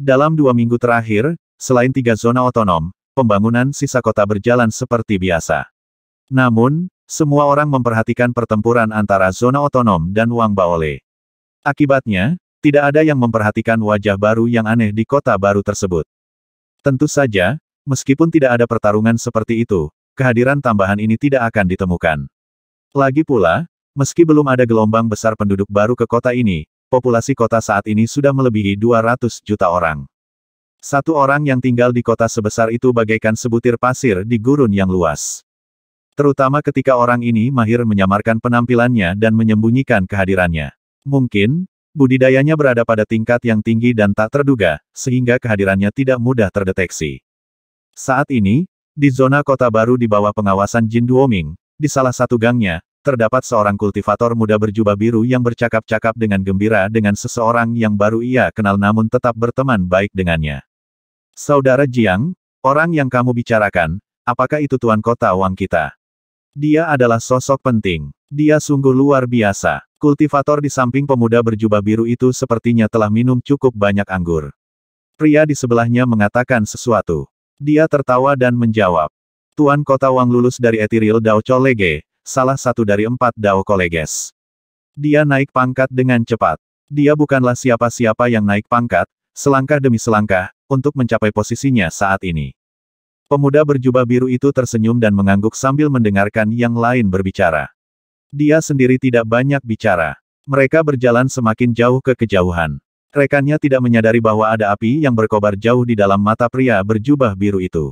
Dalam dua minggu terakhir, selain tiga zona otonom, pembangunan sisa kota berjalan seperti biasa. Namun, semua orang memperhatikan pertempuran antara zona otonom dan Wang Baole. Akibatnya, tidak ada yang memperhatikan wajah baru yang aneh di kota baru tersebut. Tentu saja, meskipun tidak ada pertarungan seperti itu, kehadiran tambahan ini tidak akan ditemukan. Lagi pula, meski belum ada gelombang besar penduduk baru ke kota ini, populasi kota saat ini sudah melebihi 200 juta orang. Satu orang yang tinggal di kota sebesar itu bagaikan sebutir pasir di gurun yang luas. Terutama ketika orang ini mahir menyamarkan penampilannya dan menyembunyikan kehadirannya. Mungkin, budidayanya berada pada tingkat yang tinggi dan tak terduga, sehingga kehadirannya tidak mudah terdeteksi. Saat ini, di zona kota baru di bawah pengawasan Jin Duoming, di salah satu gangnya, terdapat seorang kultivator muda berjubah biru yang bercakap-cakap dengan gembira dengan seseorang yang baru ia kenal namun tetap berteman baik dengannya. Saudara Jiang, orang yang kamu bicarakan, apakah itu tuan kota Wang kita? Dia adalah sosok penting. Dia sungguh luar biasa. Kultivator di samping pemuda berjubah biru itu sepertinya telah minum cukup banyak anggur. Pria di sebelahnya mengatakan sesuatu. Dia tertawa dan menjawab. Tuan kota Wang lulus dari Ethereal Dao Cholege, salah satu dari empat Dao Koleges. Dia naik pangkat dengan cepat. Dia bukanlah siapa-siapa yang naik pangkat, selangkah demi selangkah, untuk mencapai posisinya saat ini. Pemuda berjubah biru itu tersenyum dan mengangguk sambil mendengarkan yang lain berbicara. Dia sendiri tidak banyak bicara. Mereka berjalan semakin jauh ke kejauhan. Rekannya tidak menyadari bahwa ada api yang berkobar jauh di dalam mata pria berjubah biru itu.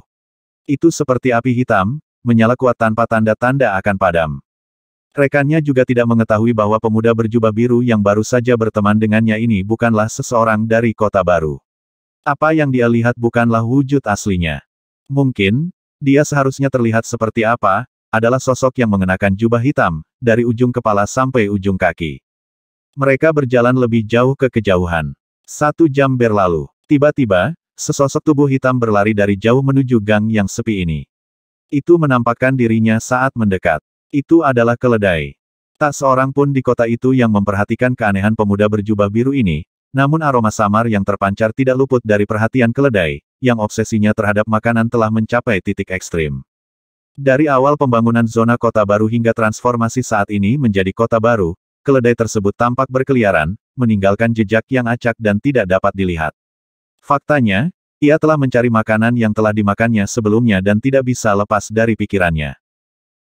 Itu seperti api hitam, menyala kuat tanpa tanda-tanda akan padam. Rekannya juga tidak mengetahui bahwa pemuda berjubah biru yang baru saja berteman dengannya ini bukanlah seseorang dari kota baru. Apa yang dia lihat bukanlah wujud aslinya. Mungkin, dia seharusnya terlihat seperti apa, adalah sosok yang mengenakan jubah hitam, dari ujung kepala sampai ujung kaki. Mereka berjalan lebih jauh ke kejauhan. Satu jam berlalu, tiba-tiba, sesosok tubuh hitam berlari dari jauh menuju gang yang sepi ini. Itu menampakkan dirinya saat mendekat. Itu adalah keledai. Tak seorang pun di kota itu yang memperhatikan keanehan pemuda berjubah biru ini, namun aroma samar yang terpancar tidak luput dari perhatian keledai, yang obsesinya terhadap makanan telah mencapai titik ekstrim. Dari awal pembangunan zona kota baru hingga transformasi saat ini menjadi kota baru, keledai tersebut tampak berkeliaran, meninggalkan jejak yang acak dan tidak dapat dilihat. Faktanya, ia telah mencari makanan yang telah dimakannya sebelumnya dan tidak bisa lepas dari pikirannya.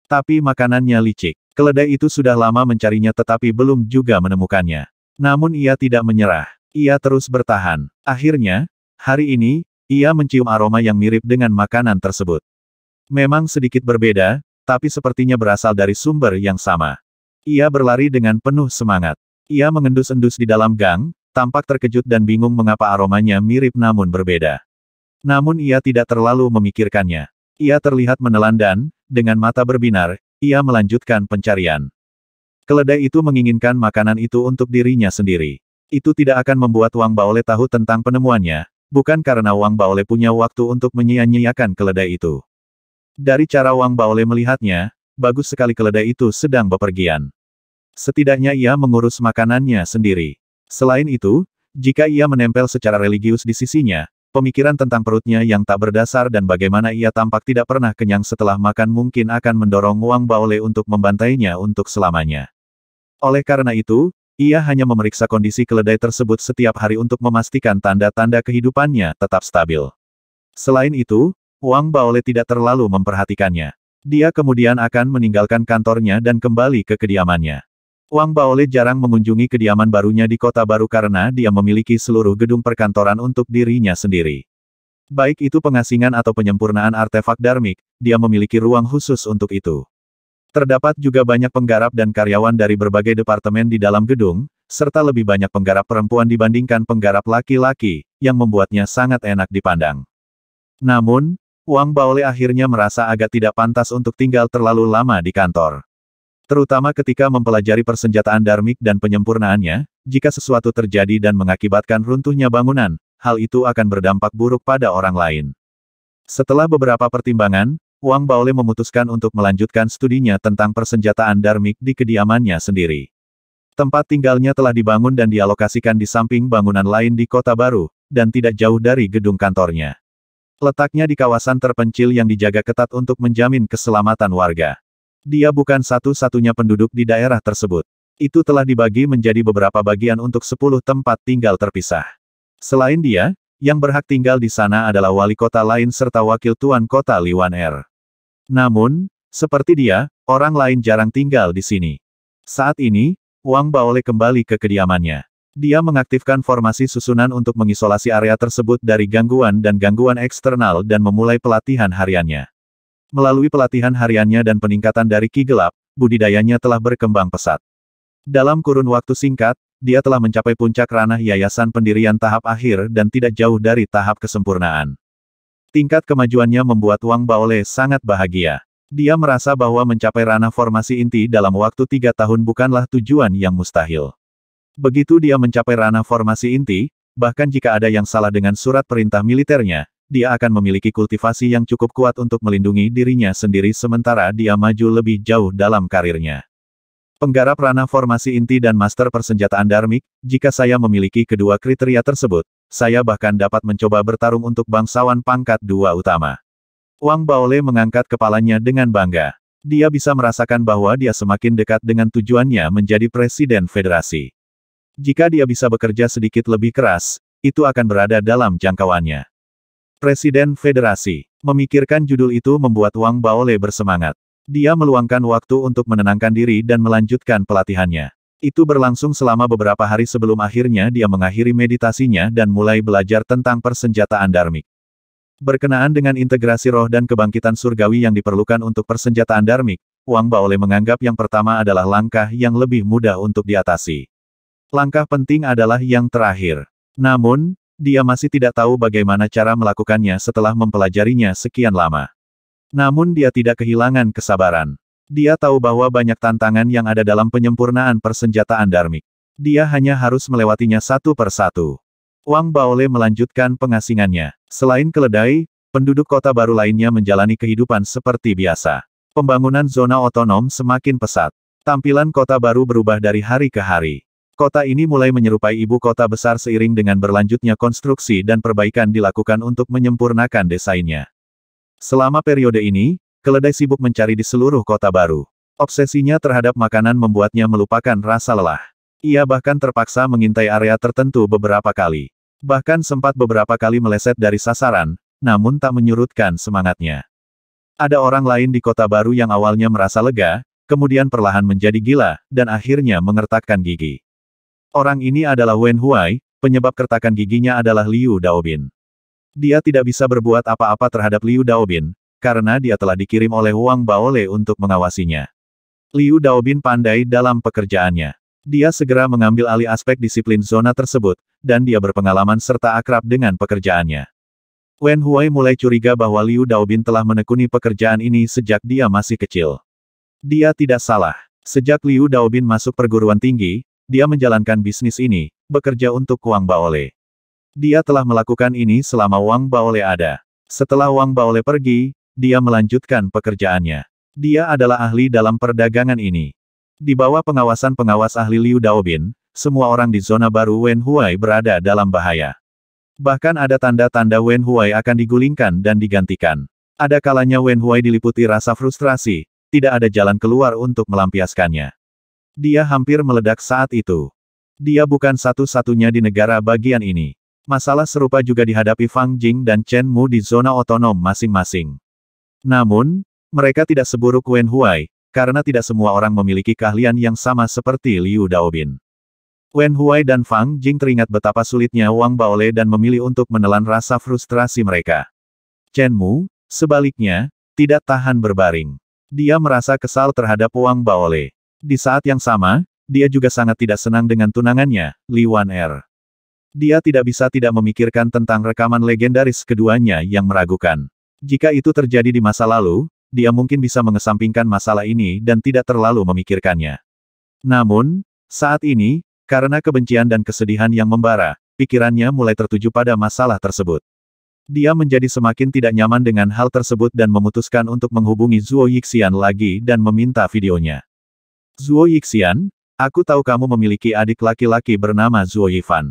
Tapi makanannya licik. Keledai itu sudah lama mencarinya tetapi belum juga menemukannya. Namun ia tidak menyerah. Ia terus bertahan. Akhirnya, hari ini, ia mencium aroma yang mirip dengan makanan tersebut. Memang sedikit berbeda, tapi sepertinya berasal dari sumber yang sama. Ia berlari dengan penuh semangat. Ia mengendus-endus di dalam gang, tampak terkejut dan bingung mengapa aromanya mirip namun berbeda. Namun ia tidak terlalu memikirkannya. Ia terlihat menelan dan, dengan mata berbinar, ia melanjutkan pencarian. Keledai itu menginginkan makanan itu untuk dirinya sendiri. Itu tidak akan membuat Wang Baole tahu tentang penemuannya, bukan karena Wang Baole punya waktu untuk menyia-nyiakan keledai itu. Dari cara Wang Baole melihatnya, bagus sekali keledai itu sedang bepergian. Setidaknya ia mengurus makanannya sendiri. Selain itu, jika ia menempel secara religius di sisinya, Pemikiran tentang perutnya yang tak berdasar dan bagaimana ia tampak tidak pernah kenyang setelah makan mungkin akan mendorong Wang Baole untuk membantainya untuk selamanya. Oleh karena itu, ia hanya memeriksa kondisi keledai tersebut setiap hari untuk memastikan tanda-tanda kehidupannya tetap stabil. Selain itu, Wang Baole tidak terlalu memperhatikannya. Dia kemudian akan meninggalkan kantornya dan kembali ke kediamannya. Wang Baole jarang mengunjungi kediaman barunya di kota baru karena dia memiliki seluruh gedung perkantoran untuk dirinya sendiri. Baik itu pengasingan atau penyempurnaan artefak darmik, dia memiliki ruang khusus untuk itu. Terdapat juga banyak penggarap dan karyawan dari berbagai departemen di dalam gedung, serta lebih banyak penggarap perempuan dibandingkan penggarap laki-laki, yang membuatnya sangat enak dipandang. Namun, Wang Baole akhirnya merasa agak tidak pantas untuk tinggal terlalu lama di kantor. Terutama ketika mempelajari persenjataan darmik dan penyempurnaannya, jika sesuatu terjadi dan mengakibatkan runtuhnya bangunan, hal itu akan berdampak buruk pada orang lain. Setelah beberapa pertimbangan, Wang Baole memutuskan untuk melanjutkan studinya tentang persenjataan darmik di kediamannya sendiri. Tempat tinggalnya telah dibangun dan dialokasikan di samping bangunan lain di kota baru, dan tidak jauh dari gedung kantornya. Letaknya di kawasan terpencil yang dijaga ketat untuk menjamin keselamatan warga. Dia bukan satu-satunya penduduk di daerah tersebut. Itu telah dibagi menjadi beberapa bagian untuk sepuluh tempat tinggal terpisah. Selain dia, yang berhak tinggal di sana adalah wali kota lain serta wakil tuan kota Liwan Er. Namun, seperti dia, orang lain jarang tinggal di sini. Saat ini, Wang Baole kembali ke kediamannya. Dia mengaktifkan formasi susunan untuk mengisolasi area tersebut dari gangguan dan gangguan eksternal dan memulai pelatihan hariannya. Melalui pelatihan hariannya dan peningkatan dari Ki Gelap, budidayanya telah berkembang pesat. Dalam kurun waktu singkat, dia telah mencapai puncak ranah yayasan pendirian tahap akhir dan tidak jauh dari tahap kesempurnaan. Tingkat kemajuannya membuat Wang Baole sangat bahagia. Dia merasa bahwa mencapai ranah formasi inti dalam waktu tiga tahun bukanlah tujuan yang mustahil. Begitu dia mencapai ranah formasi inti, bahkan jika ada yang salah dengan surat perintah militernya, dia akan memiliki kultivasi yang cukup kuat untuk melindungi dirinya sendiri sementara dia maju lebih jauh dalam karirnya. Penggarap ranah formasi inti dan master persenjataan Darmik, jika saya memiliki kedua kriteria tersebut, saya bahkan dapat mencoba bertarung untuk bangsawan pangkat dua utama. Wang Baole mengangkat kepalanya dengan bangga. Dia bisa merasakan bahwa dia semakin dekat dengan tujuannya menjadi presiden federasi. Jika dia bisa bekerja sedikit lebih keras, itu akan berada dalam jangkauannya. Presiden Federasi. Memikirkan judul itu membuat Wang Baole bersemangat. Dia meluangkan waktu untuk menenangkan diri dan melanjutkan pelatihannya. Itu berlangsung selama beberapa hari sebelum akhirnya dia mengakhiri meditasinya dan mulai belajar tentang persenjataan dharmik. Berkenaan dengan integrasi roh dan kebangkitan surgawi yang diperlukan untuk persenjataan dharmik, Wang Baole menganggap yang pertama adalah langkah yang lebih mudah untuk diatasi. Langkah penting adalah yang terakhir. Namun, dia masih tidak tahu bagaimana cara melakukannya setelah mempelajarinya sekian lama. Namun dia tidak kehilangan kesabaran. Dia tahu bahwa banyak tantangan yang ada dalam penyempurnaan persenjataan Darmik. Dia hanya harus melewatinya satu per satu. Wang Baole melanjutkan pengasingannya. Selain keledai, penduduk kota baru lainnya menjalani kehidupan seperti biasa. Pembangunan zona otonom semakin pesat. Tampilan kota baru berubah dari hari ke hari. Kota ini mulai menyerupai ibu kota besar seiring dengan berlanjutnya konstruksi dan perbaikan dilakukan untuk menyempurnakan desainnya. Selama periode ini, keledai sibuk mencari di seluruh kota baru. Obsesinya terhadap makanan membuatnya melupakan rasa lelah. Ia bahkan terpaksa mengintai area tertentu beberapa kali. Bahkan sempat beberapa kali meleset dari sasaran, namun tak menyurutkan semangatnya. Ada orang lain di kota baru yang awalnya merasa lega, kemudian perlahan menjadi gila, dan akhirnya mengertakkan gigi. Orang ini adalah Wen Huai, penyebab kertakan giginya adalah Liu Daobin. Dia tidak bisa berbuat apa-apa terhadap Liu Daobin, karena dia telah dikirim oleh Wang Baole untuk mengawasinya. Liu Daobin pandai dalam pekerjaannya. Dia segera mengambil alih aspek disiplin zona tersebut, dan dia berpengalaman serta akrab dengan pekerjaannya. Wen Huai mulai curiga bahwa Liu Daobin telah menekuni pekerjaan ini sejak dia masih kecil. Dia tidak salah. Sejak Liu Daobin masuk perguruan tinggi, dia menjalankan bisnis ini, bekerja untuk Wang Baole. Dia telah melakukan ini selama Wang Baole ada. Setelah Wang Baole pergi, dia melanjutkan pekerjaannya. Dia adalah ahli dalam perdagangan ini. Di bawah pengawasan pengawas ahli Liu Daobin, semua orang di zona baru Wen Huai berada dalam bahaya. Bahkan ada tanda-tanda Wen Huai akan digulingkan dan digantikan. Ada kalanya Wen Huai diliputi rasa frustrasi, tidak ada jalan keluar untuk melampiaskannya. Dia hampir meledak saat itu. Dia bukan satu-satunya di negara bagian ini. Masalah serupa juga dihadapi Fang Jing dan Chen Mu di zona otonom masing-masing. Namun, mereka tidak seburuk Wen Huai, karena tidak semua orang memiliki keahlian yang sama seperti Liu Daobin. Wen Huai dan Fang Jing teringat betapa sulitnya Wang Baole dan memilih untuk menelan rasa frustrasi mereka. Chen Mu, sebaliknya, tidak tahan berbaring. Dia merasa kesal terhadap Wang Baole. Di saat yang sama, dia juga sangat tidak senang dengan tunangannya, Li Wan Er. Dia tidak bisa tidak memikirkan tentang rekaman legendaris keduanya yang meragukan. Jika itu terjadi di masa lalu, dia mungkin bisa mengesampingkan masalah ini dan tidak terlalu memikirkannya. Namun, saat ini, karena kebencian dan kesedihan yang membara, pikirannya mulai tertuju pada masalah tersebut. Dia menjadi semakin tidak nyaman dengan hal tersebut dan memutuskan untuk menghubungi Zuo Yixian lagi dan meminta videonya. Zuo Yixian, aku tahu kamu memiliki adik laki-laki bernama Zuo Yifan.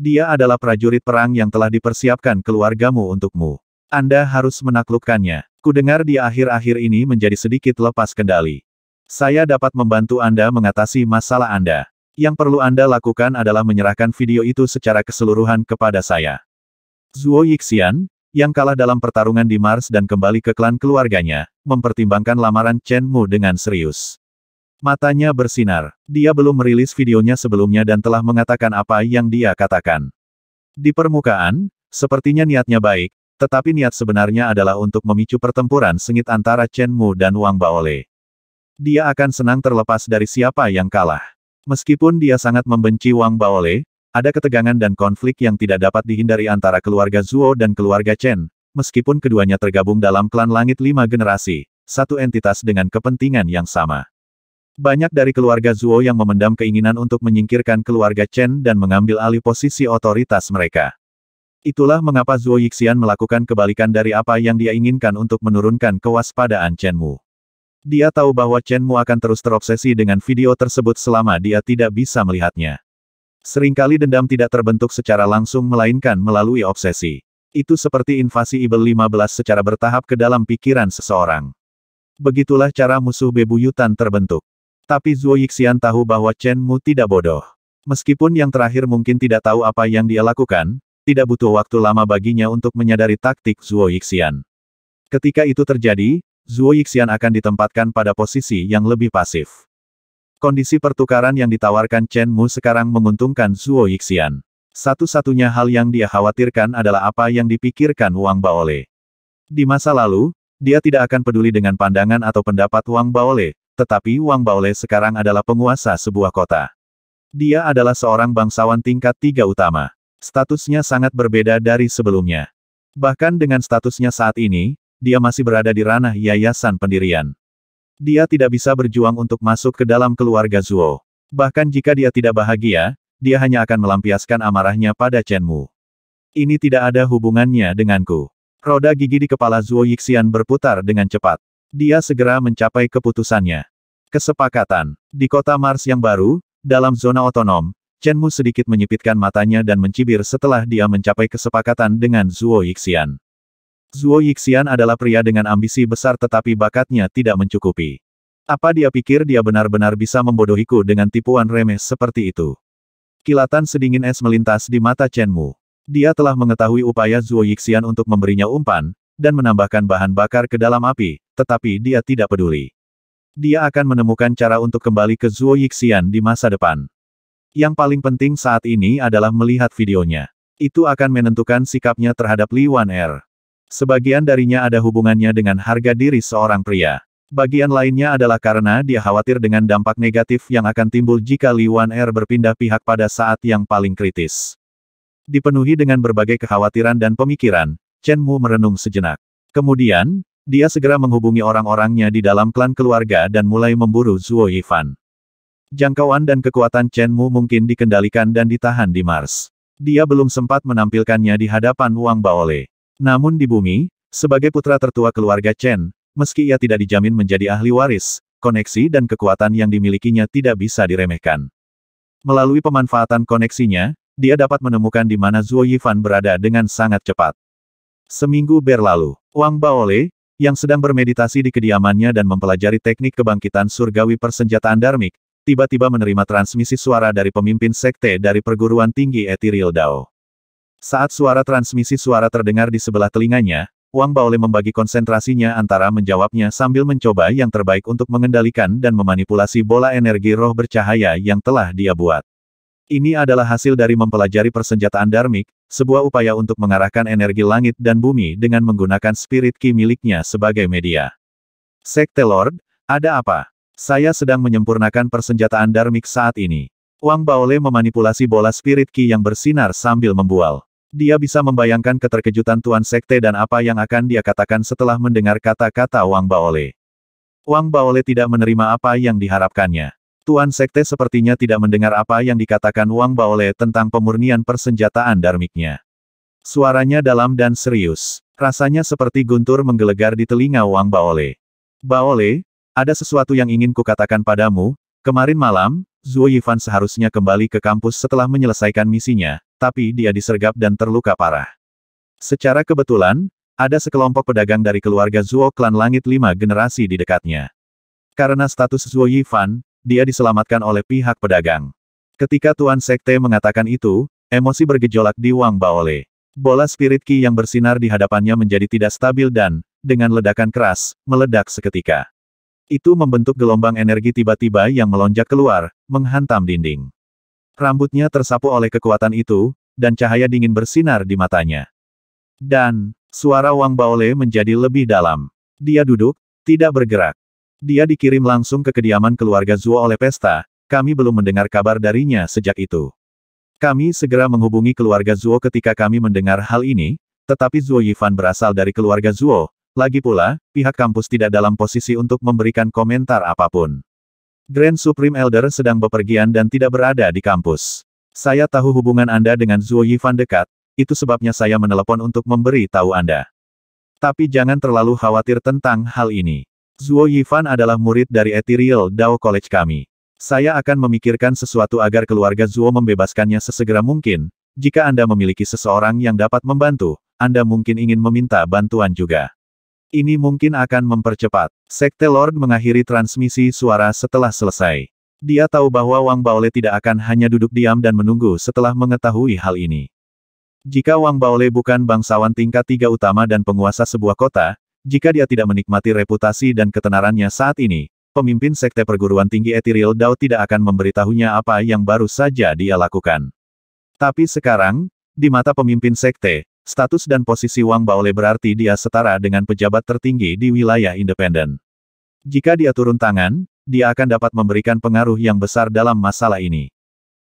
Dia adalah prajurit perang yang telah dipersiapkan keluargamu untukmu. Anda harus menaklukkannya. Kudengar di akhir-akhir ini menjadi sedikit lepas kendali. Saya dapat membantu Anda mengatasi masalah Anda. Yang perlu Anda lakukan adalah menyerahkan video itu secara keseluruhan kepada saya. Zuo Yixian, yang kalah dalam pertarungan di Mars dan kembali ke klan keluarganya, mempertimbangkan lamaran Chen Mu dengan serius. Matanya bersinar. Dia belum merilis videonya sebelumnya dan telah mengatakan apa yang dia katakan. Di permukaan, sepertinya niatnya baik, tetapi niat sebenarnya adalah untuk memicu pertempuran sengit antara Chen Mu dan Wang Baole. Dia akan senang terlepas dari siapa yang kalah. Meskipun dia sangat membenci Wang Baole, ada ketegangan dan konflik yang tidak dapat dihindari antara keluarga Zuo dan keluarga Chen, meskipun keduanya tergabung dalam klan langit lima generasi, satu entitas dengan kepentingan yang sama. Banyak dari keluarga Zuo yang memendam keinginan untuk menyingkirkan keluarga Chen dan mengambil alih posisi otoritas mereka. Itulah mengapa Zuo Yixian melakukan kebalikan dari apa yang dia inginkan untuk menurunkan kewaspadaan Chen Mu. Dia tahu bahwa Chen Mu akan terus terobsesi dengan video tersebut selama dia tidak bisa melihatnya. Seringkali dendam tidak terbentuk secara langsung melainkan melalui obsesi. Itu seperti invasi Ibel 15 secara bertahap ke dalam pikiran seseorang. Begitulah cara musuh bebuyutan terbentuk. Tapi Zhuo Yixian tahu bahwa Chen Mu tidak bodoh. Meskipun yang terakhir mungkin tidak tahu apa yang dia lakukan, tidak butuh waktu lama baginya untuk menyadari taktik Zhuo Yixian. Ketika itu terjadi, Zhuo Yixian akan ditempatkan pada posisi yang lebih pasif. Kondisi pertukaran yang ditawarkan Chen Mu sekarang menguntungkan Zhuo Yixian. Satu-satunya hal yang dia khawatirkan adalah apa yang dipikirkan Wang Baole. Di masa lalu, dia tidak akan peduli dengan pandangan atau pendapat Wang Baole, tetapi Wang Baole sekarang adalah penguasa sebuah kota. Dia adalah seorang bangsawan tingkat tiga utama. Statusnya sangat berbeda dari sebelumnya. Bahkan dengan statusnya saat ini, dia masih berada di ranah yayasan pendirian. Dia tidak bisa berjuang untuk masuk ke dalam keluarga Zuo. Bahkan jika dia tidak bahagia, dia hanya akan melampiaskan amarahnya pada Chen Mu. Ini tidak ada hubungannya denganku. Roda gigi di kepala Zuo Yixian berputar dengan cepat. Dia segera mencapai keputusannya. Kesepakatan. Di kota Mars yang baru, dalam zona otonom, Chen Mu sedikit menyipitkan matanya dan mencibir setelah dia mencapai kesepakatan dengan Zuo Yixian. Zuo Yixian adalah pria dengan ambisi besar tetapi bakatnya tidak mencukupi. Apa dia pikir dia benar-benar bisa membodohiku dengan tipuan remeh seperti itu? Kilatan sedingin es melintas di mata Chen Mu. Dia telah mengetahui upaya Zuo Yixian untuk memberinya umpan, dan menambahkan bahan bakar ke dalam api, tetapi dia tidak peduli. Dia akan menemukan cara untuk kembali ke Zuo Yixian di masa depan. Yang paling penting saat ini adalah melihat videonya. Itu akan menentukan sikapnya terhadap Li Wan Er. Sebagian darinya ada hubungannya dengan harga diri seorang pria. Bagian lainnya adalah karena dia khawatir dengan dampak negatif yang akan timbul jika Li Wan Er berpindah pihak pada saat yang paling kritis. Dipenuhi dengan berbagai kekhawatiran dan pemikiran, Chen Mu merenung sejenak. Kemudian, dia segera menghubungi orang-orangnya di dalam klan keluarga dan mulai memburu Zuo Yifan. Jangkauan dan kekuatan Chen Mu mungkin dikendalikan dan ditahan di Mars. Dia belum sempat menampilkannya di hadapan Wang Baole. Namun di bumi, sebagai putra tertua keluarga Chen, meski ia tidak dijamin menjadi ahli waris, koneksi dan kekuatan yang dimilikinya tidak bisa diremehkan. Melalui pemanfaatan koneksinya, dia dapat menemukan di mana Zuo Yifan berada dengan sangat cepat. Seminggu berlalu, Wang Baole, yang sedang bermeditasi di kediamannya dan mempelajari teknik kebangkitan surgawi persenjataan dharmik, tiba-tiba menerima transmisi suara dari pemimpin sekte dari perguruan tinggi Ethereal Dao. Saat suara transmisi suara terdengar di sebelah telinganya, Wang Baole membagi konsentrasinya antara menjawabnya sambil mencoba yang terbaik untuk mengendalikan dan memanipulasi bola energi roh bercahaya yang telah dia buat. Ini adalah hasil dari mempelajari persenjataan dharmik, sebuah upaya untuk mengarahkan energi langit dan bumi dengan menggunakan spirit ki miliknya sebagai media. Sekte Lord, ada apa? Saya sedang menyempurnakan persenjataan Darmik saat ini. Wang Baole memanipulasi bola spirit ki yang bersinar sambil membual. Dia bisa membayangkan keterkejutan Tuan Sekte dan apa yang akan dia katakan setelah mendengar kata-kata Wang Baole. Wang Baole tidak menerima apa yang diharapkannya. Tuan Sekte sepertinya tidak mendengar apa yang dikatakan Wang Baole tentang pemurnian persenjataan darmiknya. Suaranya dalam dan serius. Rasanya seperti guntur menggelegar di telinga Wang Baole. Baole, ada sesuatu yang ingin kukatakan padamu, kemarin malam, Zuo Yifan seharusnya kembali ke kampus setelah menyelesaikan misinya, tapi dia disergap dan terluka parah. Secara kebetulan, ada sekelompok pedagang dari keluarga Zuo Klan Langit Lima generasi di dekatnya. Karena status Zuo Yifan, dia diselamatkan oleh pihak pedagang. Ketika Tuan Sekte mengatakan itu, emosi bergejolak di Wang Baole. Bola spirit Ki yang bersinar di hadapannya menjadi tidak stabil dan, dengan ledakan keras, meledak seketika. Itu membentuk gelombang energi tiba-tiba yang melonjak keluar, menghantam dinding. Rambutnya tersapu oleh kekuatan itu, dan cahaya dingin bersinar di matanya. Dan, suara Wang Baole menjadi lebih dalam. Dia duduk, tidak bergerak. Dia dikirim langsung ke kediaman keluarga Zuo oleh pesta, kami belum mendengar kabar darinya sejak itu. Kami segera menghubungi keluarga Zuo ketika kami mendengar hal ini, tetapi Zuo Yifan berasal dari keluarga Zuo, lagi pula, pihak kampus tidak dalam posisi untuk memberikan komentar apapun. Grand Supreme Elder sedang bepergian dan tidak berada di kampus. Saya tahu hubungan Anda dengan Zuo Yifan dekat, itu sebabnya saya menelepon untuk memberi tahu Anda. Tapi jangan terlalu khawatir tentang hal ini. Zuo Yifan adalah murid dari Ethereal Dao College kami. Saya akan memikirkan sesuatu agar keluarga Zuo membebaskannya sesegera mungkin. Jika Anda memiliki seseorang yang dapat membantu, Anda mungkin ingin meminta bantuan juga. Ini mungkin akan mempercepat. Sekte Lord mengakhiri transmisi suara setelah selesai. Dia tahu bahwa Wang Baole tidak akan hanya duduk diam dan menunggu setelah mengetahui hal ini. Jika Wang Baole bukan bangsawan tingkat tiga utama dan penguasa sebuah kota, jika dia tidak menikmati reputasi dan ketenarannya saat ini, pemimpin Sekte Perguruan Tinggi Ethereal Dao tidak akan memberitahunya apa yang baru saja dia lakukan. Tapi sekarang, di mata pemimpin Sekte, status dan posisi Wang Baole berarti dia setara dengan pejabat tertinggi di wilayah independen. Jika dia turun tangan, dia akan dapat memberikan pengaruh yang besar dalam masalah ini.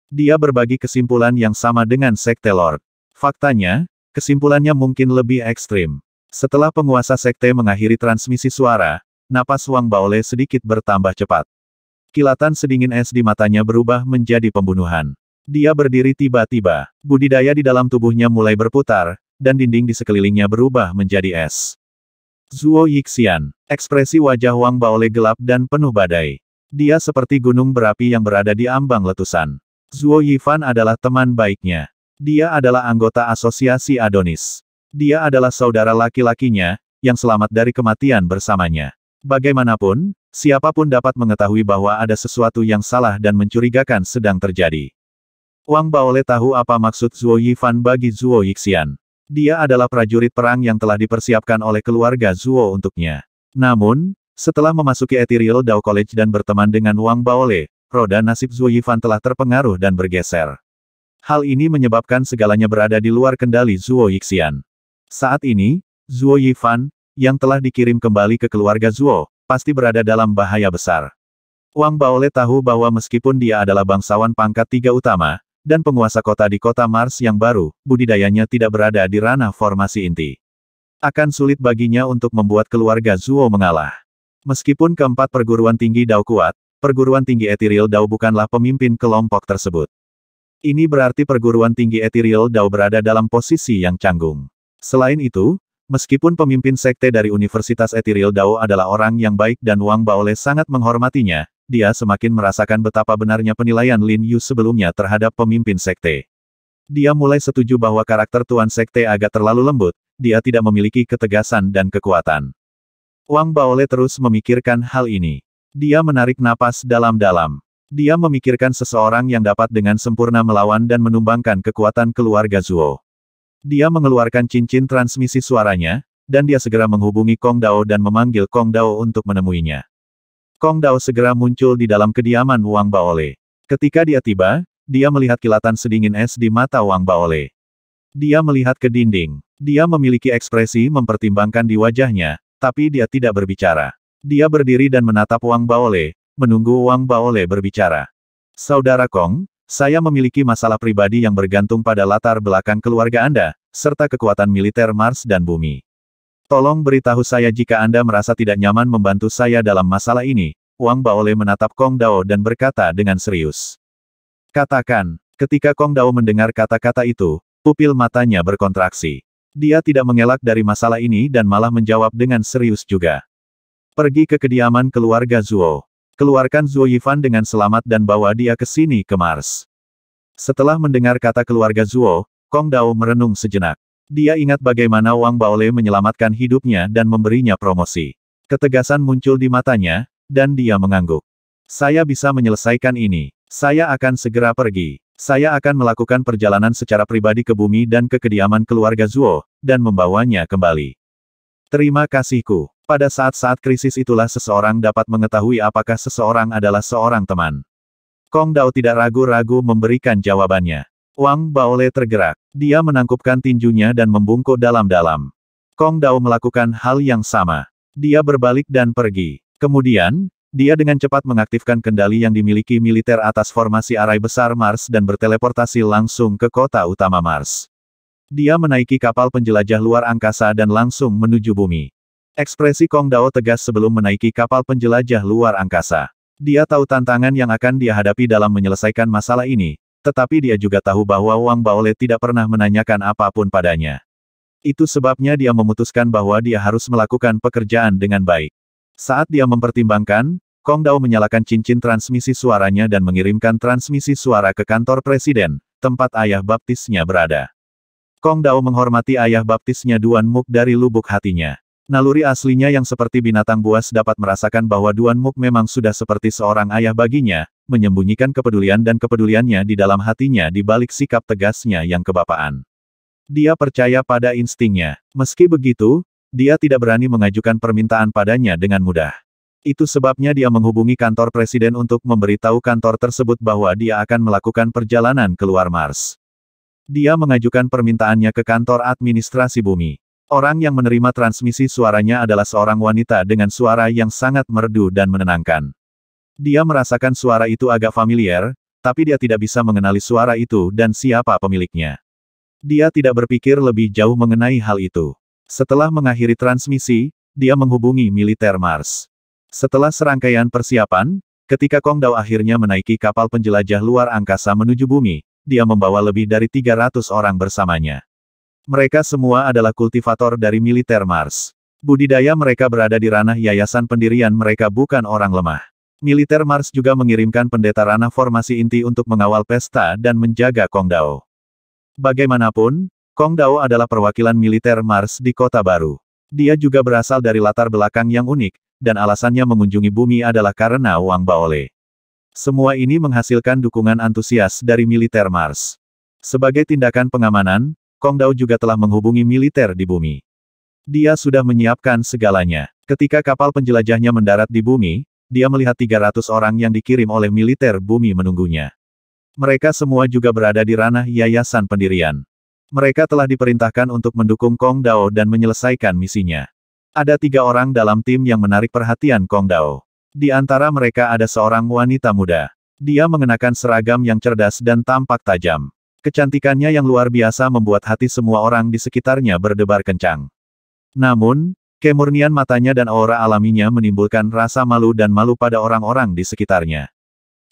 Dia berbagi kesimpulan yang sama dengan Sekte Lord. Faktanya, kesimpulannya mungkin lebih ekstrim. Setelah penguasa sekte mengakhiri transmisi suara, napas Wang Baole sedikit bertambah cepat. Kilatan sedingin es di matanya berubah menjadi pembunuhan. Dia berdiri tiba-tiba, budidaya di dalam tubuhnya mulai berputar, dan dinding di sekelilingnya berubah menjadi es. Zuo Yixian, ekspresi wajah Wang Baole gelap dan penuh badai. Dia seperti gunung berapi yang berada di ambang letusan. Zuo Yifan adalah teman baiknya. Dia adalah anggota asosiasi Adonis. Dia adalah saudara laki-lakinya, yang selamat dari kematian bersamanya. Bagaimanapun, siapapun dapat mengetahui bahwa ada sesuatu yang salah dan mencurigakan sedang terjadi. Wang Baole tahu apa maksud Zuo Yifan bagi Zuo Yixian. Dia adalah prajurit perang yang telah dipersiapkan oleh keluarga Zuo untuknya. Namun, setelah memasuki Ethereal Dao College dan berteman dengan Wang Baole, roda nasib Zuo Yifan telah terpengaruh dan bergeser. Hal ini menyebabkan segalanya berada di luar kendali Zuo Yixian. Saat ini, Zuo Yifan, yang telah dikirim kembali ke keluarga Zuo, pasti berada dalam bahaya besar. Wang Baole tahu bahwa meskipun dia adalah bangsawan pangkat tiga utama, dan penguasa kota di kota Mars yang baru, budidayanya tidak berada di ranah formasi inti. Akan sulit baginya untuk membuat keluarga Zuo mengalah. Meskipun keempat perguruan tinggi Dao kuat, perguruan tinggi Ethereal Dao bukanlah pemimpin kelompok tersebut. Ini berarti perguruan tinggi Ethereal Dao berada dalam posisi yang canggung. Selain itu, meskipun pemimpin sekte dari Universitas Ethereal Dao adalah orang yang baik dan Wang Baole sangat menghormatinya, dia semakin merasakan betapa benarnya penilaian Lin Yu sebelumnya terhadap pemimpin sekte. Dia mulai setuju bahwa karakter Tuan Sekte agak terlalu lembut, dia tidak memiliki ketegasan dan kekuatan. Wang Baole terus memikirkan hal ini. Dia menarik napas dalam-dalam. Dia memikirkan seseorang yang dapat dengan sempurna melawan dan menumbangkan kekuatan keluarga Zuo. Dia mengeluarkan cincin transmisi suaranya, dan dia segera menghubungi Kong Dao dan memanggil Kong Dao untuk menemuinya. Kong Dao segera muncul di dalam kediaman Wang Baole. Ketika dia tiba, dia melihat kilatan sedingin es di mata Wang Baole. Dia melihat ke dinding. Dia memiliki ekspresi mempertimbangkan di wajahnya, tapi dia tidak berbicara. Dia berdiri dan menatap Wang Baole, menunggu Wang Baole berbicara. Saudara Kong, saya memiliki masalah pribadi yang bergantung pada latar belakang keluarga Anda, serta kekuatan militer Mars dan Bumi. Tolong beritahu saya jika Anda merasa tidak nyaman membantu saya dalam masalah ini. Wang Baole menatap Kong Dao dan berkata dengan serius. Katakan, ketika Kong Dao mendengar kata-kata itu, pupil matanya berkontraksi. Dia tidak mengelak dari masalah ini dan malah menjawab dengan serius juga. Pergi ke kediaman keluarga Zuo. Keluarkan Zuo Yifan dengan selamat dan bawa dia ke sini ke Mars. Setelah mendengar kata keluarga Zuo, Kong Dao merenung sejenak. Dia ingat bagaimana Wang Baole menyelamatkan hidupnya dan memberinya promosi. Ketegasan muncul di matanya, dan dia mengangguk. Saya bisa menyelesaikan ini. Saya akan segera pergi. Saya akan melakukan perjalanan secara pribadi ke bumi dan ke kediaman keluarga Zuo, dan membawanya kembali. Terima kasihku. Pada saat-saat krisis itulah seseorang dapat mengetahui apakah seseorang adalah seorang teman. Kong Dao tidak ragu-ragu memberikan jawabannya. Wang Baole tergerak. Dia menangkupkan tinjunya dan membungkuk dalam-dalam. Kong Dao melakukan hal yang sama. Dia berbalik dan pergi. Kemudian, dia dengan cepat mengaktifkan kendali yang dimiliki militer atas formasi arai besar Mars dan berteleportasi langsung ke kota utama Mars. Dia menaiki kapal penjelajah luar angkasa dan langsung menuju bumi. Ekspresi Kong Dao tegas sebelum menaiki kapal penjelajah luar angkasa. Dia tahu tantangan yang akan dia hadapi dalam menyelesaikan masalah ini, tetapi dia juga tahu bahwa Wang Baole tidak pernah menanyakan apapun padanya. Itu sebabnya dia memutuskan bahwa dia harus melakukan pekerjaan dengan baik. Saat dia mempertimbangkan, Kong Dao menyalakan cincin transmisi suaranya dan mengirimkan transmisi suara ke kantor presiden, tempat ayah baptisnya berada. Kong Dao menghormati ayah baptisnya Duan Muk dari lubuk hatinya. Naluri aslinya yang seperti binatang buas dapat merasakan bahwa Duan Muk memang sudah seperti seorang ayah baginya, menyembunyikan kepedulian dan kepeduliannya di dalam hatinya di balik sikap tegasnya yang kebapaan. Dia percaya pada instingnya. Meski begitu, dia tidak berani mengajukan permintaan padanya dengan mudah. Itu sebabnya dia menghubungi kantor presiden untuk memberitahu kantor tersebut bahwa dia akan melakukan perjalanan keluar Mars. Dia mengajukan permintaannya ke kantor administrasi bumi. Orang yang menerima transmisi suaranya adalah seorang wanita dengan suara yang sangat merdu dan menenangkan. Dia merasakan suara itu agak familiar, tapi dia tidak bisa mengenali suara itu dan siapa pemiliknya. Dia tidak berpikir lebih jauh mengenai hal itu. Setelah mengakhiri transmisi, dia menghubungi militer Mars. Setelah serangkaian persiapan, ketika Kong Dao akhirnya menaiki kapal penjelajah luar angkasa menuju bumi, dia membawa lebih dari 300 orang bersamanya. Mereka semua adalah kultivator dari militer Mars. Budidaya mereka berada di ranah yayasan pendirian mereka bukan orang lemah. Militer Mars juga mengirimkan pendeta ranah formasi inti untuk mengawal pesta dan menjaga Kong Dao. Bagaimanapun, Kong Dao adalah perwakilan militer Mars di kota baru. Dia juga berasal dari latar belakang yang unik, dan alasannya mengunjungi bumi adalah karena Wang Baole. Semua ini menghasilkan dukungan antusias dari militer Mars. Sebagai tindakan pengamanan, Kong Dao juga telah menghubungi militer di bumi. Dia sudah menyiapkan segalanya. Ketika kapal penjelajahnya mendarat di bumi, dia melihat 300 orang yang dikirim oleh militer bumi menunggunya. Mereka semua juga berada di ranah yayasan pendirian. Mereka telah diperintahkan untuk mendukung Kong Dao dan menyelesaikan misinya. Ada tiga orang dalam tim yang menarik perhatian Kong Dao. Di antara mereka ada seorang wanita muda. Dia mengenakan seragam yang cerdas dan tampak tajam. Kecantikannya yang luar biasa membuat hati semua orang di sekitarnya berdebar kencang. Namun, kemurnian matanya dan aura alaminya menimbulkan rasa malu dan malu pada orang-orang di sekitarnya.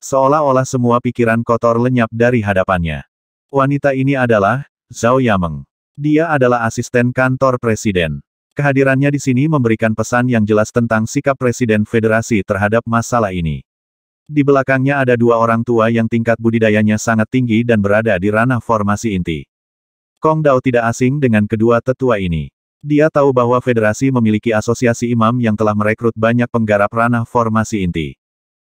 Seolah-olah semua pikiran kotor lenyap dari hadapannya. Wanita ini adalah Zhao Yameng. Dia adalah asisten kantor presiden. Kehadirannya di sini memberikan pesan yang jelas tentang sikap Presiden Federasi terhadap masalah ini. Di belakangnya ada dua orang tua yang tingkat budidayanya sangat tinggi dan berada di ranah formasi inti. Kong Dao tidak asing dengan kedua tetua ini. Dia tahu bahwa federasi memiliki asosiasi imam yang telah merekrut banyak penggarap ranah formasi inti.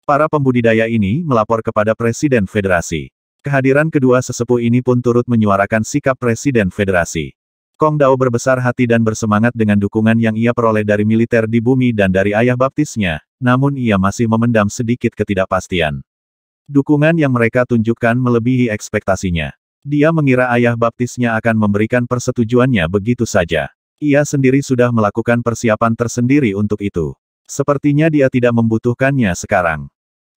Para pembudidaya ini melapor kepada Presiden Federasi. Kehadiran kedua sesepuh ini pun turut menyuarakan sikap Presiden Federasi. Kong Dao berbesar hati dan bersemangat dengan dukungan yang ia peroleh dari militer di bumi dan dari ayah baptisnya, namun ia masih memendam sedikit ketidakpastian. Dukungan yang mereka tunjukkan melebihi ekspektasinya. Dia mengira ayah baptisnya akan memberikan persetujuannya begitu saja. Ia sendiri sudah melakukan persiapan tersendiri untuk itu. Sepertinya dia tidak membutuhkannya sekarang.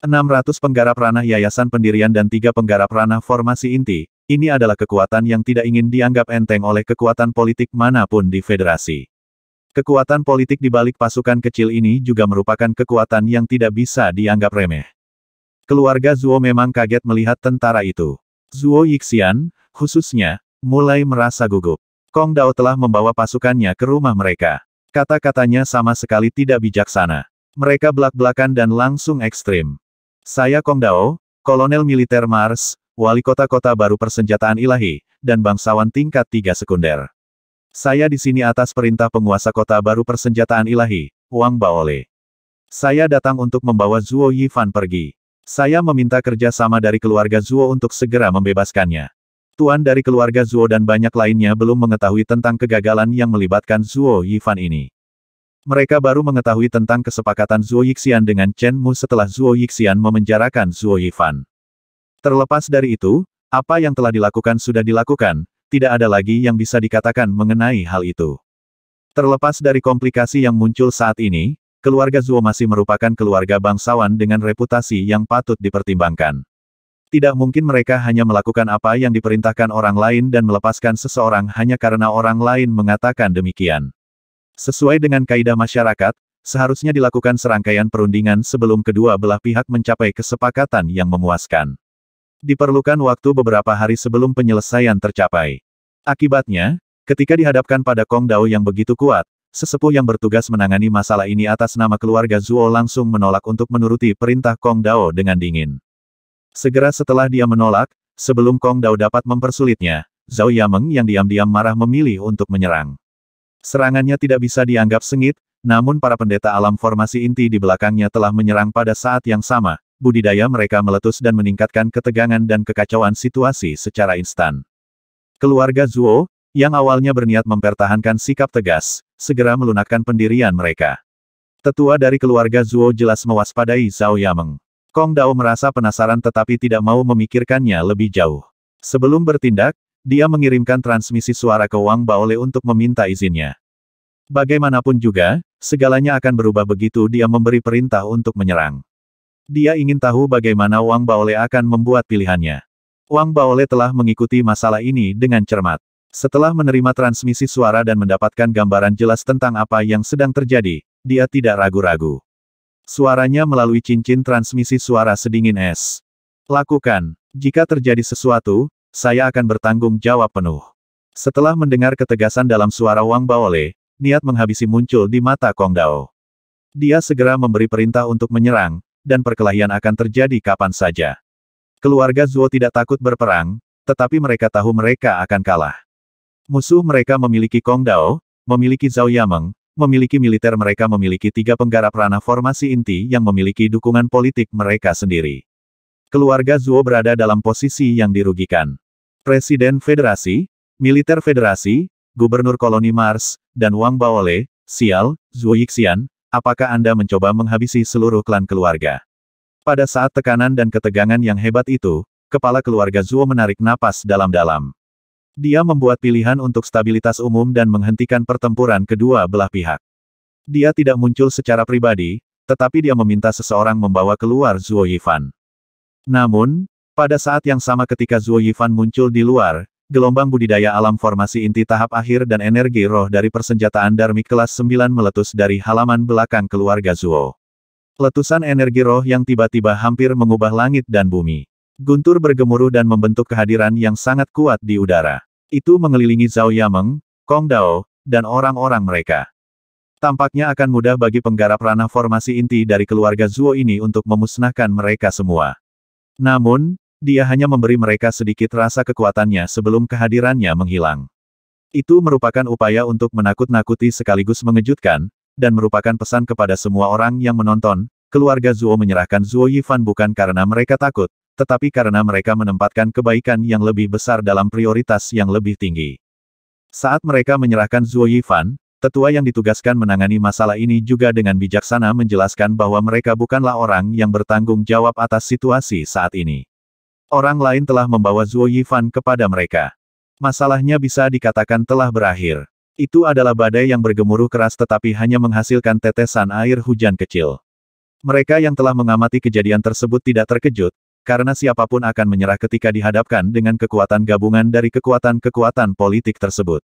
600 penggarap ranah yayasan pendirian dan tiga penggarap ranah formasi inti, ini adalah kekuatan yang tidak ingin dianggap enteng oleh kekuatan politik manapun di federasi. Kekuatan politik di balik pasukan kecil ini juga merupakan kekuatan yang tidak bisa dianggap remeh. Keluarga Zuo memang kaget melihat tentara itu. Zuo Yixian, khususnya, mulai merasa gugup. Kong Dao telah membawa pasukannya ke rumah mereka. Kata-katanya sama sekali tidak bijaksana. Mereka belak-belakan dan langsung ekstrim. Saya Kong Dao, Kolonel Militer Mars, Wali Kota Kota Baru Persenjataan Ilahi, dan Bangsawan Tingkat Tiga Sekunder. Saya di sini atas perintah penguasa kota baru persenjataan ilahi, Wang Baole. Saya datang untuk membawa Zuo Yifan pergi. Saya meminta kerja sama dari keluarga Zuo untuk segera membebaskannya. Tuan dari keluarga Zuo dan banyak lainnya belum mengetahui tentang kegagalan yang melibatkan Zuo Yifan ini. Mereka baru mengetahui tentang kesepakatan Zuo Yixian dengan Chen Mu setelah Zuo Yixian memenjarakan Zuo Yifan. Terlepas dari itu, apa yang telah dilakukan sudah dilakukan, tidak ada lagi yang bisa dikatakan mengenai hal itu. Terlepas dari komplikasi yang muncul saat ini, keluarga Zuo masih merupakan keluarga bangsawan dengan reputasi yang patut dipertimbangkan. Tidak mungkin mereka hanya melakukan apa yang diperintahkan orang lain dan melepaskan seseorang hanya karena orang lain mengatakan demikian. Sesuai dengan kaidah masyarakat, seharusnya dilakukan serangkaian perundingan sebelum kedua belah pihak mencapai kesepakatan yang memuaskan. Diperlukan waktu beberapa hari sebelum penyelesaian tercapai. Akibatnya, ketika dihadapkan pada Kong Dao yang begitu kuat, sesepuh yang bertugas menangani masalah ini atas nama keluarga Zuo langsung menolak untuk menuruti perintah Kong Dao dengan dingin. Segera setelah dia menolak, sebelum Kong Dao dapat mempersulitnya, Zhao Yameng yang diam-diam marah memilih untuk menyerang. Serangannya tidak bisa dianggap sengit, namun para pendeta alam formasi inti di belakangnya telah menyerang pada saat yang sama, budidaya mereka meletus dan meningkatkan ketegangan dan kekacauan situasi secara instan. Keluarga Zuo, yang awalnya berniat mempertahankan sikap tegas, segera melunakkan pendirian mereka. Tetua dari keluarga Zuo jelas mewaspadai Zhao Yameng. Kong Dao merasa penasaran tetapi tidak mau memikirkannya lebih jauh. Sebelum bertindak, dia mengirimkan transmisi suara ke Wang Baole untuk meminta izinnya. Bagaimanapun juga, segalanya akan berubah begitu dia memberi perintah untuk menyerang. Dia ingin tahu bagaimana Wang Baole akan membuat pilihannya. Wang Baole telah mengikuti masalah ini dengan cermat. Setelah menerima transmisi suara dan mendapatkan gambaran jelas tentang apa yang sedang terjadi, dia tidak ragu-ragu. Suaranya melalui cincin transmisi suara sedingin es. Lakukan. Jika terjadi sesuatu, saya akan bertanggung jawab penuh. Setelah mendengar ketegasan dalam suara Wang Baole, niat menghabisi muncul di mata Kong Dao. Dia segera memberi perintah untuk menyerang, dan perkelahian akan terjadi kapan saja. Keluarga Zuo tidak takut berperang, tetapi mereka tahu mereka akan kalah. Musuh mereka memiliki Kong Dao, memiliki Zhao Yameng, memiliki militer mereka memiliki tiga penggarap ranah formasi inti yang memiliki dukungan politik mereka sendiri. Keluarga Zuo berada dalam posisi yang dirugikan. Presiden Federasi, Militer Federasi, Gubernur Koloni Mars, dan Wang Baole, Sial, Zuo Yixian, Apakah Anda mencoba menghabisi seluruh klan keluarga? Pada saat tekanan dan ketegangan yang hebat itu, kepala keluarga Zuo menarik napas dalam-dalam. Dia membuat pilihan untuk stabilitas umum dan menghentikan pertempuran kedua belah pihak. Dia tidak muncul secara pribadi, tetapi dia meminta seseorang membawa keluar Zuo Yifan. Namun, pada saat yang sama ketika Zuo Yifan muncul di luar, gelombang budidaya alam formasi inti tahap akhir dan energi roh dari persenjataan Darmi kelas 9 meletus dari halaman belakang keluarga Zuo. Letusan energi roh yang tiba-tiba hampir mengubah langit dan bumi. Guntur bergemuruh dan membentuk kehadiran yang sangat kuat di udara. Itu mengelilingi Zhao Yameng, Kong Dao, dan orang-orang mereka. Tampaknya akan mudah bagi penggarap ranah formasi inti dari keluarga Zuo ini untuk memusnahkan mereka semua. Namun, dia hanya memberi mereka sedikit rasa kekuatannya sebelum kehadirannya menghilang. Itu merupakan upaya untuk menakut-nakuti sekaligus mengejutkan, dan merupakan pesan kepada semua orang yang menonton, keluarga Zuo menyerahkan Zuo Yifan bukan karena mereka takut, tetapi karena mereka menempatkan kebaikan yang lebih besar dalam prioritas yang lebih tinggi. Saat mereka menyerahkan Zuo Yifan, tetua yang ditugaskan menangani masalah ini juga dengan bijaksana menjelaskan bahwa mereka bukanlah orang yang bertanggung jawab atas situasi saat ini. Orang lain telah membawa Zhuo Yifan kepada mereka. Masalahnya bisa dikatakan telah berakhir. Itu adalah badai yang bergemuruh keras tetapi hanya menghasilkan tetesan air hujan kecil. Mereka yang telah mengamati kejadian tersebut tidak terkejut, karena siapapun akan menyerah ketika dihadapkan dengan kekuatan gabungan dari kekuatan-kekuatan politik tersebut.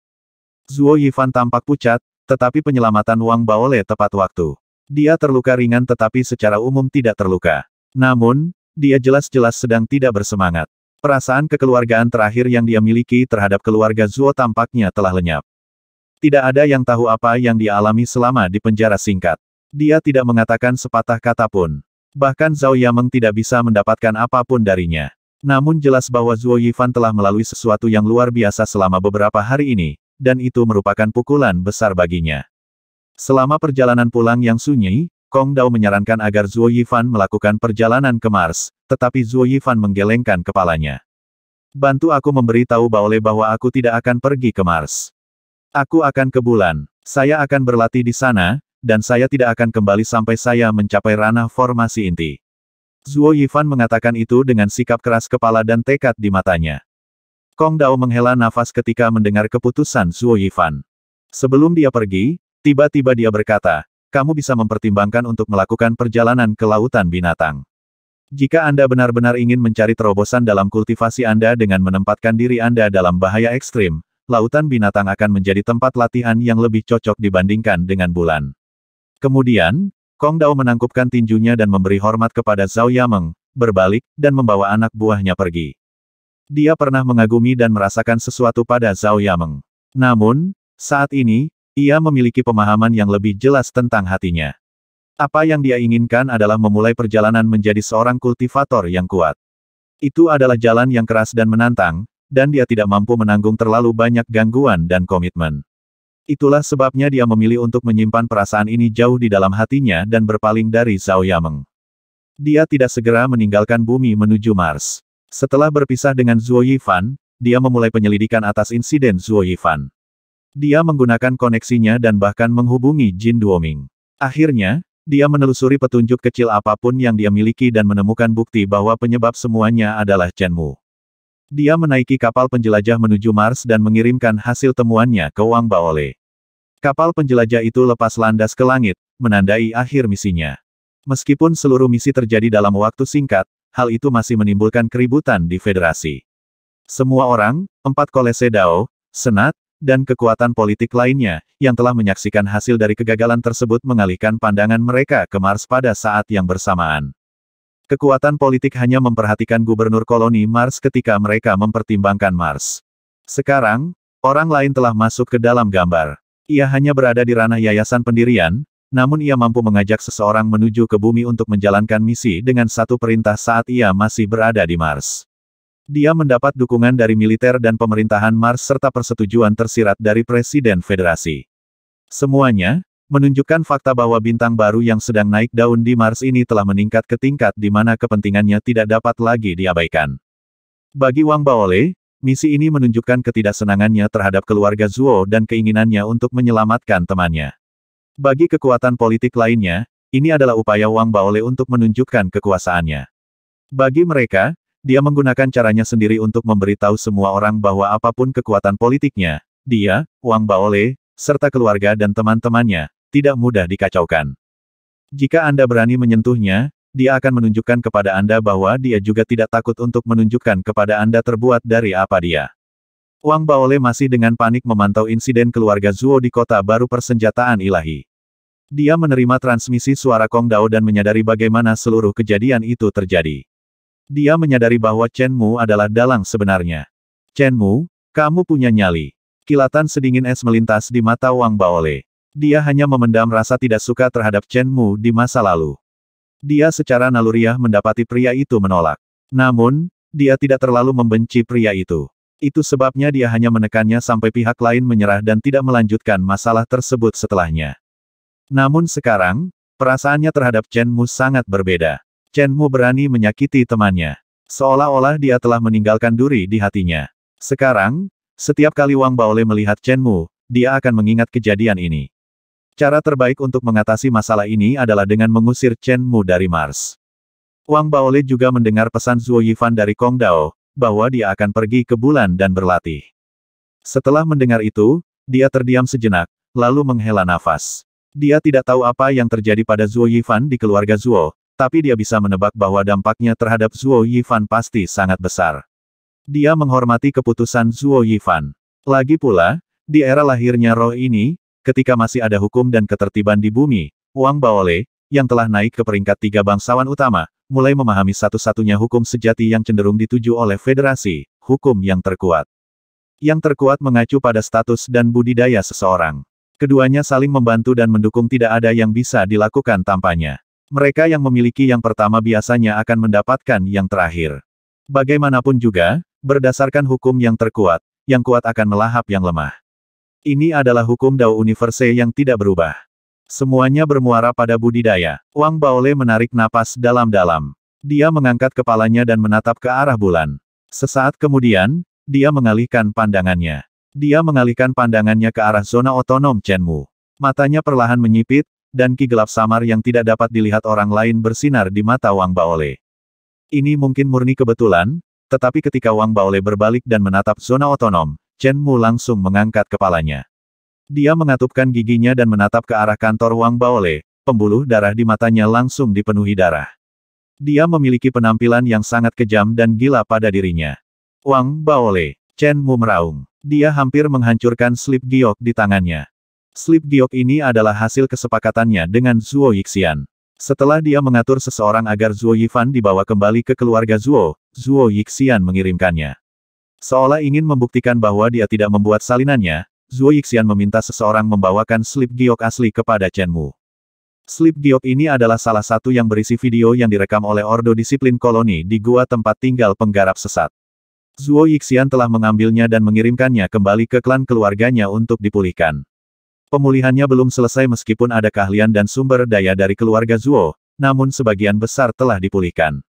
Zhuo Yifan tampak pucat, tetapi penyelamatan Wang Baole tepat waktu. Dia terluka ringan tetapi secara umum tidak terluka. Namun, dia jelas-jelas sedang tidak bersemangat. Perasaan kekeluargaan terakhir yang dia miliki terhadap keluarga Zuo tampaknya telah lenyap. Tidak ada yang tahu apa yang dia alami selama di penjara singkat. Dia tidak mengatakan sepatah kata pun. Bahkan Zhao Yameng tidak bisa mendapatkan apapun darinya. Namun jelas bahwa Zuo Yifan telah melalui sesuatu yang luar biasa selama beberapa hari ini, dan itu merupakan pukulan besar baginya. Selama perjalanan pulang yang sunyi, Kong Dao menyarankan agar Zuo Yifan melakukan perjalanan ke Mars, tetapi Zuo Yifan menggelengkan kepalanya. Bantu aku memberi memberitahu Baole bahwa aku tidak akan pergi ke Mars. Aku akan ke bulan, saya akan berlatih di sana, dan saya tidak akan kembali sampai saya mencapai ranah formasi inti. Zuo Yifan mengatakan itu dengan sikap keras kepala dan tekad di matanya. Kong Dao menghela nafas ketika mendengar keputusan Zuo Yifan. Sebelum dia pergi, tiba-tiba dia berkata, kamu bisa mempertimbangkan untuk melakukan perjalanan ke lautan binatang. Jika Anda benar-benar ingin mencari terobosan dalam kultivasi Anda dengan menempatkan diri Anda dalam bahaya ekstrim, lautan binatang akan menjadi tempat latihan yang lebih cocok dibandingkan dengan bulan. Kemudian, Kong Dao menangkupkan tinjunya dan memberi hormat kepada Zhao Yameng, berbalik, dan membawa anak buahnya pergi. Dia pernah mengagumi dan merasakan sesuatu pada Zhao Yameng. Namun, saat ini, ia memiliki pemahaman yang lebih jelas tentang hatinya. Apa yang dia inginkan adalah memulai perjalanan menjadi seorang kultivator yang kuat. Itu adalah jalan yang keras dan menantang, dan dia tidak mampu menanggung terlalu banyak gangguan dan komitmen. Itulah sebabnya dia memilih untuk menyimpan perasaan ini jauh di dalam hatinya dan berpaling dari Zhao Yameng. Dia tidak segera meninggalkan bumi menuju Mars. Setelah berpisah dengan Zhuo Yifan, dia memulai penyelidikan atas insiden Zhuo Yifan. Dia menggunakan koneksinya dan bahkan menghubungi Jin Duoming. Akhirnya, dia menelusuri petunjuk kecil apapun yang dia miliki dan menemukan bukti bahwa penyebab semuanya adalah Chen Mu. Dia menaiki kapal penjelajah menuju Mars dan mengirimkan hasil temuannya ke Wang Baole. Kapal penjelajah itu lepas landas ke langit, menandai akhir misinya. Meskipun seluruh misi terjadi dalam waktu singkat, hal itu masih menimbulkan keributan di federasi. Semua orang, empat kolese dao, senat, dan kekuatan politik lainnya, yang telah menyaksikan hasil dari kegagalan tersebut mengalihkan pandangan mereka ke Mars pada saat yang bersamaan. Kekuatan politik hanya memperhatikan gubernur koloni Mars ketika mereka mempertimbangkan Mars. Sekarang, orang lain telah masuk ke dalam gambar. Ia hanya berada di ranah yayasan pendirian, namun ia mampu mengajak seseorang menuju ke bumi untuk menjalankan misi dengan satu perintah saat ia masih berada di Mars. Dia mendapat dukungan dari militer dan pemerintahan Mars serta persetujuan tersirat dari Presiden Federasi. Semuanya, menunjukkan fakta bahwa bintang baru yang sedang naik daun di Mars ini telah meningkat ke tingkat di mana kepentingannya tidak dapat lagi diabaikan. Bagi Wang Baole, misi ini menunjukkan ketidaksenangannya terhadap keluarga Zuo dan keinginannya untuk menyelamatkan temannya. Bagi kekuatan politik lainnya, ini adalah upaya Wang Baole untuk menunjukkan kekuasaannya. Bagi mereka, dia menggunakan caranya sendiri untuk memberitahu semua orang bahwa apapun kekuatan politiknya, dia, Wang Baole, serta keluarga dan teman-temannya, tidak mudah dikacaukan. Jika Anda berani menyentuhnya, dia akan menunjukkan kepada Anda bahwa dia juga tidak takut untuk menunjukkan kepada Anda terbuat dari apa dia. Wang Baole masih dengan panik memantau insiden keluarga Zuo di kota baru persenjataan ilahi. Dia menerima transmisi suara Kong Dao dan menyadari bagaimana seluruh kejadian itu terjadi. Dia menyadari bahwa Chen Mu adalah dalang sebenarnya. Chen Mu, kamu punya nyali. Kilatan sedingin es melintas di mata Wang Baole. Dia hanya memendam rasa tidak suka terhadap Chen Mu di masa lalu. Dia secara naluriah mendapati pria itu menolak. Namun, dia tidak terlalu membenci pria itu. Itu sebabnya dia hanya menekannya sampai pihak lain menyerah dan tidak melanjutkan masalah tersebut setelahnya. Namun sekarang, perasaannya terhadap Chen Mu sangat berbeda. Chen Mu berani menyakiti temannya. Seolah-olah dia telah meninggalkan duri di hatinya. Sekarang, setiap kali Wang Baole melihat Chen Mu, dia akan mengingat kejadian ini. Cara terbaik untuk mengatasi masalah ini adalah dengan mengusir Chen Mu dari Mars. Wang Baole juga mendengar pesan Zhuo Yifan dari Kong Dao, bahwa dia akan pergi ke bulan dan berlatih. Setelah mendengar itu, dia terdiam sejenak, lalu menghela nafas. Dia tidak tahu apa yang terjadi pada Zhuo Yifan di keluarga Zhuo, tapi dia bisa menebak bahwa dampaknya terhadap Zhuo Yifan pasti sangat besar. Dia menghormati keputusan Zhuo Yifan. Lagi pula, di era lahirnya roh ini, ketika masih ada hukum dan ketertiban di bumi, Wang Baole, yang telah naik ke peringkat tiga bangsawan utama, mulai memahami satu-satunya hukum sejati yang cenderung dituju oleh federasi, hukum yang terkuat. Yang terkuat mengacu pada status dan budidaya seseorang. Keduanya saling membantu dan mendukung tidak ada yang bisa dilakukan tanpanya. Mereka yang memiliki yang pertama biasanya akan mendapatkan yang terakhir. Bagaimanapun juga, berdasarkan hukum yang terkuat, yang kuat akan melahap yang lemah. Ini adalah hukum Dao Universe yang tidak berubah. Semuanya bermuara pada budidaya. Wang Baole menarik napas dalam-dalam. Dia mengangkat kepalanya dan menatap ke arah bulan. Sesaat kemudian, dia mengalihkan pandangannya. Dia mengalihkan pandangannya ke arah zona otonom Chen Mu. Matanya perlahan menyipit, dan ki gelap samar yang tidak dapat dilihat orang lain bersinar di mata Wang Baole. Ini mungkin murni kebetulan, tetapi ketika Wang Baole berbalik dan menatap zona otonom, Chen Mu langsung mengangkat kepalanya. Dia mengatupkan giginya dan menatap ke arah kantor Wang Baole, pembuluh darah di matanya langsung dipenuhi darah. Dia memiliki penampilan yang sangat kejam dan gila pada dirinya. Wang Baole, Chen Mu meraung. Dia hampir menghancurkan slip giok di tangannya. Slip giok ini adalah hasil kesepakatannya dengan Zuo Yixian. Setelah dia mengatur seseorang agar Zuo Yifan dibawa kembali ke keluarga Zuo, Zuo Yixian mengirimkannya. Seolah ingin membuktikan bahwa dia tidak membuat salinannya, Zuo Yixian meminta seseorang membawakan slip giok asli kepada Chen Mu. Slip giok ini adalah salah satu yang berisi video yang direkam oleh Ordo Disiplin Koloni di gua tempat tinggal penggarap sesat. Zuo Yixian telah mengambilnya dan mengirimkannya kembali ke klan keluarganya untuk dipulihkan. Pemulihannya belum selesai meskipun ada keahlian dan sumber daya dari keluarga Zuo, namun sebagian besar telah dipulihkan.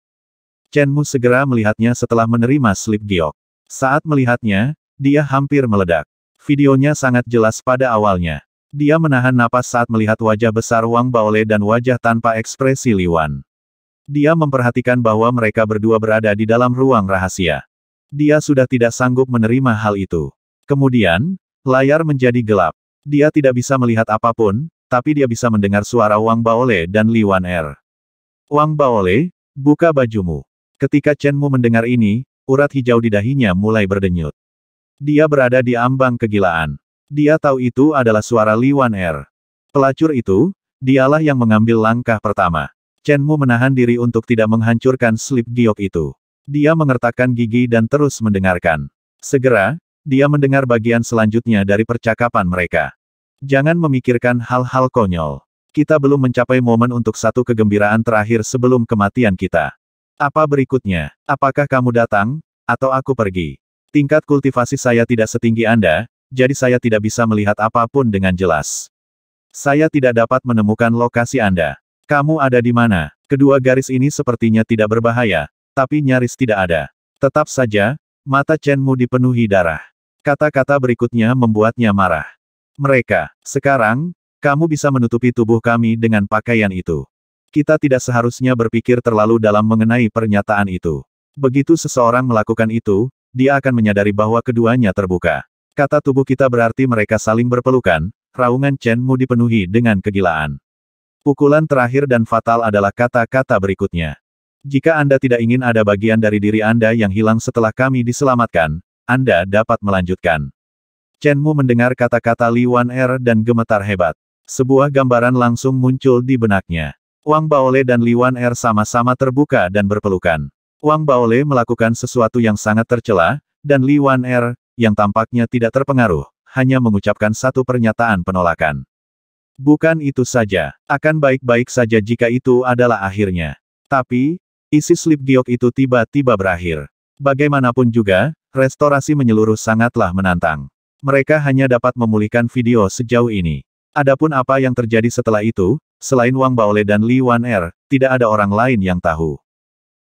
Chen Mu segera melihatnya setelah menerima slip giok. Saat melihatnya, dia hampir meledak. Videonya sangat jelas pada awalnya. Dia menahan napas saat melihat wajah besar Wang Baole dan wajah tanpa ekspresi Liwan. Dia memperhatikan bahwa mereka berdua berada di dalam ruang rahasia. Dia sudah tidak sanggup menerima hal itu. Kemudian, layar menjadi gelap. Dia tidak bisa melihat apapun, tapi dia bisa mendengar suara Wang Baole dan Li Wan Er. Wang Baole, buka bajumu. Ketika Chen Mu mendengar ini, urat hijau di dahinya mulai berdenyut. Dia berada di ambang kegilaan. Dia tahu itu adalah suara Li Wan Er. Pelacur itu, dialah yang mengambil langkah pertama. Chen Mu menahan diri untuk tidak menghancurkan slip giok itu. Dia mengertakkan gigi dan terus mendengarkan. Segera, dia mendengar bagian selanjutnya dari percakapan mereka. Jangan memikirkan hal-hal konyol. Kita belum mencapai momen untuk satu kegembiraan terakhir sebelum kematian kita. Apa berikutnya? Apakah kamu datang, atau aku pergi? Tingkat kultivasi saya tidak setinggi Anda, jadi saya tidak bisa melihat apapun dengan jelas. Saya tidak dapat menemukan lokasi Anda. Kamu ada di mana? Kedua garis ini sepertinya tidak berbahaya, tapi nyaris tidak ada. Tetap saja, mata Chenmu dipenuhi darah. Kata-kata berikutnya membuatnya marah. Mereka, sekarang, kamu bisa menutupi tubuh kami dengan pakaian itu. Kita tidak seharusnya berpikir terlalu dalam mengenai pernyataan itu. Begitu seseorang melakukan itu, dia akan menyadari bahwa keduanya terbuka. Kata tubuh kita berarti mereka saling berpelukan, raungan Chen Mu dipenuhi dengan kegilaan. Pukulan terakhir dan fatal adalah kata-kata berikutnya. Jika Anda tidak ingin ada bagian dari diri Anda yang hilang setelah kami diselamatkan, anda dapat melanjutkan. Chen Mu mendengar kata-kata Li Wan Er dan gemetar hebat. Sebuah gambaran langsung muncul di benaknya. Wang Baole dan Li Wan Er sama-sama terbuka dan berpelukan. Wang Baole melakukan sesuatu yang sangat tercela, dan Li Wan Er, yang tampaknya tidak terpengaruh, hanya mengucapkan satu pernyataan penolakan. Bukan itu saja, akan baik-baik saja jika itu adalah akhirnya. Tapi, isi slip giok itu tiba-tiba berakhir. Bagaimanapun juga, Restorasi menyeluruh sangatlah menantang. Mereka hanya dapat memulihkan video sejauh ini. Adapun apa yang terjadi setelah itu, selain Wang Baole dan Li Wan Er, tidak ada orang lain yang tahu.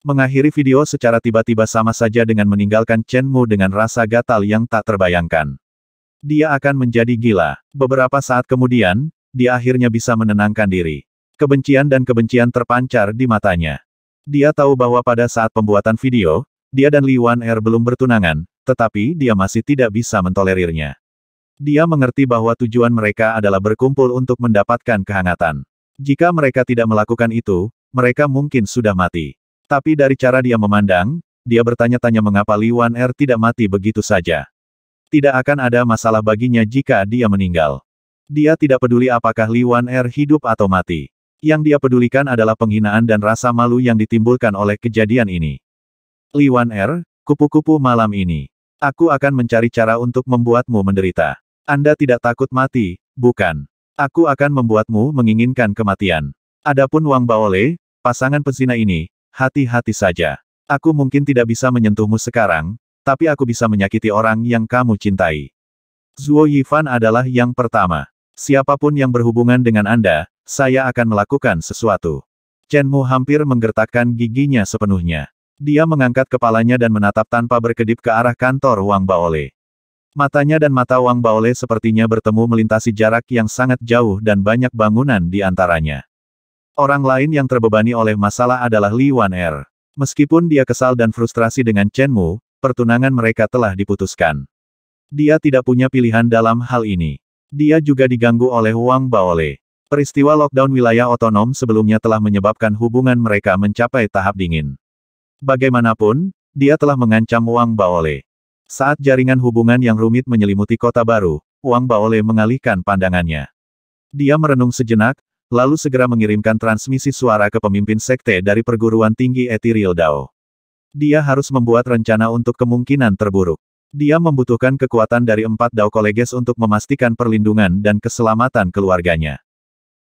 Mengakhiri video secara tiba-tiba sama saja dengan meninggalkan Chen Mu dengan rasa gatal yang tak terbayangkan. Dia akan menjadi gila. Beberapa saat kemudian, dia akhirnya bisa menenangkan diri. Kebencian dan kebencian terpancar di matanya. Dia tahu bahwa pada saat pembuatan video, dia dan Li Wan Er belum bertunangan, tetapi dia masih tidak bisa mentolerirnya. Dia mengerti bahwa tujuan mereka adalah berkumpul untuk mendapatkan kehangatan. Jika mereka tidak melakukan itu, mereka mungkin sudah mati. Tapi dari cara dia memandang, dia bertanya-tanya mengapa Li Wan Er tidak mati begitu saja. Tidak akan ada masalah baginya jika dia meninggal. Dia tidak peduli apakah Li Wan Er hidup atau mati. Yang dia pedulikan adalah penghinaan dan rasa malu yang ditimbulkan oleh kejadian ini. Liwan Er, kupu-kupu malam ini. Aku akan mencari cara untuk membuatmu menderita. Anda tidak takut mati, bukan? Aku akan membuatmu menginginkan kematian. Adapun Wang Baole, pasangan pezina ini, hati-hati saja. Aku mungkin tidak bisa menyentuhmu sekarang, tapi aku bisa menyakiti orang yang kamu cintai. Zuo Yifan adalah yang pertama. Siapapun yang berhubungan dengan Anda, saya akan melakukan sesuatu. Chen Mu hampir menggertakkan giginya sepenuhnya. Dia mengangkat kepalanya dan menatap tanpa berkedip ke arah kantor Wang Baole. Matanya dan mata Wang Baole sepertinya bertemu melintasi jarak yang sangat jauh dan banyak bangunan di antaranya. Orang lain yang terbebani oleh masalah adalah Li Wan Er. Meskipun dia kesal dan frustrasi dengan Chen Mu, pertunangan mereka telah diputuskan. Dia tidak punya pilihan dalam hal ini. Dia juga diganggu oleh Wang Baole. Peristiwa lockdown wilayah otonom sebelumnya telah menyebabkan hubungan mereka mencapai tahap dingin. Bagaimanapun, dia telah mengancam Wang Baole. Saat jaringan hubungan yang rumit menyelimuti kota baru, Wang Baole mengalihkan pandangannya. Dia merenung sejenak, lalu segera mengirimkan transmisi suara ke pemimpin sekte dari perguruan tinggi Ethereal Dao. Dia harus membuat rencana untuk kemungkinan terburuk. Dia membutuhkan kekuatan dari empat Dao Koleges untuk memastikan perlindungan dan keselamatan keluarganya.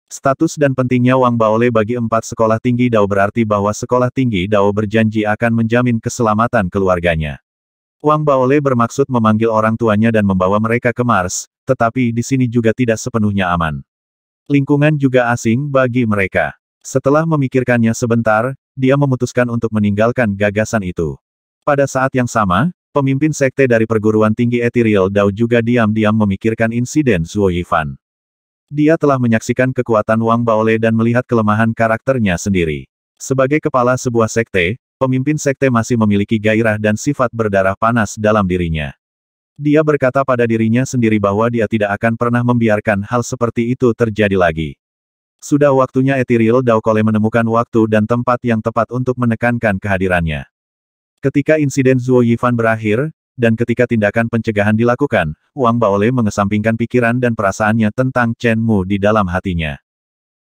Status dan pentingnya Wang Baole bagi empat sekolah tinggi Dao berarti bahwa sekolah tinggi Dao berjanji akan menjamin keselamatan keluarganya. Wang Baole bermaksud memanggil orang tuanya dan membawa mereka ke Mars, tetapi di sini juga tidak sepenuhnya aman. Lingkungan juga asing bagi mereka. Setelah memikirkannya sebentar, dia memutuskan untuk meninggalkan gagasan itu. Pada saat yang sama, pemimpin sekte dari perguruan tinggi Ethereal Dao juga diam-diam memikirkan insiden Zuo Yifan. Dia telah menyaksikan kekuatan Wang Baole dan melihat kelemahan karakternya sendiri. Sebagai kepala sebuah sekte, pemimpin sekte masih memiliki gairah dan sifat berdarah panas dalam dirinya. Dia berkata pada dirinya sendiri bahwa dia tidak akan pernah membiarkan hal seperti itu terjadi lagi. Sudah waktunya Ethereal Daukole menemukan waktu dan tempat yang tepat untuk menekankan kehadirannya. Ketika insiden Zuo Yifan berakhir, dan ketika tindakan pencegahan dilakukan, Wang Baole mengesampingkan pikiran dan perasaannya tentang Chen Mu di dalam hatinya.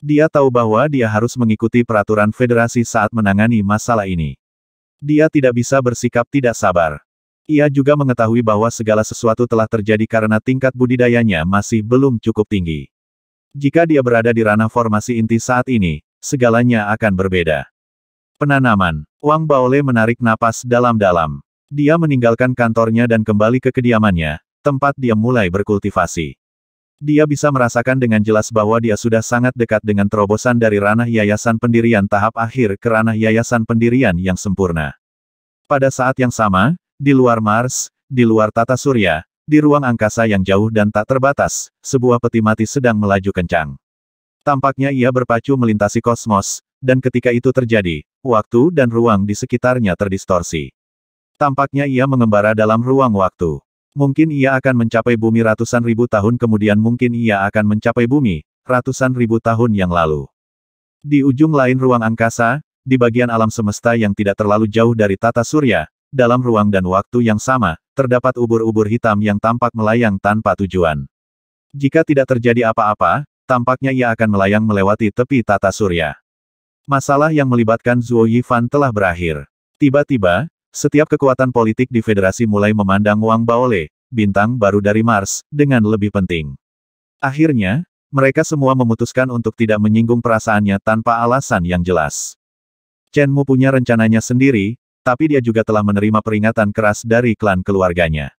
Dia tahu bahwa dia harus mengikuti peraturan federasi saat menangani masalah ini. Dia tidak bisa bersikap tidak sabar. Ia juga mengetahui bahwa segala sesuatu telah terjadi karena tingkat budidayanya masih belum cukup tinggi. Jika dia berada di ranah formasi inti saat ini, segalanya akan berbeda. Penanaman, Wang Baole menarik napas dalam-dalam. Dia meninggalkan kantornya dan kembali ke kediamannya, tempat dia mulai berkultivasi. Dia bisa merasakan dengan jelas bahwa dia sudah sangat dekat dengan terobosan dari ranah yayasan pendirian tahap akhir ke ranah yayasan pendirian yang sempurna. Pada saat yang sama, di luar Mars, di luar tata surya, di ruang angkasa yang jauh dan tak terbatas, sebuah peti mati sedang melaju kencang. Tampaknya ia berpacu melintasi kosmos, dan ketika itu terjadi, waktu dan ruang di sekitarnya terdistorsi. Tampaknya ia mengembara dalam ruang waktu. Mungkin ia akan mencapai bumi ratusan ribu tahun kemudian mungkin ia akan mencapai bumi, ratusan ribu tahun yang lalu. Di ujung lain ruang angkasa, di bagian alam semesta yang tidak terlalu jauh dari tata surya, dalam ruang dan waktu yang sama, terdapat ubur-ubur hitam yang tampak melayang tanpa tujuan. Jika tidak terjadi apa-apa, tampaknya ia akan melayang melewati tepi tata surya. Masalah yang melibatkan Zuo Yifan telah berakhir. Tiba-tiba, setiap kekuatan politik di federasi mulai memandang Wang Baole, bintang baru dari Mars, dengan lebih penting. Akhirnya, mereka semua memutuskan untuk tidak menyinggung perasaannya tanpa alasan yang jelas. Chen Mu punya rencananya sendiri, tapi dia juga telah menerima peringatan keras dari klan keluarganya.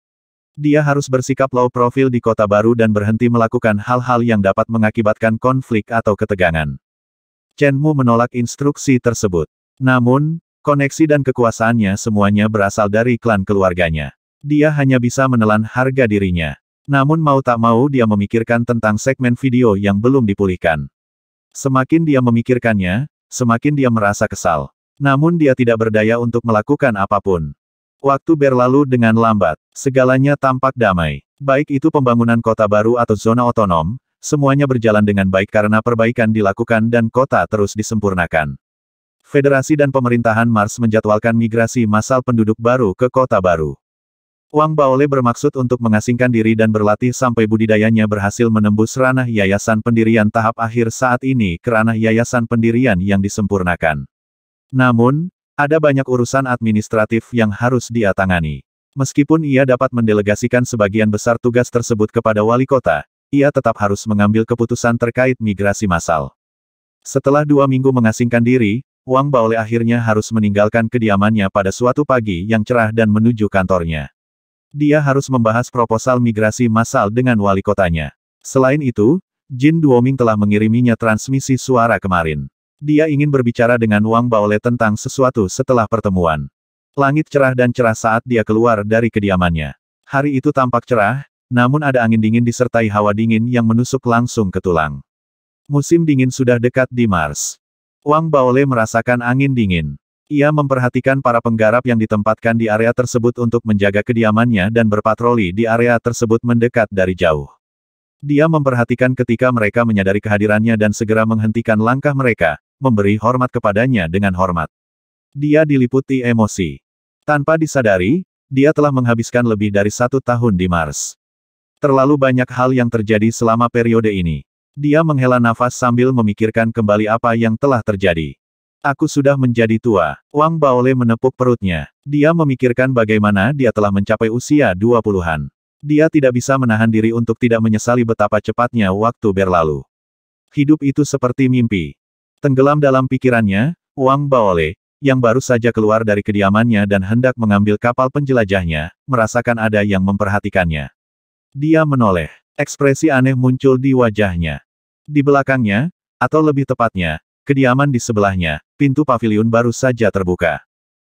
Dia harus bersikap low profile di kota baru dan berhenti melakukan hal-hal yang dapat mengakibatkan konflik atau ketegangan. Chen Mu menolak instruksi tersebut. Namun, Koneksi dan kekuasaannya semuanya berasal dari klan keluarganya. Dia hanya bisa menelan harga dirinya. Namun mau tak mau dia memikirkan tentang segmen video yang belum dipulihkan. Semakin dia memikirkannya, semakin dia merasa kesal. Namun dia tidak berdaya untuk melakukan apapun. Waktu berlalu dengan lambat, segalanya tampak damai. Baik itu pembangunan kota baru atau zona otonom, semuanya berjalan dengan baik karena perbaikan dilakukan dan kota terus disempurnakan. Federasi dan pemerintahan Mars menjadwalkan migrasi massal penduduk baru ke kota baru. Wang Baole bermaksud untuk mengasingkan diri dan berlatih sampai budidayanya berhasil menembus ranah yayasan pendirian tahap akhir saat ini ke ranah yayasan pendirian yang disempurnakan. Namun, ada banyak urusan administratif yang harus dia tangani. Meskipun ia dapat mendelegasikan sebagian besar tugas tersebut kepada wali kota, ia tetap harus mengambil keputusan terkait migrasi massal. Setelah dua minggu mengasingkan diri, Wang Baole akhirnya harus meninggalkan kediamannya pada suatu pagi yang cerah dan menuju kantornya. Dia harus membahas proposal migrasi massal dengan wali kotanya. Selain itu, Jin Duoming telah mengiriminya transmisi suara kemarin. Dia ingin berbicara dengan Wang Baole tentang sesuatu setelah pertemuan. Langit cerah dan cerah saat dia keluar dari kediamannya. Hari itu tampak cerah, namun ada angin dingin disertai hawa dingin yang menusuk langsung ke tulang. Musim dingin sudah dekat di Mars. Wang Baole merasakan angin dingin. Ia memperhatikan para penggarap yang ditempatkan di area tersebut untuk menjaga kediamannya dan berpatroli di area tersebut mendekat dari jauh. Dia memperhatikan ketika mereka menyadari kehadirannya dan segera menghentikan langkah mereka, memberi hormat kepadanya dengan hormat. Dia diliputi emosi. Tanpa disadari, dia telah menghabiskan lebih dari satu tahun di Mars. Terlalu banyak hal yang terjadi selama periode ini. Dia menghela nafas sambil memikirkan kembali apa yang telah terjadi. Aku sudah menjadi tua. Wang Baole menepuk perutnya. Dia memikirkan bagaimana dia telah mencapai usia dua puluhan. Dia tidak bisa menahan diri untuk tidak menyesali betapa cepatnya waktu berlalu. Hidup itu seperti mimpi. Tenggelam dalam pikirannya, Wang Baole, yang baru saja keluar dari kediamannya dan hendak mengambil kapal penjelajahnya, merasakan ada yang memperhatikannya. Dia menoleh. Ekspresi aneh muncul di wajahnya. Di belakangnya, atau lebih tepatnya, kediaman di sebelahnya, pintu pavilion baru saja terbuka.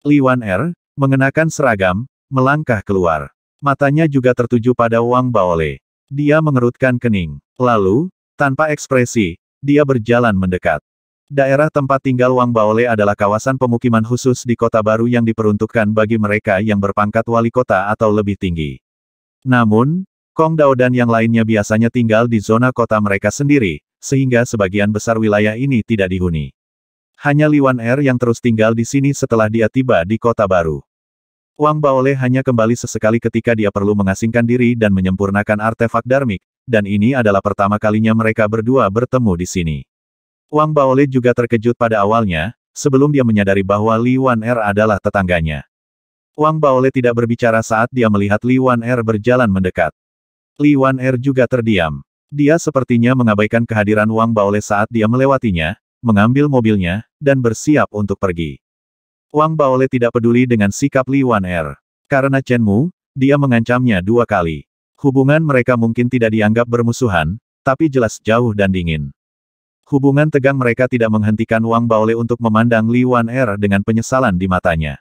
Li Wan Er, mengenakan seragam, melangkah keluar. Matanya juga tertuju pada Wang Baole. Dia mengerutkan kening. Lalu, tanpa ekspresi, dia berjalan mendekat. Daerah tempat tinggal Wang Baole adalah kawasan pemukiman khusus di kota baru yang diperuntukkan bagi mereka yang berpangkat wali kota atau lebih tinggi. Namun, Kong Dao dan yang lainnya biasanya tinggal di zona kota mereka sendiri, sehingga sebagian besar wilayah ini tidak dihuni. Hanya Liwan Er yang terus tinggal di sini setelah dia tiba di kota baru. Wang Baole hanya kembali sesekali ketika dia perlu mengasingkan diri dan menyempurnakan artefak dharmik, dan ini adalah pertama kalinya mereka berdua bertemu di sini. Wang Baole juga terkejut pada awalnya, sebelum dia menyadari bahwa Li Wan Er adalah tetangganya. Wang Baole tidak berbicara saat dia melihat Li Wan Er berjalan mendekat. Li Wan Er juga terdiam. Dia sepertinya mengabaikan kehadiran Wang Baole saat dia melewatinya, mengambil mobilnya, dan bersiap untuk pergi. Wang Baole tidak peduli dengan sikap Li Wan Er. Karena Chen Mu, dia mengancamnya dua kali. Hubungan mereka mungkin tidak dianggap bermusuhan, tapi jelas jauh dan dingin. Hubungan tegang mereka tidak menghentikan Wang Baole untuk memandang Li Wan Er dengan penyesalan di matanya.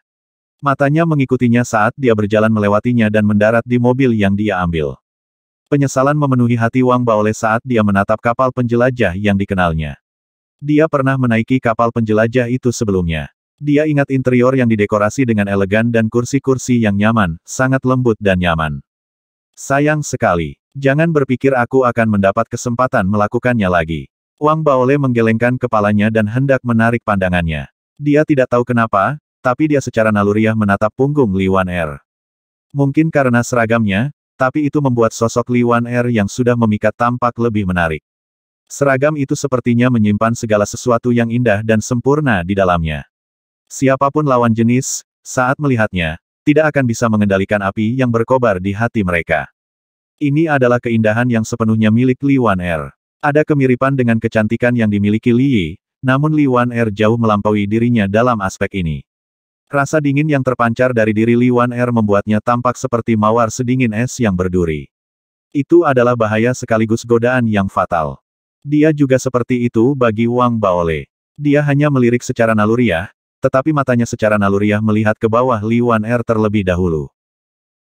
Matanya mengikutinya saat dia berjalan melewatinya dan mendarat di mobil yang dia ambil. Penyesalan memenuhi hati Wang Baole saat dia menatap kapal penjelajah yang dikenalnya. Dia pernah menaiki kapal penjelajah itu sebelumnya. Dia ingat interior yang didekorasi dengan elegan dan kursi-kursi yang nyaman, sangat lembut dan nyaman. Sayang sekali. Jangan berpikir aku akan mendapat kesempatan melakukannya lagi. Wang Baole menggelengkan kepalanya dan hendak menarik pandangannya. Dia tidak tahu kenapa, tapi dia secara naluriah menatap punggung Li Wan Er. Mungkin karena seragamnya, tapi itu membuat sosok Li Wan Er yang sudah memikat tampak lebih menarik. Seragam itu sepertinya menyimpan segala sesuatu yang indah dan sempurna di dalamnya. Siapapun lawan jenis, saat melihatnya, tidak akan bisa mengendalikan api yang berkobar di hati mereka. Ini adalah keindahan yang sepenuhnya milik Li Wan Er. Ada kemiripan dengan kecantikan yang dimiliki Li Yi, namun Li Wan Er jauh melampaui dirinya dalam aspek ini. Rasa dingin yang terpancar dari diri Li Wan Er membuatnya tampak seperti mawar sedingin es yang berduri. Itu adalah bahaya sekaligus godaan yang fatal. Dia juga seperti itu bagi Wang Baole. Dia hanya melirik secara naluriah, tetapi matanya secara naluriah melihat ke bawah Li Wan Er terlebih dahulu.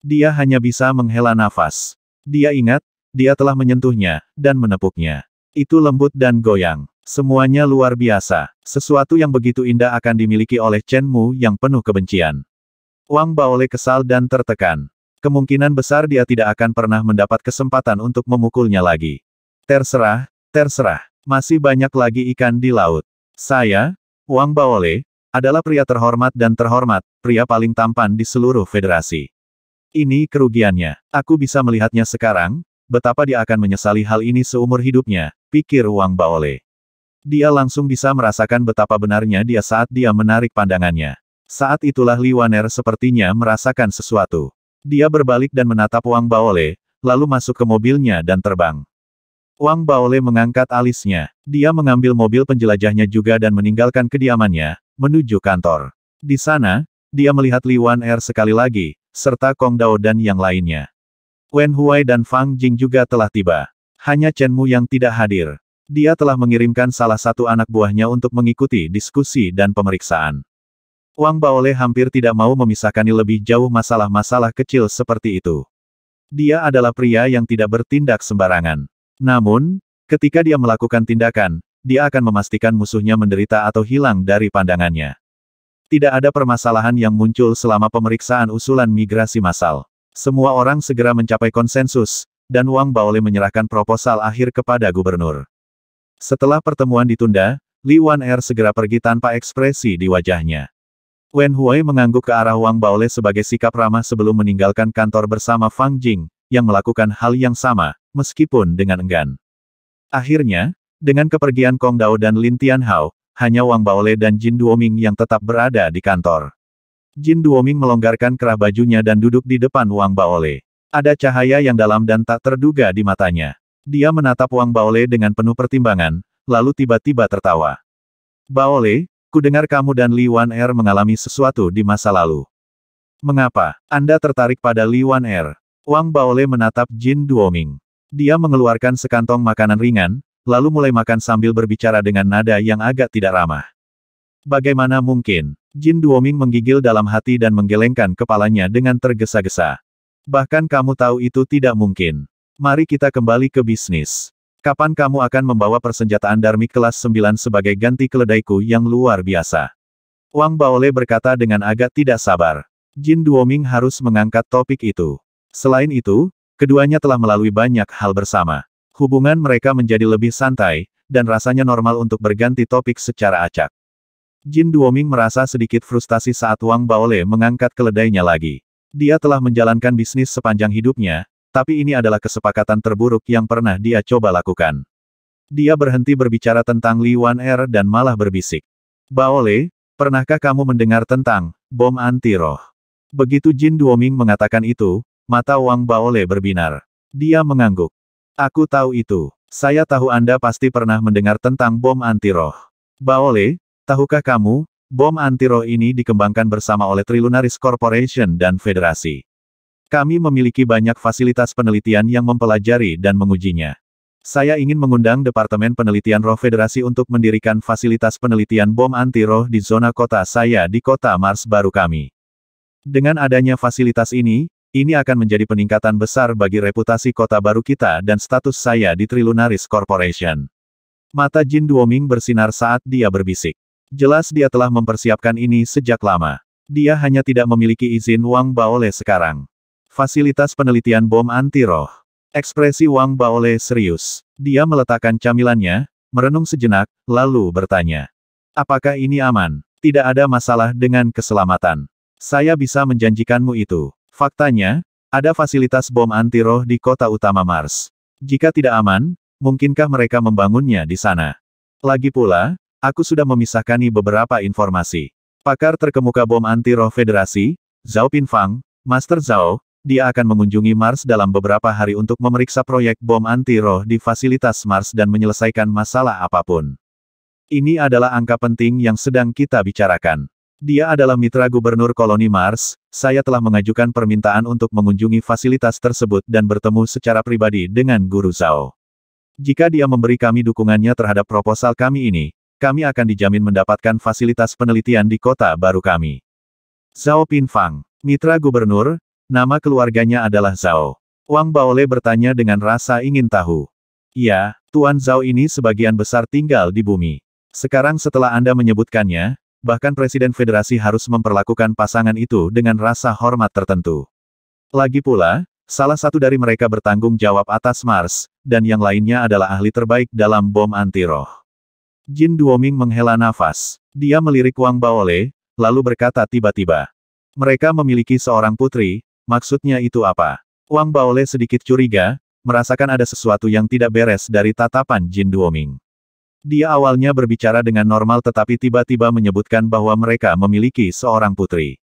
Dia hanya bisa menghela nafas. Dia ingat, dia telah menyentuhnya, dan menepuknya. Itu lembut dan goyang. Semuanya luar biasa. Sesuatu yang begitu indah akan dimiliki oleh Chen Mu yang penuh kebencian. Wang Baole kesal dan tertekan. Kemungkinan besar dia tidak akan pernah mendapat kesempatan untuk memukulnya lagi. Terserah, terserah. Masih banyak lagi ikan di laut. Saya, Wang Baole, adalah pria terhormat dan terhormat, pria paling tampan di seluruh federasi. Ini kerugiannya. Aku bisa melihatnya sekarang, betapa dia akan menyesali hal ini seumur hidupnya, pikir Wang Baole. Dia langsung bisa merasakan betapa benarnya dia saat dia menarik pandangannya. Saat itulah Li Waner sepertinya merasakan sesuatu. Dia berbalik dan menatap Wang Baole, lalu masuk ke mobilnya dan terbang. Wang Baole mengangkat alisnya. Dia mengambil mobil penjelajahnya juga dan meninggalkan kediamannya, menuju kantor. Di sana, dia melihat Li Wan Er sekali lagi, serta Kong Dao dan yang lainnya. Wen Huai dan Fang Jing juga telah tiba. Hanya Chen Mu yang tidak hadir. Dia telah mengirimkan salah satu anak buahnya untuk mengikuti diskusi dan pemeriksaan. Wang Baole hampir tidak mau memisahkan lebih jauh masalah-masalah kecil seperti itu. Dia adalah pria yang tidak bertindak sembarangan. Namun, ketika dia melakukan tindakan, dia akan memastikan musuhnya menderita atau hilang dari pandangannya. Tidak ada permasalahan yang muncul selama pemeriksaan usulan migrasi massal. Semua orang segera mencapai konsensus, dan Wang Baole menyerahkan proposal akhir kepada gubernur. Setelah pertemuan ditunda, Li Wan Er segera pergi tanpa ekspresi di wajahnya. Wen Huai mengangguk ke arah Wang Baole sebagai sikap ramah sebelum meninggalkan kantor bersama Fang Jing, yang melakukan hal yang sama, meskipun dengan enggan. Akhirnya, dengan kepergian Kong Dao dan Lin Tianhao, hanya Wang Baole dan Jin Duoming yang tetap berada di kantor. Jin Duoming melonggarkan kerah bajunya dan duduk di depan Wang Baole. Ada cahaya yang dalam dan tak terduga di matanya. Dia menatap Wang Baole dengan penuh pertimbangan, lalu tiba-tiba tertawa. Baole, dengar kamu dan Li Wan Er mengalami sesuatu di masa lalu. Mengapa Anda tertarik pada Li Wan Er? Wang Baole menatap Jin Duoming. Dia mengeluarkan sekantong makanan ringan, lalu mulai makan sambil berbicara dengan nada yang agak tidak ramah. Bagaimana mungkin? Jin Duoming menggigil dalam hati dan menggelengkan kepalanya dengan tergesa-gesa. Bahkan kamu tahu itu tidak mungkin. Mari kita kembali ke bisnis. Kapan kamu akan membawa persenjataan Darmik kelas 9 sebagai ganti keledaiku yang luar biasa? Wang Baole berkata dengan agak tidak sabar. Jin Duoming harus mengangkat topik itu. Selain itu, keduanya telah melalui banyak hal bersama. Hubungan mereka menjadi lebih santai, dan rasanya normal untuk berganti topik secara acak. Jin Duoming merasa sedikit frustasi saat Wang Baole mengangkat keledainya lagi. Dia telah menjalankan bisnis sepanjang hidupnya, tapi ini adalah kesepakatan terburuk yang pernah dia coba lakukan. Dia berhenti berbicara tentang Li Wan Er dan malah berbisik. Baole, pernahkah kamu mendengar tentang bom anti roh? Begitu Jin Duoming mengatakan itu, mata Wang Baole berbinar. Dia mengangguk. Aku tahu itu. Saya tahu Anda pasti pernah mendengar tentang bom anti roh. Baole, tahukah kamu, bom anti roh ini dikembangkan bersama oleh Trilunaris Corporation dan Federasi. Kami memiliki banyak fasilitas penelitian yang mempelajari dan mengujinya. Saya ingin mengundang Departemen Penelitian Roh Federasi untuk mendirikan fasilitas penelitian bom anti-roh di zona kota saya di kota Mars baru kami. Dengan adanya fasilitas ini, ini akan menjadi peningkatan besar bagi reputasi kota baru kita dan status saya di Trilunaris Corporation. Mata Jin Duoming bersinar saat dia berbisik. Jelas dia telah mempersiapkan ini sejak lama. Dia hanya tidak memiliki izin Wang Baole sekarang. Fasilitas penelitian bom anti-roh. Ekspresi Wang Baole serius. Dia meletakkan camilannya, merenung sejenak, lalu bertanya. Apakah ini aman? Tidak ada masalah dengan keselamatan. Saya bisa menjanjikanmu itu. Faktanya, ada fasilitas bom anti-roh di kota utama Mars. Jika tidak aman, mungkinkah mereka membangunnya di sana? Lagi pula, aku sudah memisahkan beberapa informasi. Pakar terkemuka bom anti-roh federasi, Zhao Pinfang, Master Zhao, dia akan mengunjungi Mars dalam beberapa hari untuk memeriksa proyek bom anti-roh di fasilitas Mars dan menyelesaikan masalah apapun. Ini adalah angka penting yang sedang kita bicarakan. Dia adalah mitra gubernur koloni Mars, saya telah mengajukan permintaan untuk mengunjungi fasilitas tersebut dan bertemu secara pribadi dengan Guru Zhao. Jika dia memberi kami dukungannya terhadap proposal kami ini, kami akan dijamin mendapatkan fasilitas penelitian di kota baru kami. Zhao Pinfang, mitra gubernur, Nama keluarganya adalah Zhao. Wang Baole bertanya dengan rasa ingin tahu. Ya, Tuan Zhao ini sebagian besar tinggal di bumi. Sekarang setelah Anda menyebutkannya, bahkan Presiden Federasi harus memperlakukan pasangan itu dengan rasa hormat tertentu. Lagi pula, salah satu dari mereka bertanggung jawab atas Mars, dan yang lainnya adalah ahli terbaik dalam bom anti-roh. Jin Duoming menghela nafas. Dia melirik Wang Baole, lalu berkata tiba-tiba. Mereka memiliki seorang putri, Maksudnya itu apa? Wang Baole sedikit curiga, merasakan ada sesuatu yang tidak beres dari tatapan Jin Duoming. Dia awalnya berbicara dengan normal tetapi tiba-tiba menyebutkan bahwa mereka memiliki seorang putri.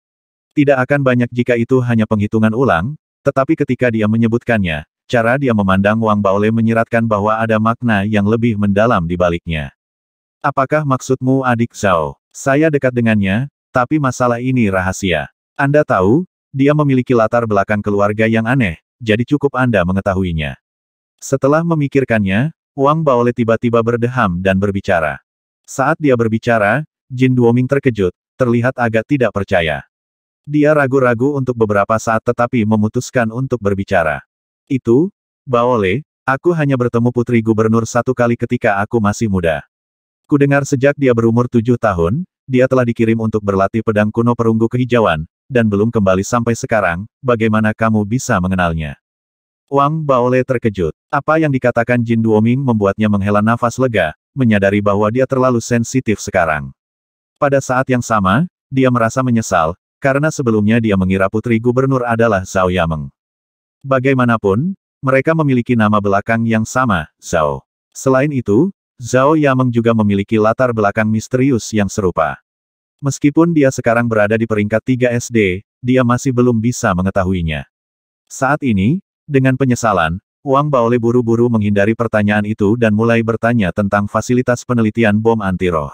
Tidak akan banyak jika itu hanya penghitungan ulang, tetapi ketika dia menyebutkannya, cara dia memandang Wang Baole menyiratkan bahwa ada makna yang lebih mendalam di baliknya. Apakah maksudmu adik Zhao? Saya dekat dengannya, tapi masalah ini rahasia. Anda tahu, dia memiliki latar belakang keluarga yang aneh, jadi cukup Anda mengetahuinya. Setelah memikirkannya, Wang Baole tiba-tiba berdeham dan berbicara. Saat dia berbicara, Jin Duoming terkejut, terlihat agak tidak percaya. Dia ragu-ragu untuk beberapa saat tetapi memutuskan untuk berbicara. Itu, Baole, aku hanya bertemu putri gubernur satu kali ketika aku masih muda. Kudengar sejak dia berumur tujuh tahun, dia telah dikirim untuk berlatih pedang kuno perunggu kehijauan, dan belum kembali sampai sekarang, bagaimana kamu bisa mengenalnya? Wang Baole terkejut. Apa yang dikatakan Jin Duoming membuatnya menghela nafas lega, menyadari bahwa dia terlalu sensitif sekarang. Pada saat yang sama, dia merasa menyesal, karena sebelumnya dia mengira putri gubernur adalah Zhao Yameng. Bagaimanapun, mereka memiliki nama belakang yang sama, Zhao. Selain itu, Zhao Yameng juga memiliki latar belakang misterius yang serupa. Meskipun dia sekarang berada di peringkat 3 SD, dia masih belum bisa mengetahuinya. Saat ini, dengan penyesalan, Wang Baole buru-buru menghindari pertanyaan itu dan mulai bertanya tentang fasilitas penelitian bom anti-roh.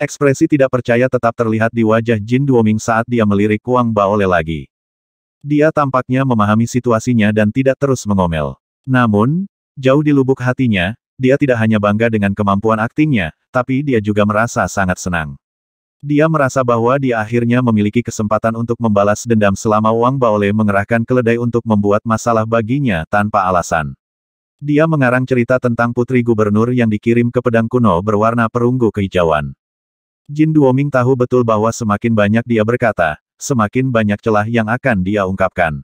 Ekspresi tidak percaya tetap terlihat di wajah Jin Duoming saat dia melirik Wang Baole lagi. Dia tampaknya memahami situasinya dan tidak terus mengomel. Namun, jauh di lubuk hatinya, dia tidak hanya bangga dengan kemampuan aktingnya, tapi dia juga merasa sangat senang. Dia merasa bahwa dia akhirnya memiliki kesempatan untuk membalas dendam selama Wang Baole mengerahkan keledai untuk membuat masalah baginya tanpa alasan. Dia mengarang cerita tentang putri gubernur yang dikirim ke pedang kuno berwarna perunggu kehijauan. Jin Duoming tahu betul bahwa semakin banyak dia berkata, semakin banyak celah yang akan dia ungkapkan.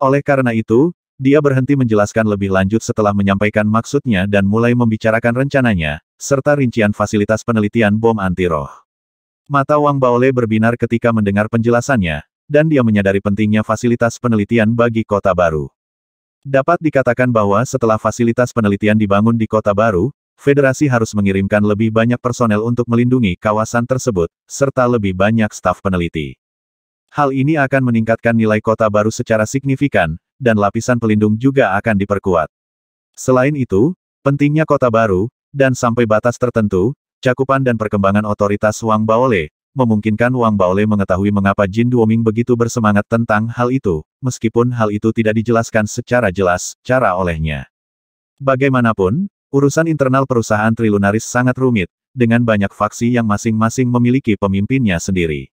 Oleh karena itu, dia berhenti menjelaskan lebih lanjut setelah menyampaikan maksudnya dan mulai membicarakan rencananya, serta rincian fasilitas penelitian bom anti-roh. Mata Wang Baole berbinar ketika mendengar penjelasannya, dan dia menyadari pentingnya fasilitas penelitian bagi kota baru. Dapat dikatakan bahwa setelah fasilitas penelitian dibangun di kota baru, federasi harus mengirimkan lebih banyak personel untuk melindungi kawasan tersebut, serta lebih banyak staf peneliti. Hal ini akan meningkatkan nilai kota baru secara signifikan, dan lapisan pelindung juga akan diperkuat. Selain itu, pentingnya kota baru, dan sampai batas tertentu, Cakupan dan perkembangan otoritas Wang Baole, memungkinkan Wang Baole mengetahui mengapa Jin Duoming begitu bersemangat tentang hal itu, meskipun hal itu tidak dijelaskan secara jelas, cara olehnya. Bagaimanapun, urusan internal perusahaan Trilunaris sangat rumit, dengan banyak faksi yang masing-masing memiliki pemimpinnya sendiri.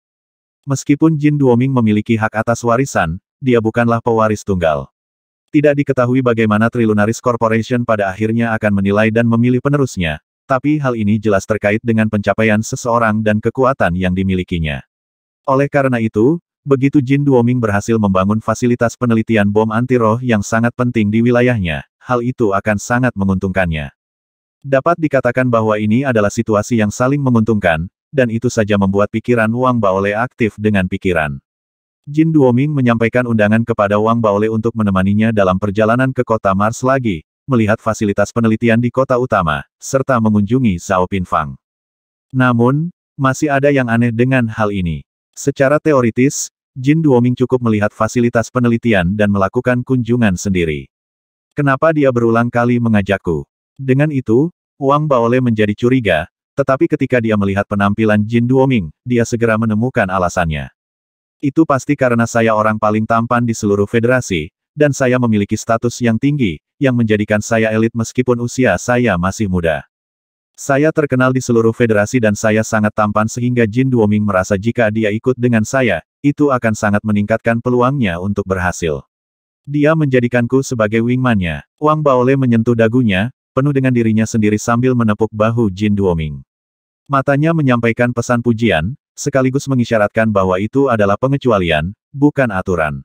Meskipun Jin Duoming memiliki hak atas warisan, dia bukanlah pewaris tunggal. Tidak diketahui bagaimana Trilunaris Corporation pada akhirnya akan menilai dan memilih penerusnya, tapi hal ini jelas terkait dengan pencapaian seseorang dan kekuatan yang dimilikinya. Oleh karena itu, begitu Jin Duoming berhasil membangun fasilitas penelitian bom anti-roh yang sangat penting di wilayahnya, hal itu akan sangat menguntungkannya. Dapat dikatakan bahwa ini adalah situasi yang saling menguntungkan, dan itu saja membuat pikiran Wang Baole aktif dengan pikiran. Jin Duoming menyampaikan undangan kepada Wang Baole untuk menemaninya dalam perjalanan ke kota Mars lagi, melihat fasilitas penelitian di kota utama, serta mengunjungi Zhao Pinfang. Namun, masih ada yang aneh dengan hal ini. Secara teoritis, Jin Duoming cukup melihat fasilitas penelitian dan melakukan kunjungan sendiri. Kenapa dia berulang kali mengajakku? Dengan itu, Wang Baole menjadi curiga, tetapi ketika dia melihat penampilan Jin Duoming, dia segera menemukan alasannya. Itu pasti karena saya orang paling tampan di seluruh federasi, dan saya memiliki status yang tinggi, yang menjadikan saya elit meskipun usia saya masih muda. Saya terkenal di seluruh federasi dan saya sangat tampan sehingga Jin Duoming merasa jika dia ikut dengan saya, itu akan sangat meningkatkan peluangnya untuk berhasil. Dia menjadikanku sebagai wingmannya. Wang Baole menyentuh dagunya, penuh dengan dirinya sendiri sambil menepuk bahu Jin Duoming. Matanya menyampaikan pesan pujian, sekaligus mengisyaratkan bahwa itu adalah pengecualian, bukan aturan.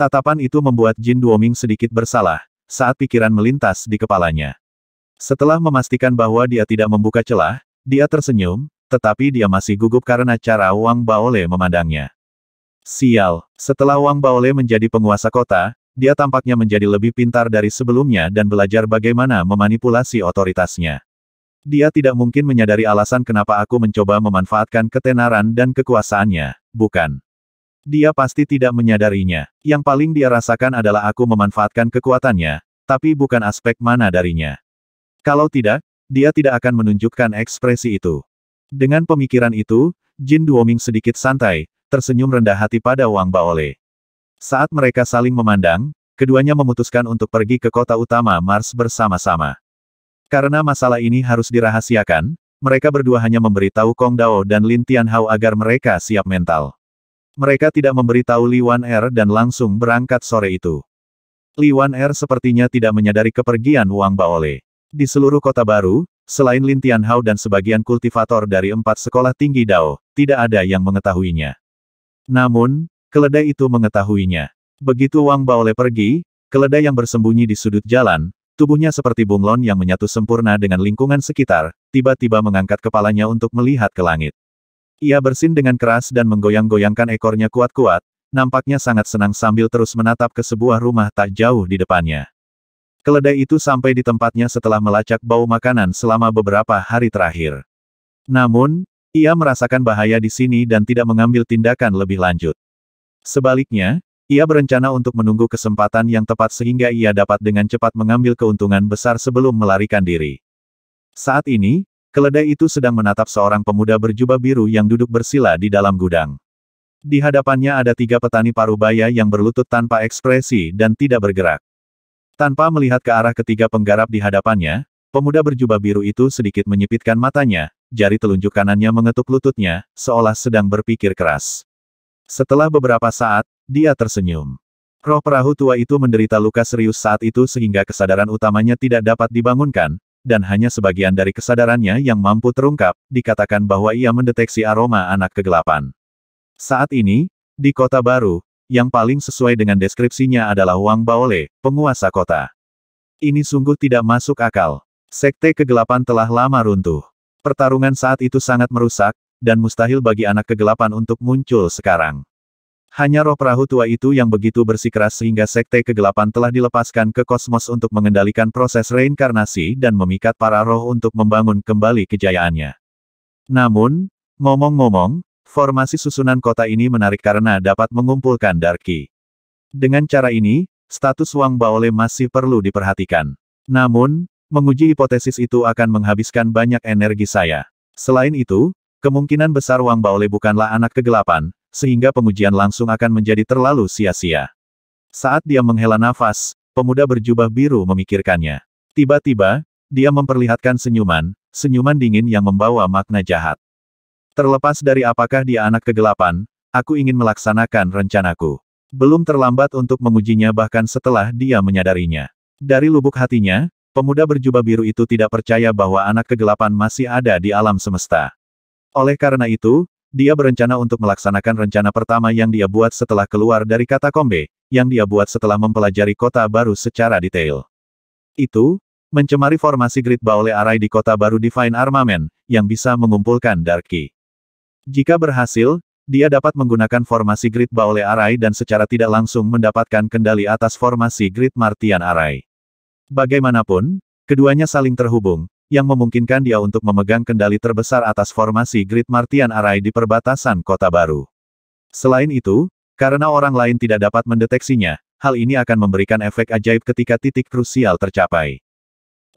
Tatapan itu membuat Jin Duoming sedikit bersalah, saat pikiran melintas di kepalanya. Setelah memastikan bahwa dia tidak membuka celah, dia tersenyum, tetapi dia masih gugup karena cara Wang Baole memandangnya. Sial, setelah Wang Baole menjadi penguasa kota, dia tampaknya menjadi lebih pintar dari sebelumnya dan belajar bagaimana memanipulasi otoritasnya. Dia tidak mungkin menyadari alasan kenapa aku mencoba memanfaatkan ketenaran dan kekuasaannya, bukan? Dia pasti tidak menyadarinya. Yang paling dia rasakan adalah aku memanfaatkan kekuatannya, tapi bukan aspek mana darinya. Kalau tidak, dia tidak akan menunjukkan ekspresi itu. Dengan pemikiran itu, Jin Duoming sedikit santai, tersenyum rendah hati pada Wang Baole. Saat mereka saling memandang, keduanya memutuskan untuk pergi ke kota utama Mars bersama-sama. Karena masalah ini harus dirahasiakan, mereka berdua hanya memberitahu Kong Dao dan Lin Tianhao agar mereka siap mental. Mereka tidak memberitahu Li Wan Er dan langsung berangkat sore itu. Li Wan Er sepertinya tidak menyadari kepergian Wang Baole. Di seluruh kota baru, selain Lin Tianhao dan sebagian kultivator dari empat sekolah tinggi Dao, tidak ada yang mengetahuinya. Namun, keledai itu mengetahuinya. Begitu Wang Baole pergi, keledai yang bersembunyi di sudut jalan, tubuhnya seperti bunglon yang menyatu sempurna dengan lingkungan sekitar, tiba-tiba mengangkat kepalanya untuk melihat ke langit. Ia bersin dengan keras dan menggoyang-goyangkan ekornya kuat-kuat, nampaknya sangat senang sambil terus menatap ke sebuah rumah tak jauh di depannya. Keledai itu sampai di tempatnya setelah melacak bau makanan selama beberapa hari terakhir. Namun, ia merasakan bahaya di sini dan tidak mengambil tindakan lebih lanjut. Sebaliknya, ia berencana untuk menunggu kesempatan yang tepat sehingga ia dapat dengan cepat mengambil keuntungan besar sebelum melarikan diri. Saat ini, Keledai itu sedang menatap seorang pemuda berjubah biru yang duduk bersila di dalam gudang. Di hadapannya ada tiga petani parubaya yang berlutut tanpa ekspresi dan tidak bergerak. Tanpa melihat ke arah ketiga penggarap di hadapannya, pemuda berjubah biru itu sedikit menyipitkan matanya, jari telunjuk kanannya mengetuk lututnya, seolah sedang berpikir keras. Setelah beberapa saat, dia tersenyum. Roh perahu tua itu menderita luka serius saat itu sehingga kesadaran utamanya tidak dapat dibangunkan, dan hanya sebagian dari kesadarannya yang mampu terungkap, dikatakan bahwa ia mendeteksi aroma anak kegelapan. Saat ini, di kota baru, yang paling sesuai dengan deskripsinya adalah Wang Baole, penguasa kota. Ini sungguh tidak masuk akal. Sekte kegelapan telah lama runtuh. Pertarungan saat itu sangat merusak, dan mustahil bagi anak kegelapan untuk muncul sekarang. Hanya roh perahu tua itu yang begitu bersikeras sehingga sekte kegelapan telah dilepaskan ke kosmos untuk mengendalikan proses reinkarnasi dan memikat para roh untuk membangun kembali kejayaannya. Namun, ngomong-ngomong, formasi susunan kota ini menarik karena dapat mengumpulkan Darki. Dengan cara ini, status Wang Baole masih perlu diperhatikan. Namun, menguji hipotesis itu akan menghabiskan banyak energi saya. Selain itu, kemungkinan besar Wang Baole bukanlah anak kegelapan, sehingga pengujian langsung akan menjadi terlalu sia-sia. Saat dia menghela nafas, pemuda berjubah biru memikirkannya. Tiba-tiba, dia memperlihatkan senyuman, senyuman dingin yang membawa makna jahat. Terlepas dari apakah dia anak kegelapan, aku ingin melaksanakan rencanaku. Belum terlambat untuk mengujinya bahkan setelah dia menyadarinya. Dari lubuk hatinya, pemuda berjubah biru itu tidak percaya bahwa anak kegelapan masih ada di alam semesta. Oleh karena itu, dia berencana untuk melaksanakan rencana pertama yang dia buat setelah keluar dari kata kombe, yang dia buat setelah mempelajari kota baru secara detail. Itu, mencemari formasi grid baule arai di kota baru Divine Armament, yang bisa mengumpulkan Darky. Jika berhasil, dia dapat menggunakan formasi grid baule arai dan secara tidak langsung mendapatkan kendali atas formasi grid Martian arai. Bagaimanapun, keduanya saling terhubung, yang memungkinkan dia untuk memegang kendali terbesar atas formasi Grid Martian Array di perbatasan kota baru. Selain itu, karena orang lain tidak dapat mendeteksinya, hal ini akan memberikan efek ajaib ketika titik krusial tercapai.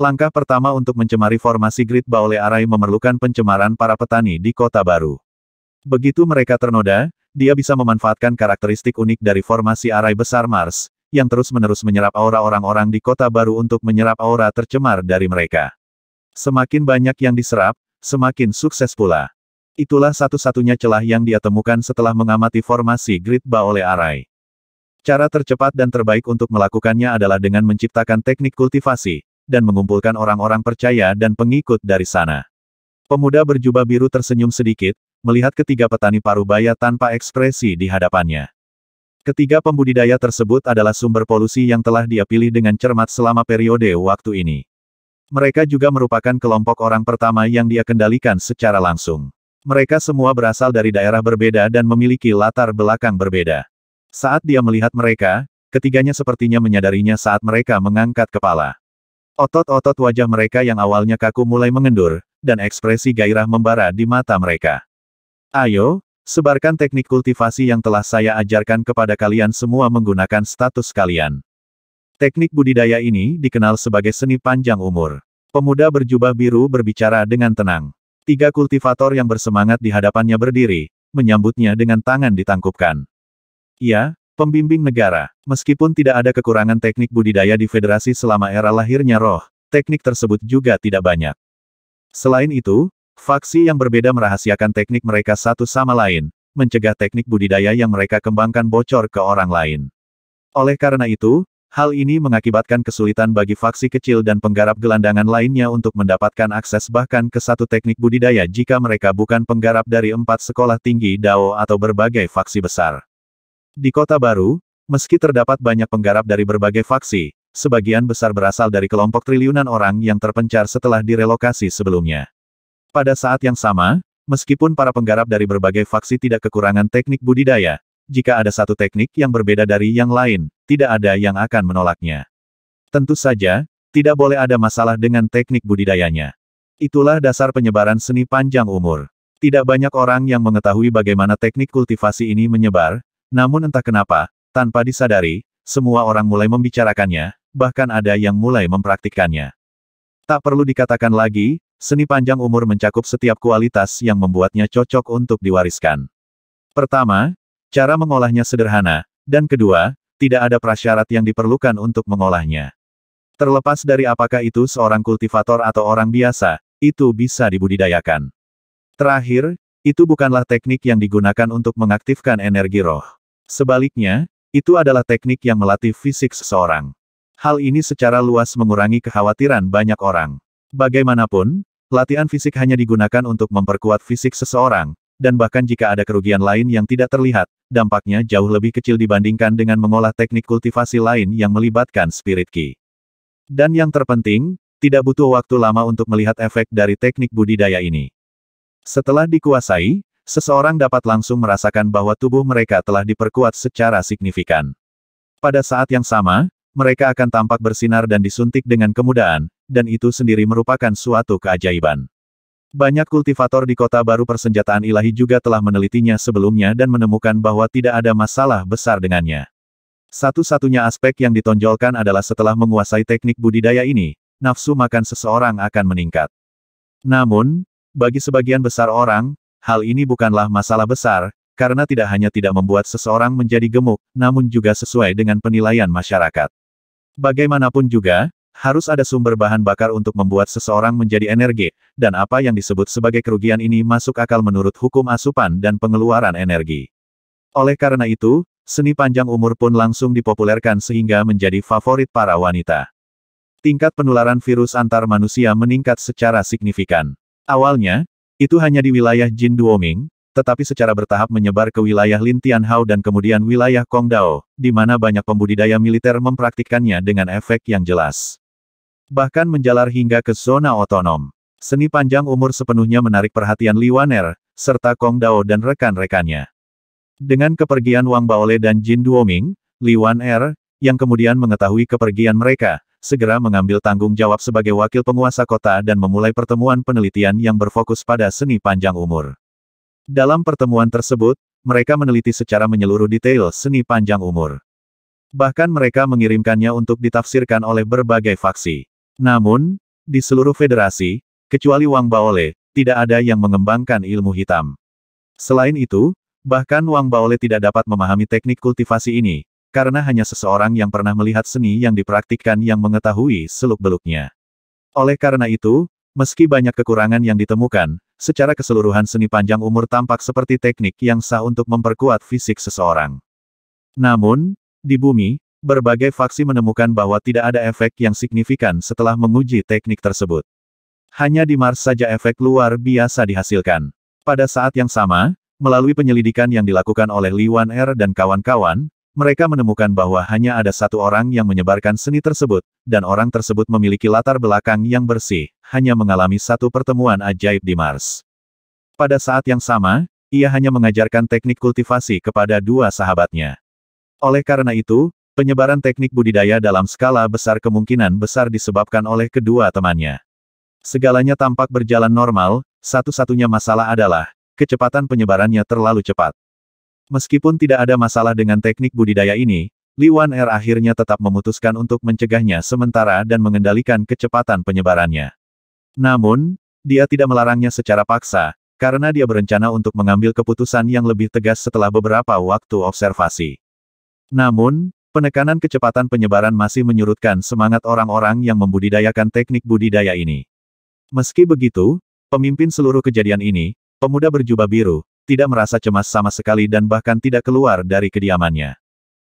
Langkah pertama untuk mencemari formasi Grid Baole Array memerlukan pencemaran para petani di kota baru. Begitu mereka ternoda, dia bisa memanfaatkan karakteristik unik dari formasi Array besar Mars, yang terus-menerus menyerap aura orang-orang di kota baru untuk menyerap aura tercemar dari mereka. Semakin banyak yang diserap, semakin sukses pula. Itulah satu-satunya celah yang dia temukan setelah mengamati formasi grid ba oleh Arai. Cara tercepat dan terbaik untuk melakukannya adalah dengan menciptakan teknik kultivasi, dan mengumpulkan orang-orang percaya dan pengikut dari sana. Pemuda berjubah biru tersenyum sedikit, melihat ketiga petani parubaya tanpa ekspresi di hadapannya. Ketiga pembudidaya tersebut adalah sumber polusi yang telah dia pilih dengan cermat selama periode waktu ini. Mereka juga merupakan kelompok orang pertama yang dia kendalikan secara langsung. Mereka semua berasal dari daerah berbeda dan memiliki latar belakang berbeda. Saat dia melihat mereka, ketiganya sepertinya menyadarinya saat mereka mengangkat kepala. Otot-otot wajah mereka yang awalnya kaku mulai mengendur, dan ekspresi gairah membara di mata mereka. Ayo, sebarkan teknik kultivasi yang telah saya ajarkan kepada kalian semua menggunakan status kalian. Teknik budidaya ini dikenal sebagai seni panjang umur. Pemuda berjubah biru berbicara dengan tenang. Tiga kultivator yang bersemangat di hadapannya berdiri, menyambutnya dengan tangan ditangkupkan. Ia, pembimbing negara, meskipun tidak ada kekurangan teknik budidaya di federasi selama era lahirnya roh, teknik tersebut juga tidak banyak. Selain itu, faksi yang berbeda merahasiakan teknik mereka satu sama lain, mencegah teknik budidaya yang mereka kembangkan bocor ke orang lain. Oleh karena itu, Hal ini mengakibatkan kesulitan bagi faksi kecil dan penggarap gelandangan lainnya untuk mendapatkan akses bahkan ke satu teknik budidaya jika mereka bukan penggarap dari empat sekolah tinggi DAO atau berbagai faksi besar. Di kota baru, meski terdapat banyak penggarap dari berbagai faksi, sebagian besar berasal dari kelompok triliunan orang yang terpencar setelah direlokasi sebelumnya. Pada saat yang sama, meskipun para penggarap dari berbagai faksi tidak kekurangan teknik budidaya, jika ada satu teknik yang berbeda dari yang lain, tidak ada yang akan menolaknya. Tentu saja, tidak boleh ada masalah dengan teknik budidayanya. Itulah dasar penyebaran seni panjang umur. Tidak banyak orang yang mengetahui bagaimana teknik kultivasi ini menyebar, namun entah kenapa, tanpa disadari, semua orang mulai membicarakannya, bahkan ada yang mulai mempraktikkannya. Tak perlu dikatakan lagi, seni panjang umur mencakup setiap kualitas yang membuatnya cocok untuk diwariskan. Pertama, cara mengolahnya sederhana, dan kedua, tidak ada prasyarat yang diperlukan untuk mengolahnya. Terlepas dari apakah itu seorang kultivator atau orang biasa, itu bisa dibudidayakan. Terakhir, itu bukanlah teknik yang digunakan untuk mengaktifkan energi roh. Sebaliknya, itu adalah teknik yang melatih fisik seseorang. Hal ini secara luas mengurangi kekhawatiran banyak orang. Bagaimanapun, latihan fisik hanya digunakan untuk memperkuat fisik seseorang, dan bahkan jika ada kerugian lain yang tidak terlihat, dampaknya jauh lebih kecil dibandingkan dengan mengolah teknik kultivasi lain yang melibatkan spirit ki. Dan yang terpenting, tidak butuh waktu lama untuk melihat efek dari teknik budidaya ini. Setelah dikuasai, seseorang dapat langsung merasakan bahwa tubuh mereka telah diperkuat secara signifikan. Pada saat yang sama, mereka akan tampak bersinar dan disuntik dengan kemudahan, dan itu sendiri merupakan suatu keajaiban. Banyak kultivator di kota baru persenjataan ilahi juga telah menelitinya sebelumnya dan menemukan bahwa tidak ada masalah besar dengannya. Satu-satunya aspek yang ditonjolkan adalah setelah menguasai teknik budidaya ini, nafsu makan seseorang akan meningkat. Namun, bagi sebagian besar orang, hal ini bukanlah masalah besar, karena tidak hanya tidak membuat seseorang menjadi gemuk, namun juga sesuai dengan penilaian masyarakat. Bagaimanapun juga, harus ada sumber bahan bakar untuk membuat seseorang menjadi energi, dan apa yang disebut sebagai kerugian ini masuk akal menurut hukum asupan dan pengeluaran energi. Oleh karena itu, seni panjang umur pun langsung dipopulerkan sehingga menjadi favorit para wanita. Tingkat penularan virus antar manusia meningkat secara signifikan. Awalnya, itu hanya di wilayah Jin Duoming, tetapi secara bertahap menyebar ke wilayah Lin Tianhao dan kemudian wilayah Kongdao, di mana banyak pembudidaya militer mempraktikkannya dengan efek yang jelas. Bahkan menjalar hingga ke zona otonom. Seni panjang umur sepenuhnya menarik perhatian Li Waner, serta Kong Dao dan rekan-rekannya. Dengan kepergian Wang Baole dan Jin Duoming, Li Waner, yang kemudian mengetahui kepergian mereka, segera mengambil tanggung jawab sebagai wakil penguasa kota dan memulai pertemuan penelitian yang berfokus pada seni panjang umur. Dalam pertemuan tersebut, mereka meneliti secara menyeluruh detail seni panjang umur. Bahkan mereka mengirimkannya untuk ditafsirkan oleh berbagai faksi. Namun, di seluruh federasi, kecuali Wang Baole, tidak ada yang mengembangkan ilmu hitam. Selain itu, bahkan Wang Baole tidak dapat memahami teknik kultivasi ini, karena hanya seseorang yang pernah melihat seni yang dipraktikkan yang mengetahui seluk-beluknya. Oleh karena itu, meski banyak kekurangan yang ditemukan, secara keseluruhan seni panjang umur tampak seperti teknik yang sah untuk memperkuat fisik seseorang. Namun, di bumi, berbagai faksi menemukan bahwa tidak ada efek yang signifikan setelah menguji teknik tersebut. Hanya di Mars saja efek luar biasa dihasilkan. Pada saat yang sama, melalui penyelidikan yang dilakukan oleh Li Wan Er dan kawan-kawan, mereka menemukan bahwa hanya ada satu orang yang menyebarkan seni tersebut, dan orang tersebut memiliki latar belakang yang bersih, hanya mengalami satu pertemuan ajaib di Mars. Pada saat yang sama, ia hanya mengajarkan teknik kultivasi kepada dua sahabatnya. Oleh karena itu, Penyebaran teknik budidaya dalam skala besar kemungkinan besar disebabkan oleh kedua temannya. Segalanya tampak berjalan normal, satu-satunya masalah adalah, kecepatan penyebarannya terlalu cepat. Meskipun tidak ada masalah dengan teknik budidaya ini, Li Wan Er akhirnya tetap memutuskan untuk mencegahnya sementara dan mengendalikan kecepatan penyebarannya. Namun, dia tidak melarangnya secara paksa, karena dia berencana untuk mengambil keputusan yang lebih tegas setelah beberapa waktu observasi. Namun, Penekanan kecepatan penyebaran masih menyurutkan semangat orang-orang yang membudidayakan teknik budidaya ini. Meski begitu, pemimpin seluruh kejadian ini, pemuda berjubah biru, tidak merasa cemas sama sekali dan bahkan tidak keluar dari kediamannya.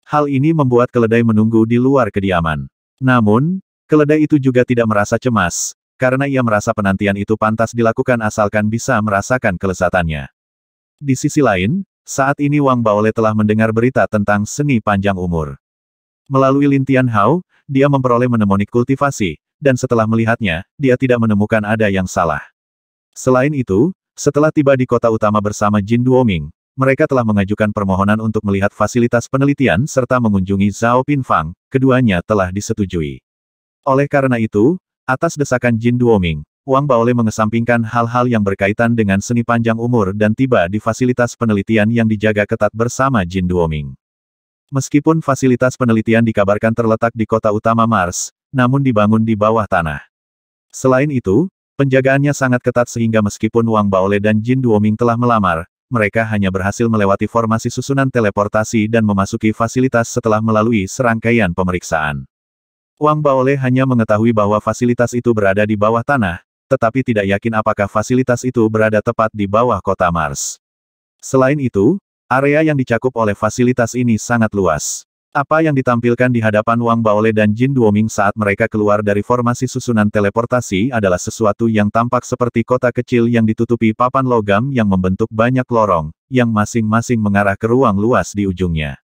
Hal ini membuat keledai menunggu di luar kediaman. Namun, keledai itu juga tidak merasa cemas, karena ia merasa penantian itu pantas dilakukan asalkan bisa merasakan kelezatannya. Di sisi lain, saat ini Wang Baole telah mendengar berita tentang seni panjang umur. Melalui lintian Hao, dia memperoleh menemonik kultivasi, dan setelah melihatnya, dia tidak menemukan ada yang salah. Selain itu, setelah tiba di kota utama bersama Jin Duoming, mereka telah mengajukan permohonan untuk melihat fasilitas penelitian serta mengunjungi Zhao Pinfang, keduanya telah disetujui. Oleh karena itu, atas desakan Jin Duoming, Wang Baole mengesampingkan hal-hal yang berkaitan dengan seni panjang umur dan tiba di fasilitas penelitian yang dijaga ketat bersama Jin Duoming. Meskipun fasilitas penelitian dikabarkan terletak di kota utama Mars, namun dibangun di bawah tanah. Selain itu, penjagaannya sangat ketat sehingga meskipun Wang Baole dan Jin Duoming telah melamar, mereka hanya berhasil melewati formasi susunan teleportasi dan memasuki fasilitas setelah melalui serangkaian pemeriksaan. Wang Baole hanya mengetahui bahwa fasilitas itu berada di bawah tanah, tetapi tidak yakin apakah fasilitas itu berada tepat di bawah kota Mars. Selain itu, Area yang dicakup oleh fasilitas ini sangat luas. Apa yang ditampilkan di hadapan Wang Baole dan Jin Duoming saat mereka keluar dari formasi susunan teleportasi adalah sesuatu yang tampak seperti kota kecil yang ditutupi papan logam yang membentuk banyak lorong, yang masing-masing mengarah ke ruang luas di ujungnya.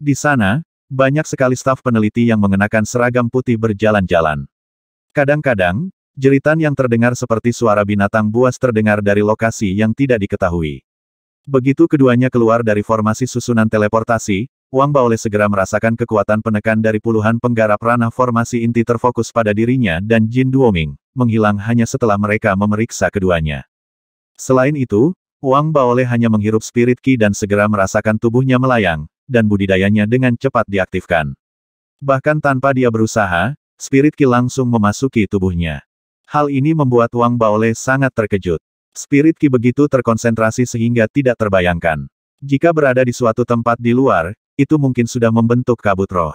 Di sana, banyak sekali staf peneliti yang mengenakan seragam putih berjalan-jalan. Kadang-kadang, jeritan yang terdengar seperti suara binatang buas terdengar dari lokasi yang tidak diketahui. Begitu keduanya keluar dari formasi susunan teleportasi, Wang Baole segera merasakan kekuatan penekan dari puluhan penggarap ranah formasi inti terfokus pada dirinya dan Jin Duoming, menghilang hanya setelah mereka memeriksa keduanya. Selain itu, Wang Baole hanya menghirup spirit ki dan segera merasakan tubuhnya melayang, dan budidayanya dengan cepat diaktifkan. Bahkan tanpa dia berusaha, spirit ki langsung memasuki tubuhnya. Hal ini membuat Wang Baole sangat terkejut. Spirit Ki begitu terkonsentrasi sehingga tidak terbayangkan. Jika berada di suatu tempat di luar, itu mungkin sudah membentuk kabut roh.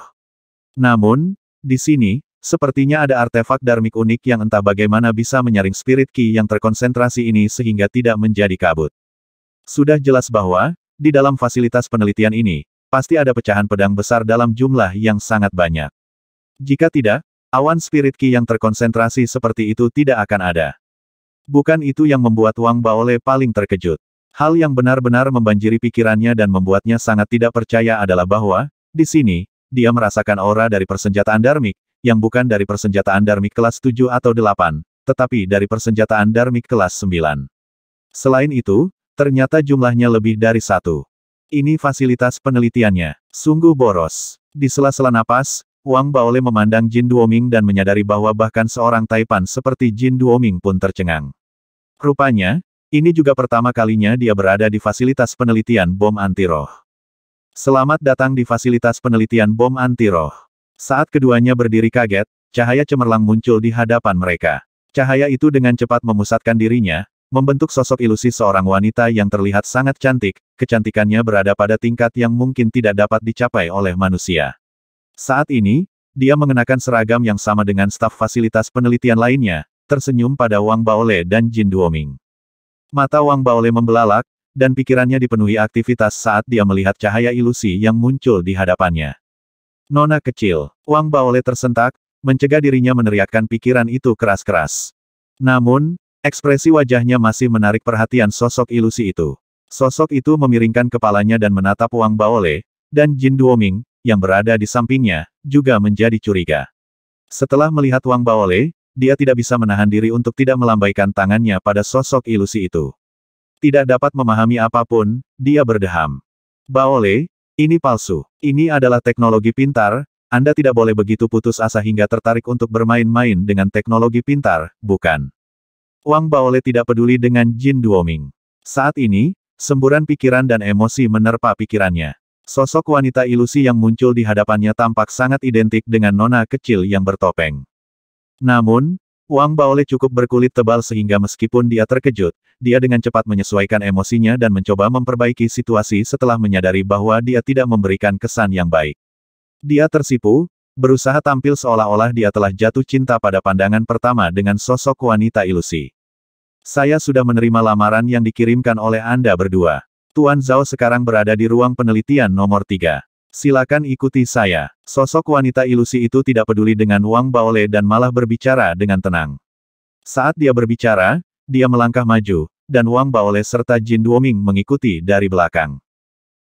Namun, di sini, sepertinya ada artefak Darmik unik yang entah bagaimana bisa menyaring spirit ki yang terkonsentrasi ini sehingga tidak menjadi kabut. Sudah jelas bahwa, di dalam fasilitas penelitian ini, pasti ada pecahan pedang besar dalam jumlah yang sangat banyak. Jika tidak, awan spirit ki yang terkonsentrasi seperti itu tidak akan ada. Bukan itu yang membuat Wang Baole paling terkejut. Hal yang benar-benar membanjiri pikirannya dan membuatnya sangat tidak percaya adalah bahwa, di sini, dia merasakan aura dari persenjataan Darmik, yang bukan dari persenjataan Darmik kelas 7 atau 8, tetapi dari persenjataan Darmik kelas 9. Selain itu, ternyata jumlahnya lebih dari satu. Ini fasilitas penelitiannya. Sungguh boros. Di sela-sela napas, Wang Baole memandang Jin Duoming dan menyadari bahwa bahkan seorang Taipan seperti Jin Duoming pun tercengang. Rupanya, ini juga pertama kalinya dia berada di fasilitas penelitian bom anti roh. Selamat datang di fasilitas penelitian bom anti roh. Saat keduanya berdiri kaget, cahaya cemerlang muncul di hadapan mereka. Cahaya itu dengan cepat memusatkan dirinya, membentuk sosok ilusi seorang wanita yang terlihat sangat cantik, kecantikannya berada pada tingkat yang mungkin tidak dapat dicapai oleh manusia. Saat ini, dia mengenakan seragam yang sama dengan staf fasilitas penelitian lainnya, tersenyum pada Wang Baole dan Jin Duoming. Mata Wang Baole membelalak, dan pikirannya dipenuhi aktivitas saat dia melihat cahaya ilusi yang muncul di hadapannya. Nona kecil, Wang Baole tersentak, mencegah dirinya meneriakkan pikiran itu keras-keras. Namun, ekspresi wajahnya masih menarik perhatian sosok ilusi itu. Sosok itu memiringkan kepalanya dan menatap Wang Baole, dan Jin Duoming, yang berada di sampingnya, juga menjadi curiga. Setelah melihat Wang Baole, dia tidak bisa menahan diri untuk tidak melambaikan tangannya pada sosok ilusi itu. Tidak dapat memahami apapun, dia berdeham. Baole, ini palsu. Ini adalah teknologi pintar, Anda tidak boleh begitu putus asa hingga tertarik untuk bermain-main dengan teknologi pintar, bukan? Wang Baole tidak peduli dengan Jin Duoming. Saat ini, semburan pikiran dan emosi menerpa pikirannya. Sosok wanita ilusi yang muncul di hadapannya tampak sangat identik dengan nona kecil yang bertopeng. Namun, Wang Baole cukup berkulit tebal sehingga meskipun dia terkejut, dia dengan cepat menyesuaikan emosinya dan mencoba memperbaiki situasi setelah menyadari bahwa dia tidak memberikan kesan yang baik. Dia tersipu, berusaha tampil seolah-olah dia telah jatuh cinta pada pandangan pertama dengan sosok wanita ilusi. Saya sudah menerima lamaran yang dikirimkan oleh Anda berdua. Tuan Zhao sekarang berada di ruang penelitian nomor tiga. Silakan ikuti saya. Sosok wanita ilusi itu tidak peduli dengan Wang Baole dan malah berbicara dengan tenang. Saat dia berbicara, dia melangkah maju, dan Wang Baole serta Jin Duoming mengikuti dari belakang.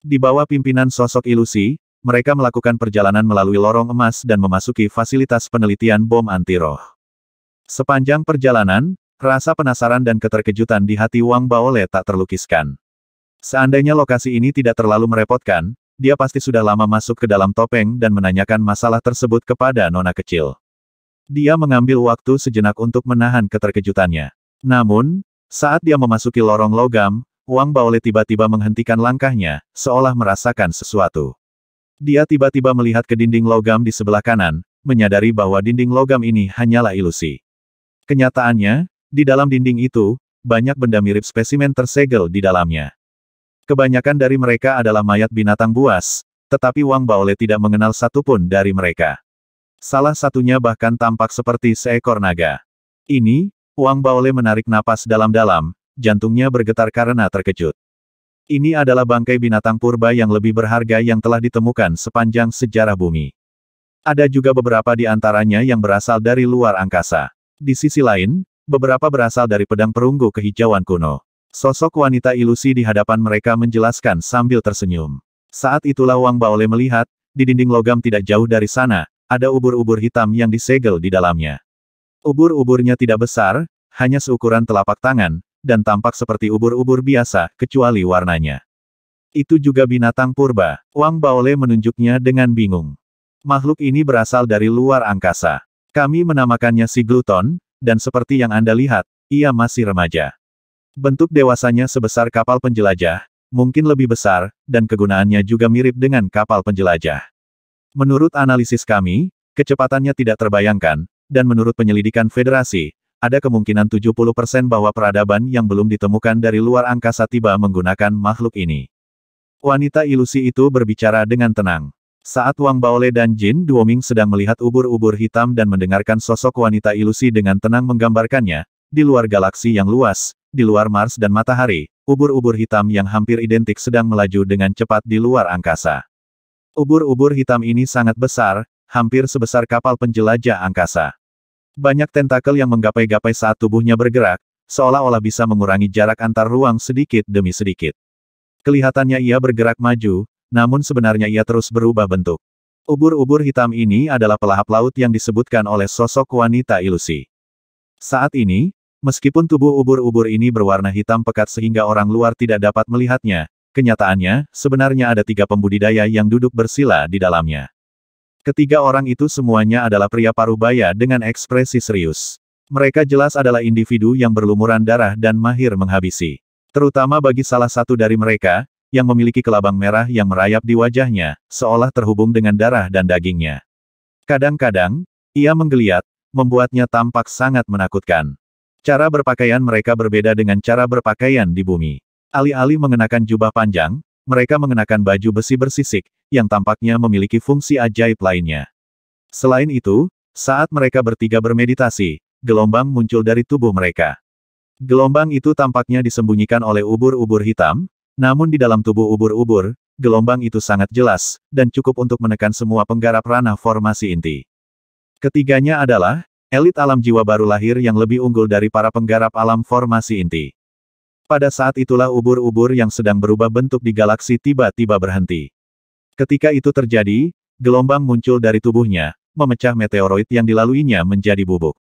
Di bawah pimpinan sosok ilusi, mereka melakukan perjalanan melalui lorong emas dan memasuki fasilitas penelitian bom anti-roh. Sepanjang perjalanan, rasa penasaran dan keterkejutan di hati Wang Baole tak terlukiskan. Seandainya lokasi ini tidak terlalu merepotkan, dia pasti sudah lama masuk ke dalam topeng dan menanyakan masalah tersebut kepada nona kecil. Dia mengambil waktu sejenak untuk menahan keterkejutannya. Namun, saat dia memasuki lorong logam, Wang Baole tiba-tiba menghentikan langkahnya, seolah merasakan sesuatu. Dia tiba-tiba melihat ke dinding logam di sebelah kanan, menyadari bahwa dinding logam ini hanyalah ilusi. Kenyataannya, di dalam dinding itu, banyak benda mirip spesimen tersegel di dalamnya. Kebanyakan dari mereka adalah mayat binatang buas, tetapi Wang Baole tidak mengenal satupun dari mereka. Salah satunya bahkan tampak seperti seekor naga. Ini, Wang Baole menarik napas dalam-dalam, jantungnya bergetar karena terkejut. Ini adalah bangkai binatang purba yang lebih berharga yang telah ditemukan sepanjang sejarah bumi. Ada juga beberapa di antaranya yang berasal dari luar angkasa. Di sisi lain, beberapa berasal dari pedang perunggu kehijauan kuno. Sosok wanita ilusi di hadapan mereka menjelaskan sambil tersenyum. Saat itulah Wang Baole melihat, di dinding logam tidak jauh dari sana, ada ubur-ubur hitam yang disegel di dalamnya. Ubur-uburnya tidak besar, hanya seukuran telapak tangan, dan tampak seperti ubur-ubur biasa, kecuali warnanya. Itu juga binatang purba. Wang Baole menunjuknya dengan bingung. Makhluk ini berasal dari luar angkasa. Kami menamakannya si Gluton, dan seperti yang Anda lihat, ia masih remaja. Bentuk dewasanya sebesar kapal penjelajah, mungkin lebih besar, dan kegunaannya juga mirip dengan kapal penjelajah. Menurut analisis kami, kecepatannya tidak terbayangkan, dan menurut penyelidikan federasi, ada kemungkinan 70% bahwa peradaban yang belum ditemukan dari luar angkasa tiba menggunakan makhluk ini. Wanita ilusi itu berbicara dengan tenang. Saat Wang Baole dan Jin Duoming sedang melihat ubur-ubur hitam dan mendengarkan sosok wanita ilusi dengan tenang menggambarkannya, di luar galaksi yang luas, di luar Mars dan matahari, ubur-ubur hitam yang hampir identik sedang melaju dengan cepat di luar angkasa. Ubur-ubur hitam ini sangat besar, hampir sebesar kapal penjelajah angkasa. Banyak tentakel yang menggapai-gapai saat tubuhnya bergerak, seolah-olah bisa mengurangi jarak antar ruang sedikit demi sedikit. Kelihatannya ia bergerak maju, namun sebenarnya ia terus berubah bentuk. Ubur-ubur hitam ini adalah pelahap laut yang disebutkan oleh sosok wanita ilusi. Saat ini, Meskipun tubuh ubur-ubur ini berwarna hitam pekat sehingga orang luar tidak dapat melihatnya, kenyataannya, sebenarnya ada tiga pembudidaya yang duduk bersila di dalamnya. Ketiga orang itu semuanya adalah pria parubaya dengan ekspresi serius. Mereka jelas adalah individu yang berlumuran darah dan mahir menghabisi. Terutama bagi salah satu dari mereka, yang memiliki kelabang merah yang merayap di wajahnya, seolah terhubung dengan darah dan dagingnya. Kadang-kadang, ia menggeliat, membuatnya tampak sangat menakutkan. Cara berpakaian mereka berbeda dengan cara berpakaian di bumi. Alih-alih mengenakan jubah panjang, mereka mengenakan baju besi bersisik, yang tampaknya memiliki fungsi ajaib lainnya. Selain itu, saat mereka bertiga bermeditasi, gelombang muncul dari tubuh mereka. Gelombang itu tampaknya disembunyikan oleh ubur-ubur hitam, namun di dalam tubuh ubur-ubur, gelombang itu sangat jelas, dan cukup untuk menekan semua penggarap ranah formasi inti. Ketiganya adalah, Elit alam jiwa baru lahir yang lebih unggul dari para penggarap alam formasi inti. Pada saat itulah ubur-ubur yang sedang berubah bentuk di galaksi tiba-tiba berhenti. Ketika itu terjadi, gelombang muncul dari tubuhnya, memecah meteoroid yang dilaluinya menjadi bubuk.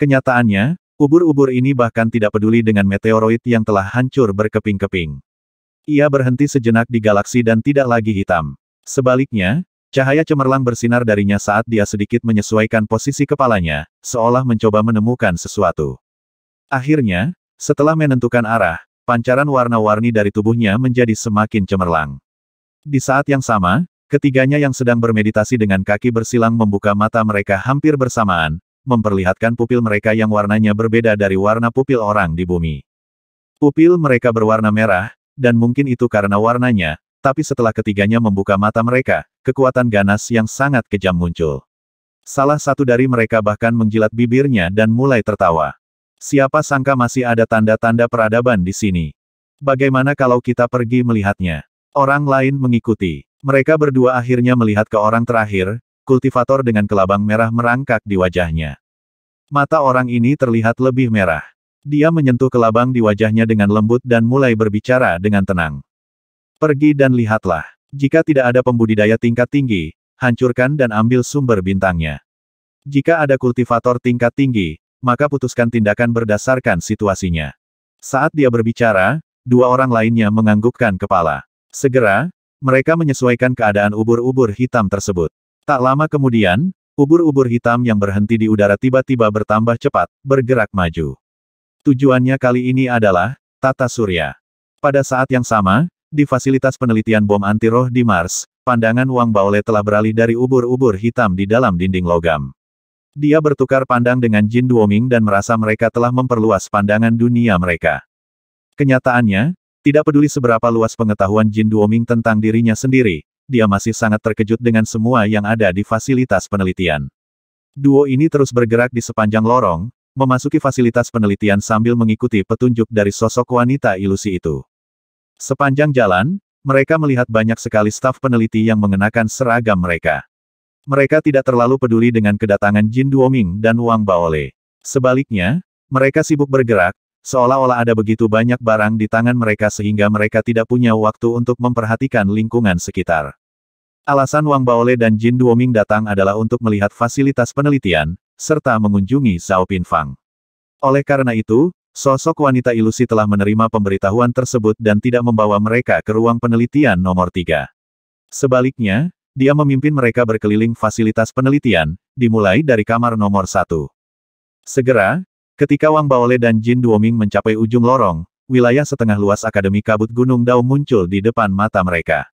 Kenyataannya, ubur-ubur ini bahkan tidak peduli dengan meteoroid yang telah hancur berkeping-keping. Ia berhenti sejenak di galaksi dan tidak lagi hitam. Sebaliknya, Cahaya cemerlang bersinar darinya saat dia sedikit menyesuaikan posisi kepalanya, seolah mencoba menemukan sesuatu. Akhirnya, setelah menentukan arah, pancaran warna-warni dari tubuhnya menjadi semakin cemerlang. Di saat yang sama, ketiganya yang sedang bermeditasi dengan kaki bersilang membuka mata mereka hampir bersamaan, memperlihatkan pupil mereka yang warnanya berbeda dari warna pupil orang di bumi. Pupil mereka berwarna merah, dan mungkin itu karena warnanya, tapi setelah ketiganya membuka mata mereka, kekuatan ganas yang sangat kejam muncul. Salah satu dari mereka bahkan menjilat bibirnya dan mulai tertawa. Siapa sangka masih ada tanda-tanda peradaban di sini. Bagaimana kalau kita pergi melihatnya? Orang lain mengikuti. Mereka berdua akhirnya melihat ke orang terakhir, kultivator dengan kelabang merah merangkak di wajahnya. Mata orang ini terlihat lebih merah. Dia menyentuh kelabang di wajahnya dengan lembut dan mulai berbicara dengan tenang. Pergi dan lihatlah. Jika tidak ada pembudidaya tingkat tinggi, hancurkan dan ambil sumber bintangnya. Jika ada kultivator tingkat tinggi, maka putuskan tindakan berdasarkan situasinya. Saat dia berbicara, dua orang lainnya menganggukkan kepala. Segera, mereka menyesuaikan keadaan ubur-ubur hitam tersebut. Tak lama kemudian, ubur-ubur hitam yang berhenti di udara tiba-tiba bertambah cepat, bergerak maju. Tujuannya kali ini adalah Tata Surya. Pada saat yang sama, di fasilitas penelitian bom anti roh di Mars, pandangan Wang Baole telah beralih dari ubur-ubur hitam di dalam dinding logam. Dia bertukar pandang dengan Jin Duoming dan merasa mereka telah memperluas pandangan dunia mereka. Kenyataannya, tidak peduli seberapa luas pengetahuan Jin Duoming tentang dirinya sendiri, dia masih sangat terkejut dengan semua yang ada di fasilitas penelitian. Duo ini terus bergerak di sepanjang lorong, memasuki fasilitas penelitian sambil mengikuti petunjuk dari sosok wanita ilusi itu. Sepanjang jalan, mereka melihat banyak sekali staf peneliti yang mengenakan seragam mereka. Mereka tidak terlalu peduli dengan kedatangan Jin Duoming dan Wang Baole. Sebaliknya, mereka sibuk bergerak, seolah-olah ada begitu banyak barang di tangan mereka sehingga mereka tidak punya waktu untuk memperhatikan lingkungan sekitar. Alasan Wang Baole dan Jin Duoming datang adalah untuk melihat fasilitas penelitian, serta mengunjungi Zhao Pinfang. Oleh karena itu, Sosok wanita ilusi telah menerima pemberitahuan tersebut dan tidak membawa mereka ke ruang penelitian nomor tiga. Sebaliknya, dia memimpin mereka berkeliling fasilitas penelitian, dimulai dari kamar nomor satu. Segera, ketika Wang Baole dan Jin Duoming mencapai ujung lorong, wilayah setengah luas Akademi Kabut Gunung Dao muncul di depan mata mereka.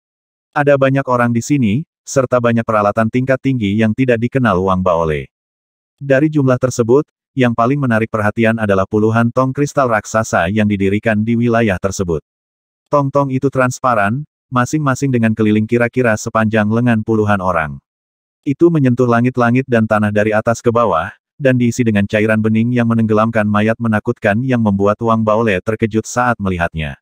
Ada banyak orang di sini, serta banyak peralatan tingkat tinggi yang tidak dikenal Wang Baole. Dari jumlah tersebut, yang paling menarik perhatian adalah puluhan tong kristal raksasa yang didirikan di wilayah tersebut. Tong-tong itu transparan, masing-masing dengan keliling kira-kira sepanjang lengan puluhan orang. Itu menyentuh langit-langit dan tanah dari atas ke bawah, dan diisi dengan cairan bening yang menenggelamkan mayat menakutkan yang membuat Wang Baole terkejut saat melihatnya.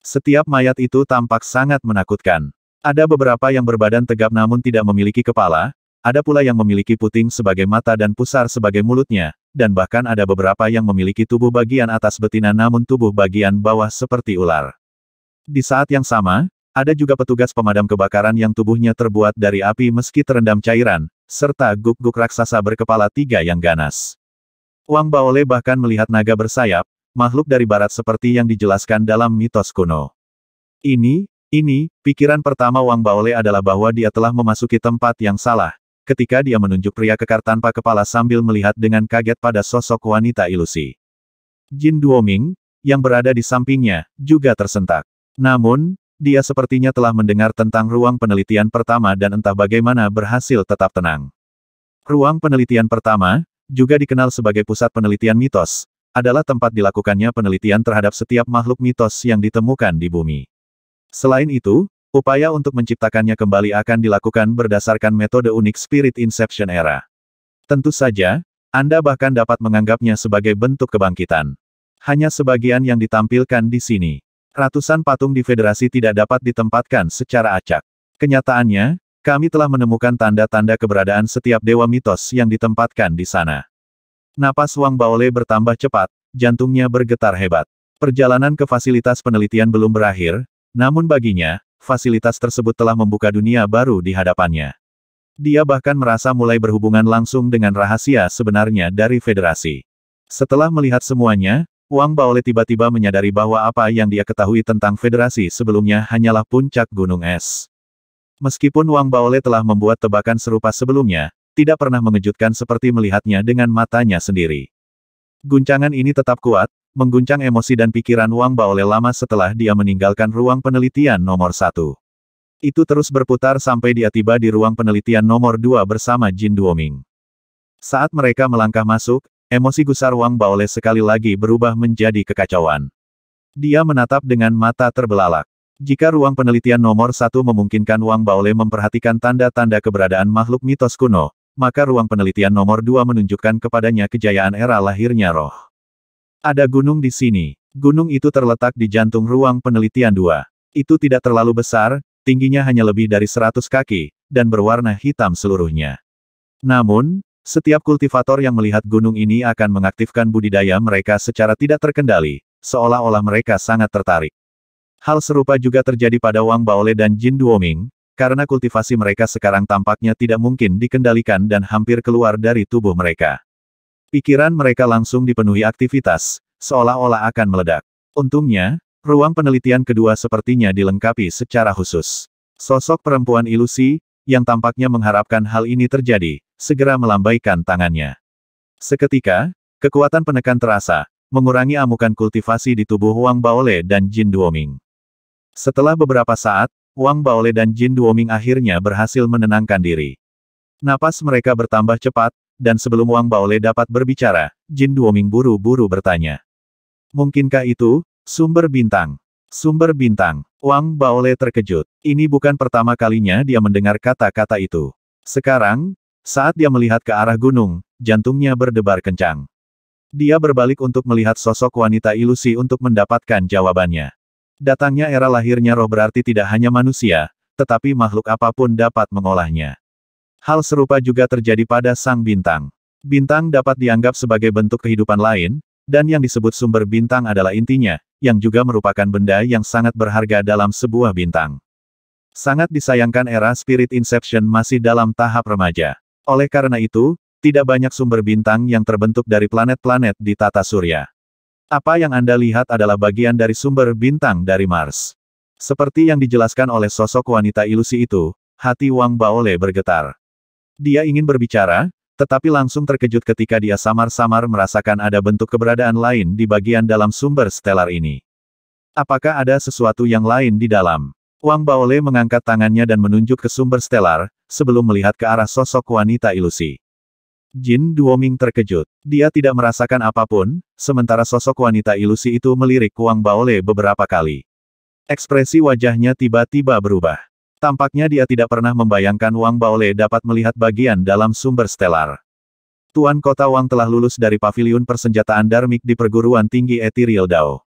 Setiap mayat itu tampak sangat menakutkan. Ada beberapa yang berbadan tegap namun tidak memiliki kepala, ada pula yang memiliki puting sebagai mata dan pusar sebagai mulutnya, dan bahkan ada beberapa yang memiliki tubuh bagian atas betina namun tubuh bagian bawah seperti ular. Di saat yang sama, ada juga petugas pemadam kebakaran yang tubuhnya terbuat dari api meski terendam cairan, serta guk-guk raksasa berkepala tiga yang ganas. Wang Baole bahkan melihat naga bersayap, makhluk dari barat seperti yang dijelaskan dalam mitos kuno. Ini, ini, pikiran pertama Wang Baole adalah bahwa dia telah memasuki tempat yang salah, ketika dia menunjuk pria kekar tanpa kepala sambil melihat dengan kaget pada sosok wanita ilusi. Jin Duoming, yang berada di sampingnya, juga tersentak. Namun, dia sepertinya telah mendengar tentang ruang penelitian pertama dan entah bagaimana berhasil tetap tenang. Ruang penelitian pertama, juga dikenal sebagai pusat penelitian mitos, adalah tempat dilakukannya penelitian terhadap setiap makhluk mitos yang ditemukan di bumi. Selain itu, Upaya untuk menciptakannya kembali akan dilakukan berdasarkan metode unik Spirit Inception Era. Tentu saja, Anda bahkan dapat menganggapnya sebagai bentuk kebangkitan. Hanya sebagian yang ditampilkan di sini. Ratusan patung di federasi tidak dapat ditempatkan secara acak. Kenyataannya, kami telah menemukan tanda-tanda keberadaan setiap dewa mitos yang ditempatkan di sana. Napas Wang Baole bertambah cepat, jantungnya bergetar hebat. Perjalanan ke fasilitas penelitian belum berakhir, namun baginya, fasilitas tersebut telah membuka dunia baru di hadapannya. Dia bahkan merasa mulai berhubungan langsung dengan rahasia sebenarnya dari federasi. Setelah melihat semuanya, Wang Baole tiba-tiba menyadari bahwa apa yang dia ketahui tentang federasi sebelumnya hanyalah puncak gunung es. Meskipun Wang Baole telah membuat tebakan serupa sebelumnya, tidak pernah mengejutkan seperti melihatnya dengan matanya sendiri. Guncangan ini tetap kuat, mengguncang emosi dan pikiran Wang Baole lama setelah dia meninggalkan ruang penelitian nomor satu. Itu terus berputar sampai dia tiba di ruang penelitian nomor dua bersama Jin Duoming. Saat mereka melangkah masuk, emosi gusar Wang Baole sekali lagi berubah menjadi kekacauan. Dia menatap dengan mata terbelalak. Jika ruang penelitian nomor satu memungkinkan Wang Baole memperhatikan tanda-tanda keberadaan makhluk mitos kuno, maka ruang penelitian nomor dua menunjukkan kepadanya kejayaan era lahirnya roh. Ada gunung di sini. Gunung itu terletak di jantung ruang penelitian dua. Itu tidak terlalu besar, tingginya hanya lebih dari 100 kaki, dan berwarna hitam seluruhnya. Namun, setiap kultivator yang melihat gunung ini akan mengaktifkan budidaya mereka secara tidak terkendali, seolah-olah mereka sangat tertarik. Hal serupa juga terjadi pada Wang Baole dan Jin Duoming, karena kultivasi mereka sekarang tampaknya tidak mungkin dikendalikan dan hampir keluar dari tubuh mereka. Pikiran mereka langsung dipenuhi aktivitas, seolah-olah akan meledak. Untungnya, ruang penelitian kedua sepertinya dilengkapi secara khusus. Sosok perempuan ilusi, yang tampaknya mengharapkan hal ini terjadi, segera melambaikan tangannya. Seketika, kekuatan penekan terasa, mengurangi amukan kultivasi di tubuh Wang Baole dan Jin Duoming. Setelah beberapa saat, Wang Baole dan Jin Duoming akhirnya berhasil menenangkan diri. Napas mereka bertambah cepat, dan sebelum Wang Baole dapat berbicara, Jin Duoming buru-buru bertanya. Mungkinkah itu, sumber bintang? Sumber bintang. Wang Baole terkejut. Ini bukan pertama kalinya dia mendengar kata-kata itu. Sekarang, saat dia melihat ke arah gunung, jantungnya berdebar kencang. Dia berbalik untuk melihat sosok wanita ilusi untuk mendapatkan jawabannya. Datangnya era lahirnya roh berarti tidak hanya manusia, tetapi makhluk apapun dapat mengolahnya. Hal serupa juga terjadi pada sang bintang. Bintang dapat dianggap sebagai bentuk kehidupan lain, dan yang disebut sumber bintang adalah intinya, yang juga merupakan benda yang sangat berharga dalam sebuah bintang. Sangat disayangkan era Spirit Inception masih dalam tahap remaja. Oleh karena itu, tidak banyak sumber bintang yang terbentuk dari planet-planet di tata surya. Apa yang Anda lihat adalah bagian dari sumber bintang dari Mars. Seperti yang dijelaskan oleh sosok wanita ilusi itu, hati Wang Baole bergetar. Dia ingin berbicara, tetapi langsung terkejut ketika dia samar-samar merasakan ada bentuk keberadaan lain di bagian dalam sumber stelar ini. Apakah ada sesuatu yang lain di dalam? Wang Baole mengangkat tangannya dan menunjuk ke sumber stelar, sebelum melihat ke arah sosok wanita ilusi. Jin Duoming terkejut. Dia tidak merasakan apapun, sementara sosok wanita ilusi itu melirik Wang Baole beberapa kali. Ekspresi wajahnya tiba-tiba berubah. Tampaknya dia tidak pernah membayangkan Wang Baole dapat melihat bagian dalam sumber stelar. Tuan Kota Wang telah lulus dari paviliun persenjataan Darmik di perguruan tinggi Ethereal Dao.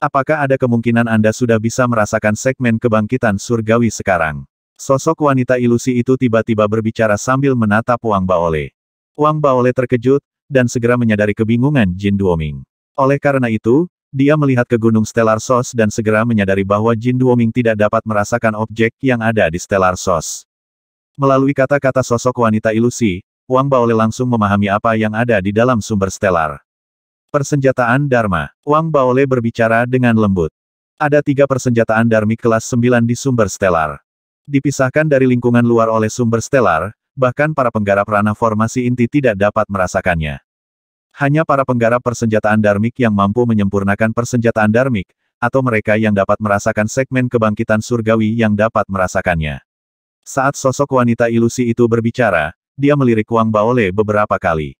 Apakah ada kemungkinan Anda sudah bisa merasakan segmen kebangkitan surgawi sekarang? Sosok wanita ilusi itu tiba-tiba berbicara sambil menatap Wang Baole. Wang Baole terkejut, dan segera menyadari kebingungan Jin Duoming. Oleh karena itu, dia melihat ke Gunung Stellar Sos dan segera menyadari bahwa Jin Duoming tidak dapat merasakan objek yang ada di Stellar Sos. Melalui kata-kata sosok wanita ilusi, Wang Baole langsung memahami apa yang ada di dalam sumber Stellar. Persenjataan Dharma Wang Baole berbicara dengan lembut. Ada tiga persenjataan Dharmi kelas 9 di sumber Stellar. Dipisahkan dari lingkungan luar oleh sumber Stellar, bahkan para penggarap ranah formasi inti tidak dapat merasakannya. Hanya para penggarap persenjataan Darmik yang mampu menyempurnakan persenjataan Darmik, atau mereka yang dapat merasakan segmen kebangkitan surgawi yang dapat merasakannya. Saat sosok wanita ilusi itu berbicara, dia melirik Wang Baole beberapa kali.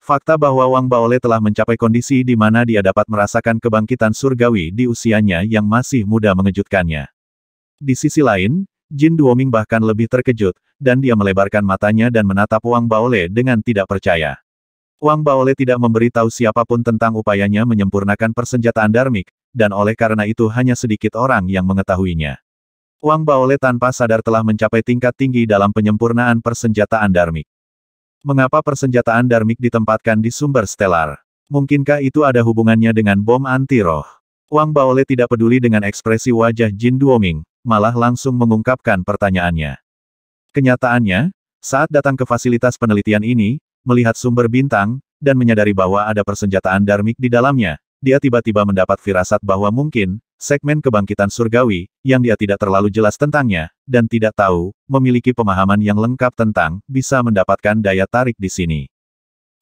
Fakta bahwa Wang Baole telah mencapai kondisi di mana dia dapat merasakan kebangkitan surgawi di usianya yang masih muda mengejutkannya. Di sisi lain, Jin Duoming bahkan lebih terkejut, dan dia melebarkan matanya dan menatap Wang Baole dengan tidak percaya. Wang Baole tidak memberitahu siapapun tentang upayanya menyempurnakan persenjataan Darmik, dan oleh karena itu hanya sedikit orang yang mengetahuinya. Wang Baole tanpa sadar telah mencapai tingkat tinggi dalam penyempurnaan persenjataan Darmik. Mengapa persenjataan Darmik ditempatkan di sumber stelar? Mungkinkah itu ada hubungannya dengan bom anti-roh? Wang Baole tidak peduli dengan ekspresi wajah Jin Duoming, malah langsung mengungkapkan pertanyaannya. Kenyataannya, saat datang ke fasilitas penelitian ini, melihat sumber bintang, dan menyadari bahwa ada persenjataan dharma di dalamnya, dia tiba-tiba mendapat firasat bahwa mungkin, segmen kebangkitan surgawi, yang dia tidak terlalu jelas tentangnya, dan tidak tahu, memiliki pemahaman yang lengkap tentang, bisa mendapatkan daya tarik di sini.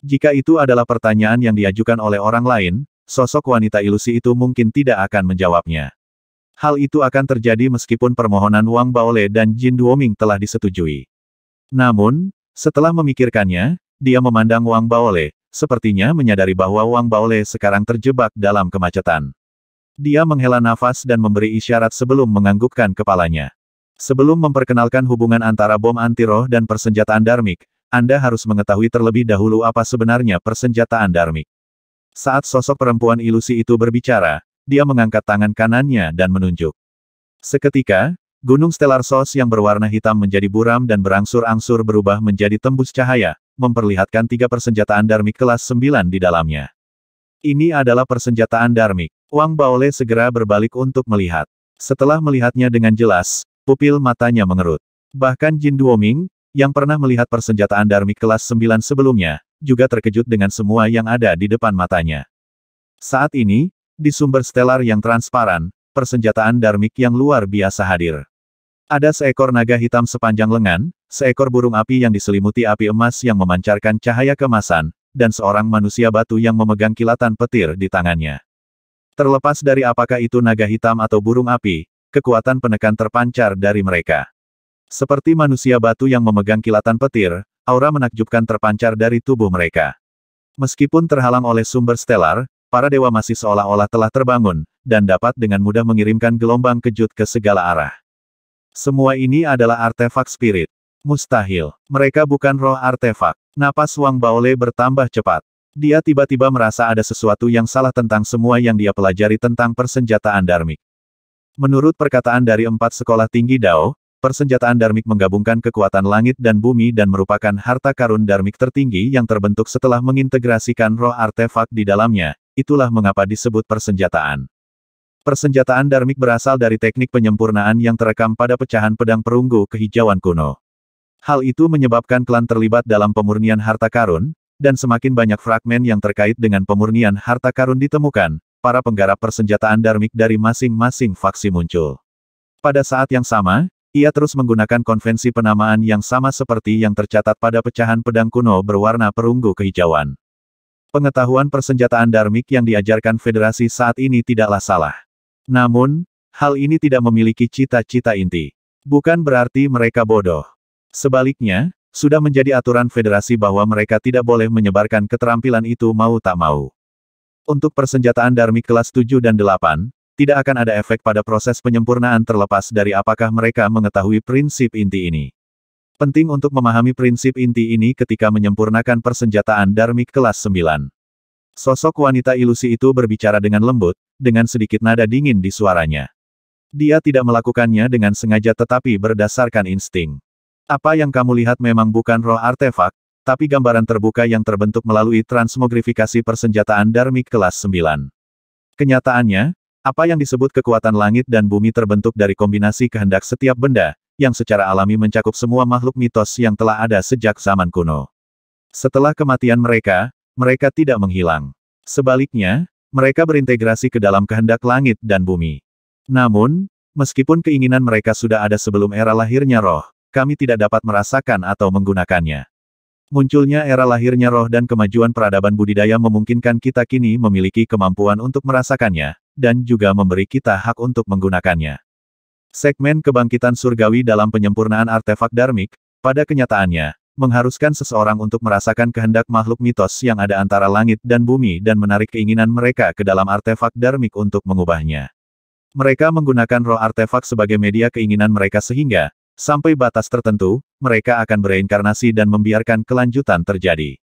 Jika itu adalah pertanyaan yang diajukan oleh orang lain, sosok wanita ilusi itu mungkin tidak akan menjawabnya. Hal itu akan terjadi meskipun permohonan Wang Baole dan Jin Duoming telah disetujui. Namun, setelah memikirkannya, dia memandang Wang Baole, sepertinya menyadari bahwa Wang Baole sekarang terjebak dalam kemacetan. Dia menghela nafas dan memberi isyarat sebelum menganggukkan kepalanya. Sebelum memperkenalkan hubungan antara bom antiroh dan persenjataan darmik, Anda harus mengetahui terlebih dahulu apa sebenarnya persenjataan darmik. Saat sosok perempuan ilusi itu berbicara, dia mengangkat tangan kanannya dan menunjuk. Seketika, Gunung Stellar sos yang berwarna hitam menjadi buram dan berangsur-angsur berubah menjadi tembus cahaya, memperlihatkan tiga persenjataan darmik kelas 9 di dalamnya. Ini adalah persenjataan darmik. Wang Baole segera berbalik untuk melihat. Setelah melihatnya dengan jelas, pupil matanya mengerut. Bahkan Jin Duoming, yang pernah melihat persenjataan darmik kelas 9 sebelumnya, juga terkejut dengan semua yang ada di depan matanya. Saat ini, di sumber stellar yang transparan, persenjataan darmik yang luar biasa hadir. Ada seekor naga hitam sepanjang lengan, seekor burung api yang diselimuti api emas yang memancarkan cahaya kemasan, dan seorang manusia batu yang memegang kilatan petir di tangannya. Terlepas dari apakah itu naga hitam atau burung api, kekuatan penekan terpancar dari mereka. Seperti manusia batu yang memegang kilatan petir, aura menakjubkan terpancar dari tubuh mereka. Meskipun terhalang oleh sumber stelar, para dewa masih seolah-olah telah terbangun, dan dapat dengan mudah mengirimkan gelombang kejut ke segala arah. Semua ini adalah artefak spirit. Mustahil. Mereka bukan roh artefak. Napas Wang Baole bertambah cepat. Dia tiba-tiba merasa ada sesuatu yang salah tentang semua yang dia pelajari tentang persenjataan Darmik. Menurut perkataan dari empat sekolah tinggi Dao, persenjataan Darmik menggabungkan kekuatan langit dan bumi dan merupakan harta karun Darmik tertinggi yang terbentuk setelah mengintegrasikan roh artefak di dalamnya, itulah mengapa disebut persenjataan. Persenjataan darmik berasal dari teknik penyempurnaan yang terekam pada pecahan pedang perunggu kehijauan kuno. Hal itu menyebabkan klan terlibat dalam pemurnian harta karun, dan semakin banyak fragmen yang terkait dengan pemurnian harta karun ditemukan, para penggarap persenjataan darmik dari masing-masing faksi muncul. Pada saat yang sama, ia terus menggunakan konvensi penamaan yang sama seperti yang tercatat pada pecahan pedang kuno berwarna perunggu kehijauan. Pengetahuan persenjataan darmik yang diajarkan federasi saat ini tidaklah salah. Namun, hal ini tidak memiliki cita-cita inti. Bukan berarti mereka bodoh. Sebaliknya, sudah menjadi aturan federasi bahwa mereka tidak boleh menyebarkan keterampilan itu mau tak mau. Untuk persenjataan Darmi kelas 7 dan 8, tidak akan ada efek pada proses penyempurnaan terlepas dari apakah mereka mengetahui prinsip inti ini. Penting untuk memahami prinsip inti ini ketika menyempurnakan persenjataan darmi kelas 9. Sosok wanita ilusi itu berbicara dengan lembut, dengan sedikit nada dingin di suaranya. Dia tidak melakukannya dengan sengaja tetapi berdasarkan insting. Apa yang kamu lihat memang bukan roh artefak, tapi gambaran terbuka yang terbentuk melalui transmogrifikasi persenjataan Darmik kelas 9. Kenyataannya, apa yang disebut kekuatan langit dan bumi terbentuk dari kombinasi kehendak setiap benda, yang secara alami mencakup semua makhluk mitos yang telah ada sejak zaman kuno. Setelah kematian mereka, mereka tidak menghilang. Sebaliknya, mereka berintegrasi ke dalam kehendak langit dan bumi. Namun, meskipun keinginan mereka sudah ada sebelum era lahirnya roh, kami tidak dapat merasakan atau menggunakannya. Munculnya era lahirnya roh dan kemajuan peradaban budidaya memungkinkan kita kini memiliki kemampuan untuk merasakannya, dan juga memberi kita hak untuk menggunakannya. Segmen kebangkitan surgawi dalam penyempurnaan artefak dharmik, pada kenyataannya, mengharuskan seseorang untuk merasakan kehendak makhluk mitos yang ada antara langit dan bumi dan menarik keinginan mereka ke dalam artefak darmik untuk mengubahnya. Mereka menggunakan roh artefak sebagai media keinginan mereka sehingga, sampai batas tertentu, mereka akan bereinkarnasi dan membiarkan kelanjutan terjadi.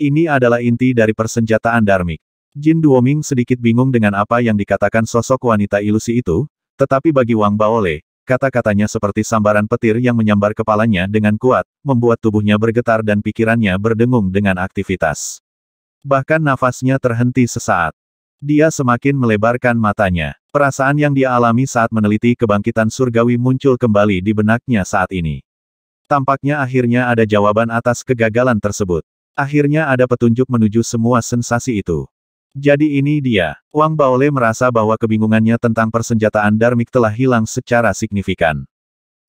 Ini adalah inti dari persenjataan darmik. Jin Duoming sedikit bingung dengan apa yang dikatakan sosok wanita ilusi itu, tetapi bagi Wang Baole, Kata-katanya seperti sambaran petir yang menyambar kepalanya dengan kuat, membuat tubuhnya bergetar dan pikirannya berdengung dengan aktivitas. Bahkan nafasnya terhenti sesaat. Dia semakin melebarkan matanya. Perasaan yang dia alami saat meneliti kebangkitan surgawi muncul kembali di benaknya saat ini. Tampaknya akhirnya ada jawaban atas kegagalan tersebut. Akhirnya ada petunjuk menuju semua sensasi itu. Jadi ini dia. Wang Baole merasa bahwa kebingungannya tentang persenjataan Darmik telah hilang secara signifikan.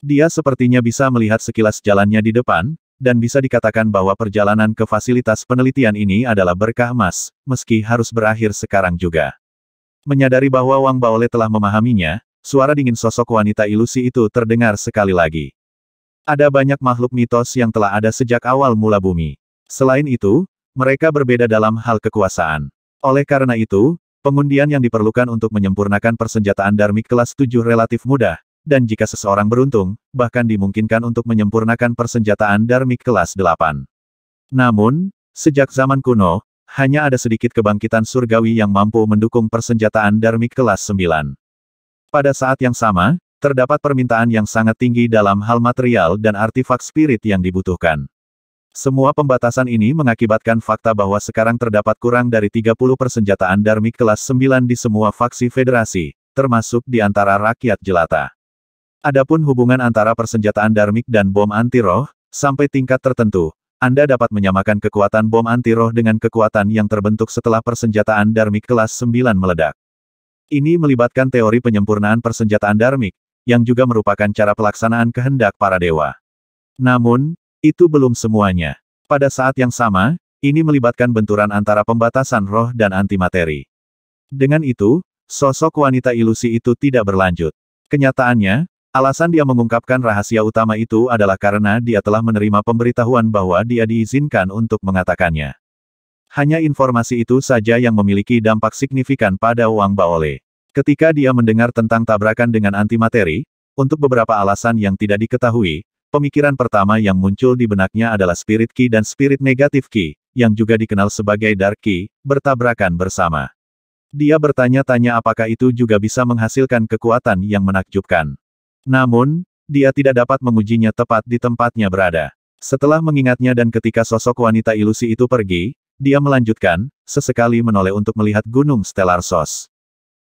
Dia sepertinya bisa melihat sekilas jalannya di depan, dan bisa dikatakan bahwa perjalanan ke fasilitas penelitian ini adalah berkah emas, meski harus berakhir sekarang juga. Menyadari bahwa Wang Baole telah memahaminya, suara dingin sosok wanita ilusi itu terdengar sekali lagi. Ada banyak makhluk mitos yang telah ada sejak awal mula bumi. Selain itu, mereka berbeda dalam hal kekuasaan. Oleh karena itu, pengundian yang diperlukan untuk menyempurnakan persenjataan Darmik kelas 7 relatif mudah, dan jika seseorang beruntung, bahkan dimungkinkan untuk menyempurnakan persenjataan Darmik kelas 8. Namun, sejak zaman kuno, hanya ada sedikit kebangkitan surgawi yang mampu mendukung persenjataan Darmik kelas 9. Pada saat yang sama, terdapat permintaan yang sangat tinggi dalam hal material dan artefak spirit yang dibutuhkan. Semua pembatasan ini mengakibatkan fakta bahwa sekarang terdapat kurang dari 30 persenjataan Darmik kelas 9 di semua faksi federasi, termasuk di antara rakyat jelata. Adapun hubungan antara persenjataan Darmik dan bom anti-roh, sampai tingkat tertentu, Anda dapat menyamakan kekuatan bom anti-roh dengan kekuatan yang terbentuk setelah persenjataan Darmik kelas 9 meledak. Ini melibatkan teori penyempurnaan persenjataan Darmik, yang juga merupakan cara pelaksanaan kehendak para dewa. Namun, itu belum semuanya. Pada saat yang sama, ini melibatkan benturan antara pembatasan roh dan antimateri. Dengan itu, sosok wanita ilusi itu tidak berlanjut. Kenyataannya, alasan dia mengungkapkan rahasia utama itu adalah karena dia telah menerima pemberitahuan bahwa dia diizinkan untuk mengatakannya. Hanya informasi itu saja yang memiliki dampak signifikan pada Wang Baole. Ketika dia mendengar tentang tabrakan dengan antimateri, untuk beberapa alasan yang tidak diketahui, Pemikiran pertama yang muncul di benaknya adalah spirit ki dan spirit negatif ki, yang juga dikenal sebagai dark ki, bertabrakan bersama. Dia bertanya-tanya apakah itu juga bisa menghasilkan kekuatan yang menakjubkan. Namun, dia tidak dapat mengujinya tepat di tempatnya berada. Setelah mengingatnya dan ketika sosok wanita ilusi itu pergi, dia melanjutkan, sesekali menoleh untuk melihat gunung stellar sos.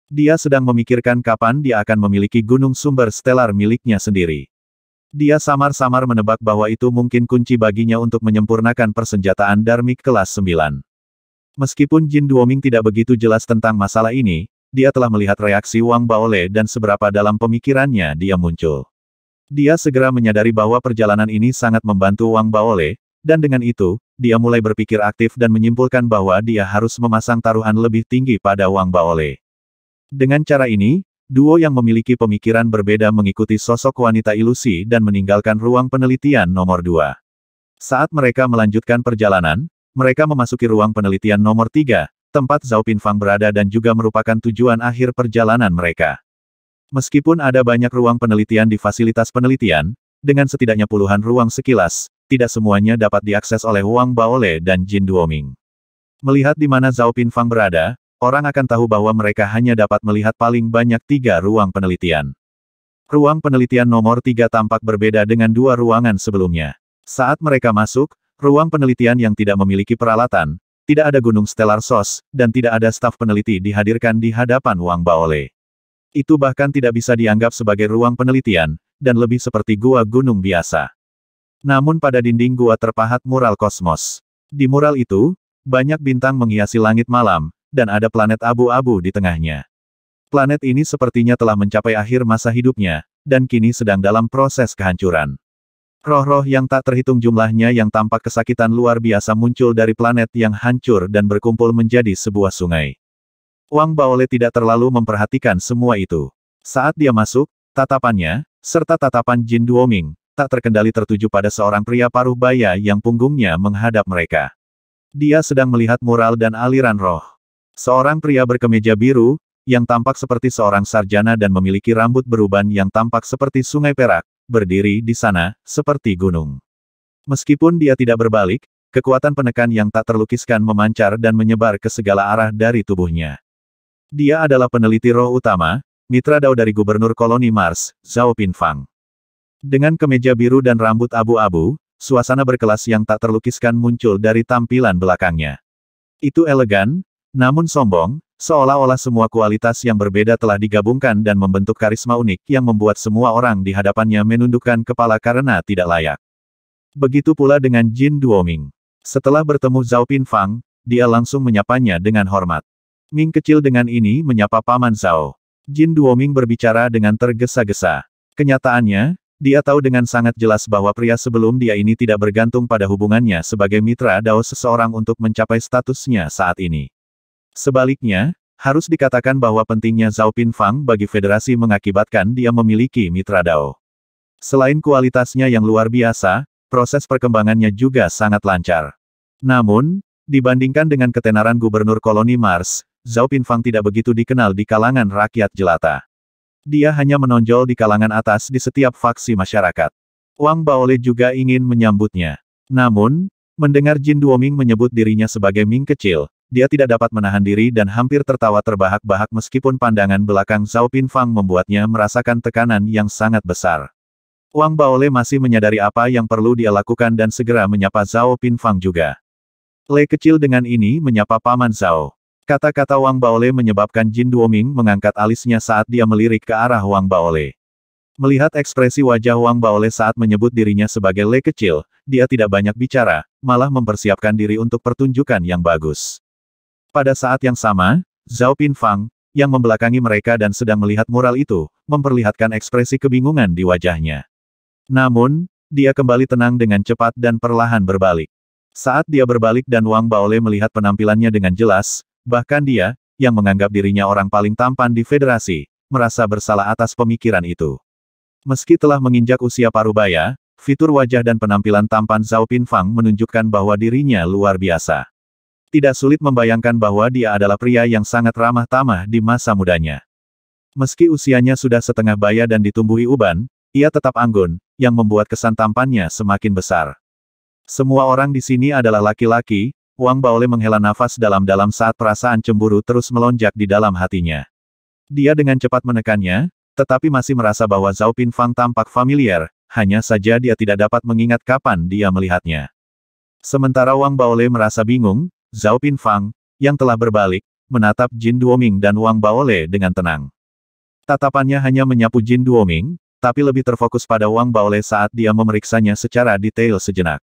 Dia sedang memikirkan kapan dia akan memiliki gunung sumber stellar miliknya sendiri. Dia samar-samar menebak bahwa itu mungkin kunci baginya untuk menyempurnakan persenjataan Darmik kelas 9. Meskipun Jin Duoming tidak begitu jelas tentang masalah ini, dia telah melihat reaksi Wang Baole dan seberapa dalam pemikirannya dia muncul. Dia segera menyadari bahwa perjalanan ini sangat membantu Wang Baole, dan dengan itu, dia mulai berpikir aktif dan menyimpulkan bahwa dia harus memasang taruhan lebih tinggi pada Wang Baole. Dengan cara ini, Duo yang memiliki pemikiran berbeda mengikuti sosok wanita ilusi dan meninggalkan ruang penelitian nomor dua. Saat mereka melanjutkan perjalanan, mereka memasuki ruang penelitian nomor tiga, tempat Zhao Pinfang berada dan juga merupakan tujuan akhir perjalanan mereka. Meskipun ada banyak ruang penelitian di fasilitas penelitian, dengan setidaknya puluhan ruang sekilas, tidak semuanya dapat diakses oleh Wang Baole dan Jin Duoming. Melihat di mana Zhao Pinfang berada, orang akan tahu bahwa mereka hanya dapat melihat paling banyak tiga ruang penelitian. Ruang penelitian nomor tiga tampak berbeda dengan dua ruangan sebelumnya. Saat mereka masuk, ruang penelitian yang tidak memiliki peralatan, tidak ada gunung stellar sos, dan tidak ada staf peneliti dihadirkan di hadapan Wang Baole. Itu bahkan tidak bisa dianggap sebagai ruang penelitian, dan lebih seperti gua gunung biasa. Namun pada dinding gua terpahat mural kosmos. Di mural itu, banyak bintang menghiasi langit malam, dan ada planet abu-abu di tengahnya. Planet ini sepertinya telah mencapai akhir masa hidupnya, dan kini sedang dalam proses kehancuran. Roh-roh yang tak terhitung jumlahnya yang tampak kesakitan luar biasa muncul dari planet yang hancur dan berkumpul menjadi sebuah sungai. Wang Baole tidak terlalu memperhatikan semua itu. Saat dia masuk, tatapannya, serta tatapan Jin Duoming, tak terkendali tertuju pada seorang pria paruh baya yang punggungnya menghadap mereka. Dia sedang melihat mural dan aliran roh. Seorang pria berkemeja biru, yang tampak seperti seorang sarjana dan memiliki rambut beruban yang tampak seperti sungai perak, berdiri di sana, seperti gunung. Meskipun dia tidak berbalik, kekuatan penekan yang tak terlukiskan memancar dan menyebar ke segala arah dari tubuhnya. Dia adalah peneliti roh utama, mitra dao dari gubernur koloni Mars, Zhao Pinfang. Dengan kemeja biru dan rambut abu-abu, suasana berkelas yang tak terlukiskan muncul dari tampilan belakangnya. Itu elegan, namun sombong, seolah-olah semua kualitas yang berbeda telah digabungkan dan membentuk karisma unik yang membuat semua orang di hadapannya menundukkan kepala karena tidak layak. Begitu pula dengan Jin Duoming. Setelah bertemu Zhao Pinfang, dia langsung menyapanya dengan hormat. Ming kecil dengan ini menyapa Paman Zhao. Jin Duoming berbicara dengan tergesa-gesa. Kenyataannya, dia tahu dengan sangat jelas bahwa pria sebelum dia ini tidak bergantung pada hubungannya sebagai mitra Dao seseorang untuk mencapai statusnya saat ini. Sebaliknya, harus dikatakan bahwa pentingnya Zhao Pinfang bagi federasi mengakibatkan dia memiliki mitra Dao. Selain kualitasnya yang luar biasa, proses perkembangannya juga sangat lancar. Namun, dibandingkan dengan ketenaran gubernur koloni Mars, Zhao Pinfang tidak begitu dikenal di kalangan rakyat jelata. Dia hanya menonjol di kalangan atas di setiap faksi masyarakat. Wang Baole juga ingin menyambutnya. Namun, mendengar Jin Duoming menyebut dirinya sebagai Ming kecil, dia tidak dapat menahan diri dan hampir tertawa terbahak-bahak meskipun pandangan belakang Zhao Pinfang membuatnya merasakan tekanan yang sangat besar. Wang Baole masih menyadari apa yang perlu dia lakukan dan segera menyapa Zhao Pinfang juga. Le kecil dengan ini menyapa Paman Zhao. Kata-kata Wang Baole menyebabkan Jin Duoming mengangkat alisnya saat dia melirik ke arah Wang Baole. Melihat ekspresi wajah Wang Baole saat menyebut dirinya sebagai Le kecil, dia tidak banyak bicara, malah mempersiapkan diri untuk pertunjukan yang bagus. Pada saat yang sama, Zhao Pinfang, yang membelakangi mereka dan sedang melihat mural itu, memperlihatkan ekspresi kebingungan di wajahnya. Namun, dia kembali tenang dengan cepat dan perlahan berbalik. Saat dia berbalik dan Wang Baole melihat penampilannya dengan jelas, bahkan dia, yang menganggap dirinya orang paling tampan di federasi, merasa bersalah atas pemikiran itu. Meski telah menginjak usia parubaya, fitur wajah dan penampilan tampan Zhao Pinfang menunjukkan bahwa dirinya luar biasa. Tidak sulit membayangkan bahwa dia adalah pria yang sangat ramah tamah di masa mudanya. Meski usianya sudah setengah baya dan ditumbuhi uban, ia tetap anggun, yang membuat kesan tampannya semakin besar. Semua orang di sini adalah laki-laki, Wang Baole menghela nafas dalam-dalam saat perasaan cemburu terus melonjak di dalam hatinya. Dia dengan cepat menekannya, tetapi masih merasa bahwa Zhao Pinfang tampak familiar, hanya saja dia tidak dapat mengingat kapan dia melihatnya. Sementara Wang Baole merasa bingung, Zhao Pinfang, yang telah berbalik, menatap Jin Duoming dan Wang Baole dengan tenang. Tatapannya hanya menyapu Jin Duoming, tapi lebih terfokus pada Wang Baole saat dia memeriksanya secara detail sejenak.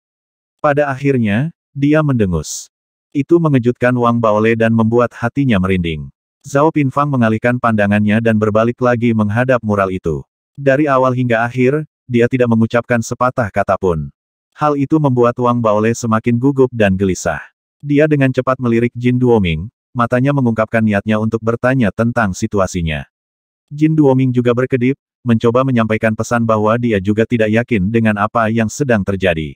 Pada akhirnya, dia mendengus. Itu mengejutkan Wang Baole dan membuat hatinya merinding. Zhao Pinfang mengalihkan pandangannya dan berbalik lagi menghadap mural itu. Dari awal hingga akhir, dia tidak mengucapkan sepatah kata pun. Hal itu membuat Wang Baole semakin gugup dan gelisah. Dia dengan cepat melirik Jin Duoming, matanya mengungkapkan niatnya untuk bertanya tentang situasinya. Jin Duoming juga berkedip, mencoba menyampaikan pesan bahwa dia juga tidak yakin dengan apa yang sedang terjadi.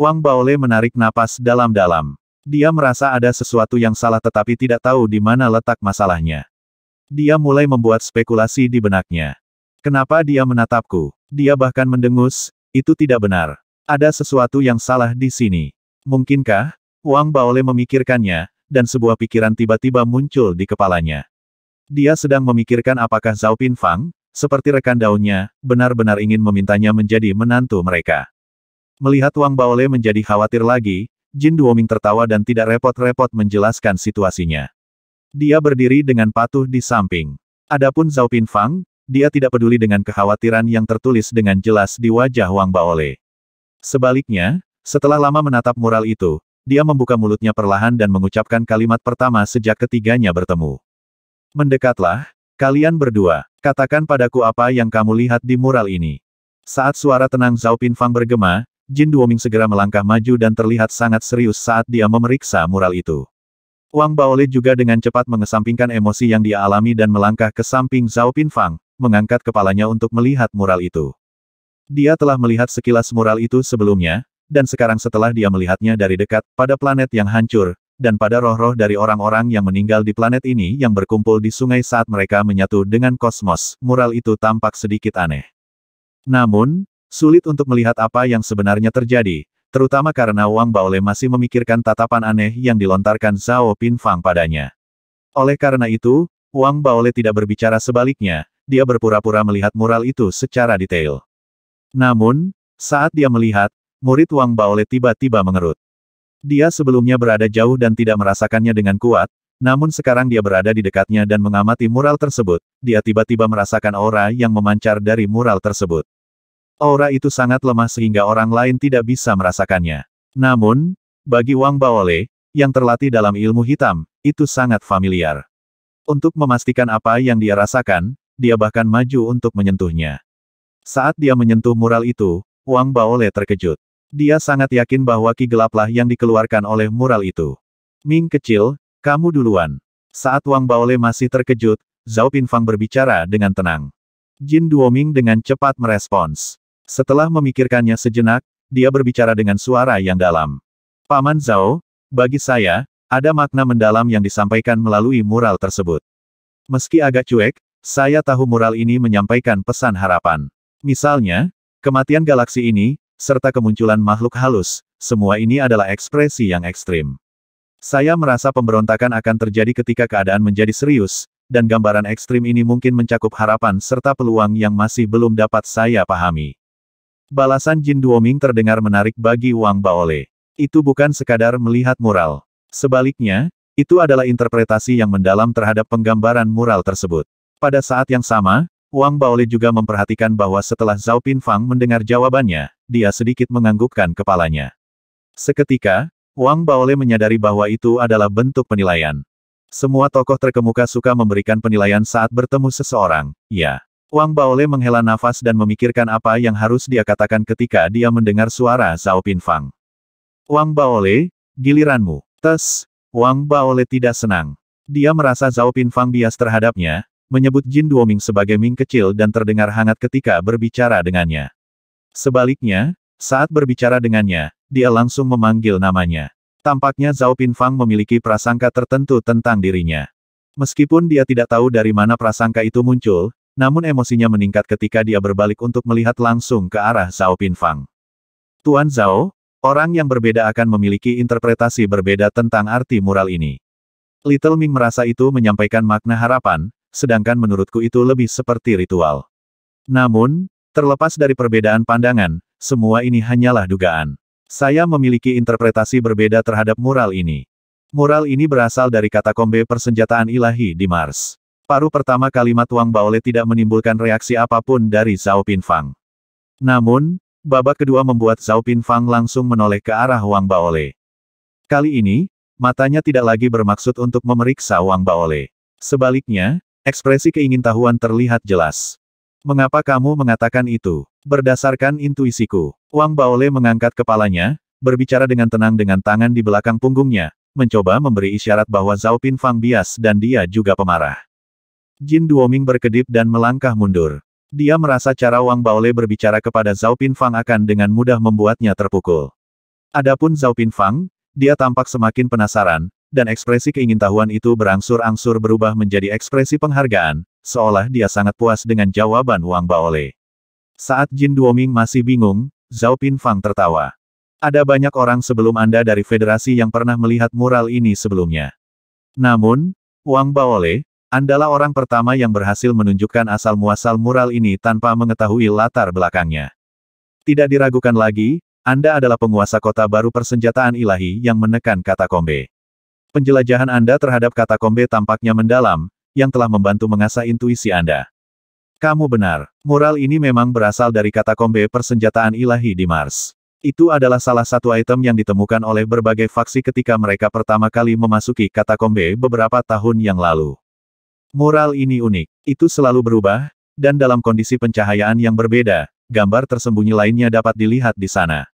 Wang Baole menarik napas dalam-dalam. Dia merasa ada sesuatu yang salah tetapi tidak tahu di mana letak masalahnya. Dia mulai membuat spekulasi di benaknya. Kenapa dia menatapku? Dia bahkan mendengus, itu tidak benar. Ada sesuatu yang salah di sini. Mungkinkah, Wang Baole memikirkannya, dan sebuah pikiran tiba-tiba muncul di kepalanya. Dia sedang memikirkan apakah Zhao Pinfang, seperti rekan daunnya, benar-benar ingin memintanya menjadi menantu mereka. Melihat Wang Baole menjadi khawatir lagi, Jin Duoming tertawa dan tidak repot-repot menjelaskan situasinya. Dia berdiri dengan patuh di samping. Adapun Zhao Pinfang, dia tidak peduli dengan kekhawatiran yang tertulis dengan jelas di wajah Wang Baole. Sebaliknya, setelah lama menatap mural itu, dia membuka mulutnya perlahan dan mengucapkan kalimat pertama sejak ketiganya bertemu. Mendekatlah, kalian berdua, katakan padaku apa yang kamu lihat di mural ini. Saat suara tenang Zhao Pinfang bergema, Jin Duoming segera melangkah maju dan terlihat sangat serius saat dia memeriksa mural itu. Wang Baole juga dengan cepat mengesampingkan emosi yang dia alami dan melangkah ke samping Zhao Pinfang, mengangkat kepalanya untuk melihat mural itu. Dia telah melihat sekilas mural itu sebelumnya, dan sekarang setelah dia melihatnya dari dekat, pada planet yang hancur, dan pada roh-roh dari orang-orang yang meninggal di planet ini yang berkumpul di sungai saat mereka menyatu dengan kosmos, mural itu tampak sedikit aneh. Namun, sulit untuk melihat apa yang sebenarnya terjadi, terutama karena Wang Baole masih memikirkan tatapan aneh yang dilontarkan Zhao Pinfang padanya. Oleh karena itu, Wang Baole tidak berbicara sebaliknya, dia berpura-pura melihat mural itu secara detail. Namun, saat dia melihat, Murid Wang Baole tiba-tiba mengerut. Dia sebelumnya berada jauh dan tidak merasakannya dengan kuat, namun sekarang dia berada di dekatnya dan mengamati mural tersebut, dia tiba-tiba merasakan aura yang memancar dari mural tersebut. Aura itu sangat lemah sehingga orang lain tidak bisa merasakannya. Namun, bagi Wang Baole, yang terlatih dalam ilmu hitam, itu sangat familiar. Untuk memastikan apa yang dia rasakan, dia bahkan maju untuk menyentuhnya. Saat dia menyentuh mural itu, Wang Baole terkejut. Dia sangat yakin bahwa ki gelaplah yang dikeluarkan oleh mural itu. Ming kecil, kamu duluan. Saat Wang Baole masih terkejut, Zhao Pinfang berbicara dengan tenang. Jin Duoming dengan cepat merespons. Setelah memikirkannya sejenak, dia berbicara dengan suara yang dalam. Paman Zhao, bagi saya, ada makna mendalam yang disampaikan melalui mural tersebut. Meski agak cuek, saya tahu mural ini menyampaikan pesan harapan. Misalnya, kematian galaksi ini, serta kemunculan makhluk halus, semua ini adalah ekspresi yang ekstrim. Saya merasa pemberontakan akan terjadi ketika keadaan menjadi serius, dan gambaran ekstrim ini mungkin mencakup harapan serta peluang yang masih belum dapat saya pahami. Balasan Jin Duoming terdengar menarik bagi Wang Baole. Itu bukan sekadar melihat mural. Sebaliknya, itu adalah interpretasi yang mendalam terhadap penggambaran mural tersebut. Pada saat yang sama, Wang Baoli juga memperhatikan bahwa setelah Zhao Pinfang mendengar jawabannya, dia sedikit menganggukkan kepalanya. Seketika, Wang Baole menyadari bahwa itu adalah bentuk penilaian. Semua tokoh terkemuka suka memberikan penilaian saat bertemu seseorang, ya. Wang Baole menghela nafas dan memikirkan apa yang harus dia katakan ketika dia mendengar suara Zhao Pinfang. Wang Baole, giliranmu. Tes, Wang Baole tidak senang. Dia merasa Zhao Pinfang bias terhadapnya, menyebut Jin Duoming sebagai Ming kecil dan terdengar hangat ketika berbicara dengannya. Sebaliknya, saat berbicara dengannya, dia langsung memanggil namanya. Tampaknya Zhao Pinfang memiliki prasangka tertentu tentang dirinya. Meskipun dia tidak tahu dari mana prasangka itu muncul, namun emosinya meningkat ketika dia berbalik untuk melihat langsung ke arah Zhao Pinfang. Tuan Zhao, orang yang berbeda akan memiliki interpretasi berbeda tentang arti mural ini. Little Ming merasa itu menyampaikan makna harapan, sedangkan menurutku itu lebih seperti ritual. Namun, terlepas dari perbedaan pandangan, semua ini hanyalah dugaan. Saya memiliki interpretasi berbeda terhadap mural ini. Mural ini berasal dari kata katakombe persenjataan ilahi di Mars. Paruh pertama kalimat Wang Baole tidak menimbulkan reaksi apapun dari Zhao Pinfang. Namun, babak kedua membuat Zhao Pinfang langsung menoleh ke arah Wang Baole. Kali ini, matanya tidak lagi bermaksud untuk memeriksa Wang Baole. Sebaliknya, Ekspresi keingintahuan terlihat jelas. Mengapa kamu mengatakan itu? Berdasarkan intuisiku, Wang Baole mengangkat kepalanya, berbicara dengan tenang dengan tangan di belakang punggungnya, mencoba memberi isyarat bahwa Zhao Pin Fang bias dan dia juga pemarah. Jin Duoming berkedip dan melangkah mundur. Dia merasa cara Wang Baole berbicara kepada Zhao Pin Fang akan dengan mudah membuatnya terpukul. Adapun Zhao Pin Fang, dia tampak semakin penasaran, dan ekspresi keingintahuan itu berangsur-angsur berubah menjadi ekspresi penghargaan, seolah dia sangat puas dengan jawaban Wang Baole. Saat Jin Duoming masih bingung, Zhao Pinfang tertawa. Ada banyak orang sebelum Anda dari federasi yang pernah melihat mural ini sebelumnya. Namun, Wang Baole, Andalah orang pertama yang berhasil menunjukkan asal-muasal mural ini tanpa mengetahui latar belakangnya. Tidak diragukan lagi, Anda adalah penguasa kota baru persenjataan ilahi yang menekan kata kombe. Penjelajahan Anda terhadap kata kombe tampaknya mendalam, yang telah membantu mengasah intuisi Anda. Kamu benar, moral ini memang berasal dari kata kombe persenjataan ilahi di Mars. Itu adalah salah satu item yang ditemukan oleh berbagai faksi ketika mereka pertama kali memasuki kata kombe beberapa tahun yang lalu. Moral ini unik, itu selalu berubah, dan dalam kondisi pencahayaan yang berbeda, gambar tersembunyi lainnya dapat dilihat di sana.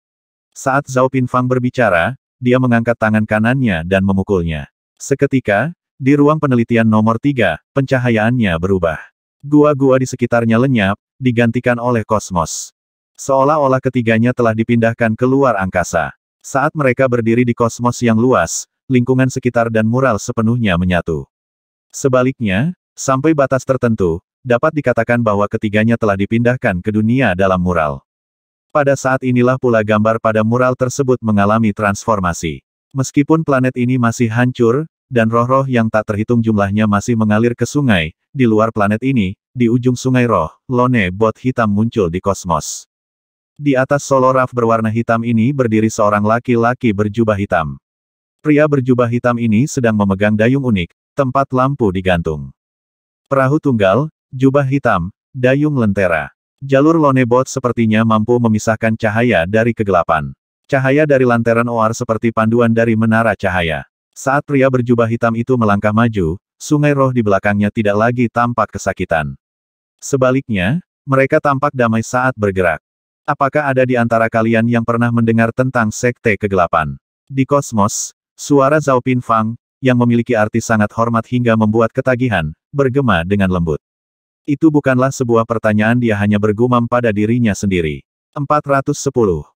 Saat Zhao Pinfang berbicara, dia mengangkat tangan kanannya dan memukulnya. Seketika, di ruang penelitian nomor tiga, pencahayaannya berubah. Gua-gua di sekitarnya lenyap, digantikan oleh kosmos. Seolah-olah ketiganya telah dipindahkan ke luar angkasa. Saat mereka berdiri di kosmos yang luas, lingkungan sekitar dan mural sepenuhnya menyatu. Sebaliknya, sampai batas tertentu, dapat dikatakan bahwa ketiganya telah dipindahkan ke dunia dalam mural. Pada saat inilah pula gambar pada mural tersebut mengalami transformasi. Meskipun planet ini masih hancur, dan roh-roh yang tak terhitung jumlahnya masih mengalir ke sungai, di luar planet ini, di ujung sungai roh, lone bot hitam muncul di kosmos. Di atas soloraf berwarna hitam ini berdiri seorang laki-laki berjubah hitam. Pria berjubah hitam ini sedang memegang dayung unik, tempat lampu digantung. Perahu tunggal, jubah hitam, dayung lentera. Jalur Lonebot sepertinya mampu memisahkan cahaya dari kegelapan. Cahaya dari lantaran oar seperti panduan dari menara cahaya. Saat pria berjubah hitam itu melangkah maju, sungai roh di belakangnya tidak lagi tampak kesakitan. Sebaliknya, mereka tampak damai saat bergerak. Apakah ada di antara kalian yang pernah mendengar tentang sekte kegelapan? Di kosmos, suara Zhao Pin Fang, yang memiliki arti sangat hormat hingga membuat ketagihan, bergema dengan lembut. Itu bukanlah sebuah pertanyaan dia hanya bergumam pada dirinya sendiri. 410.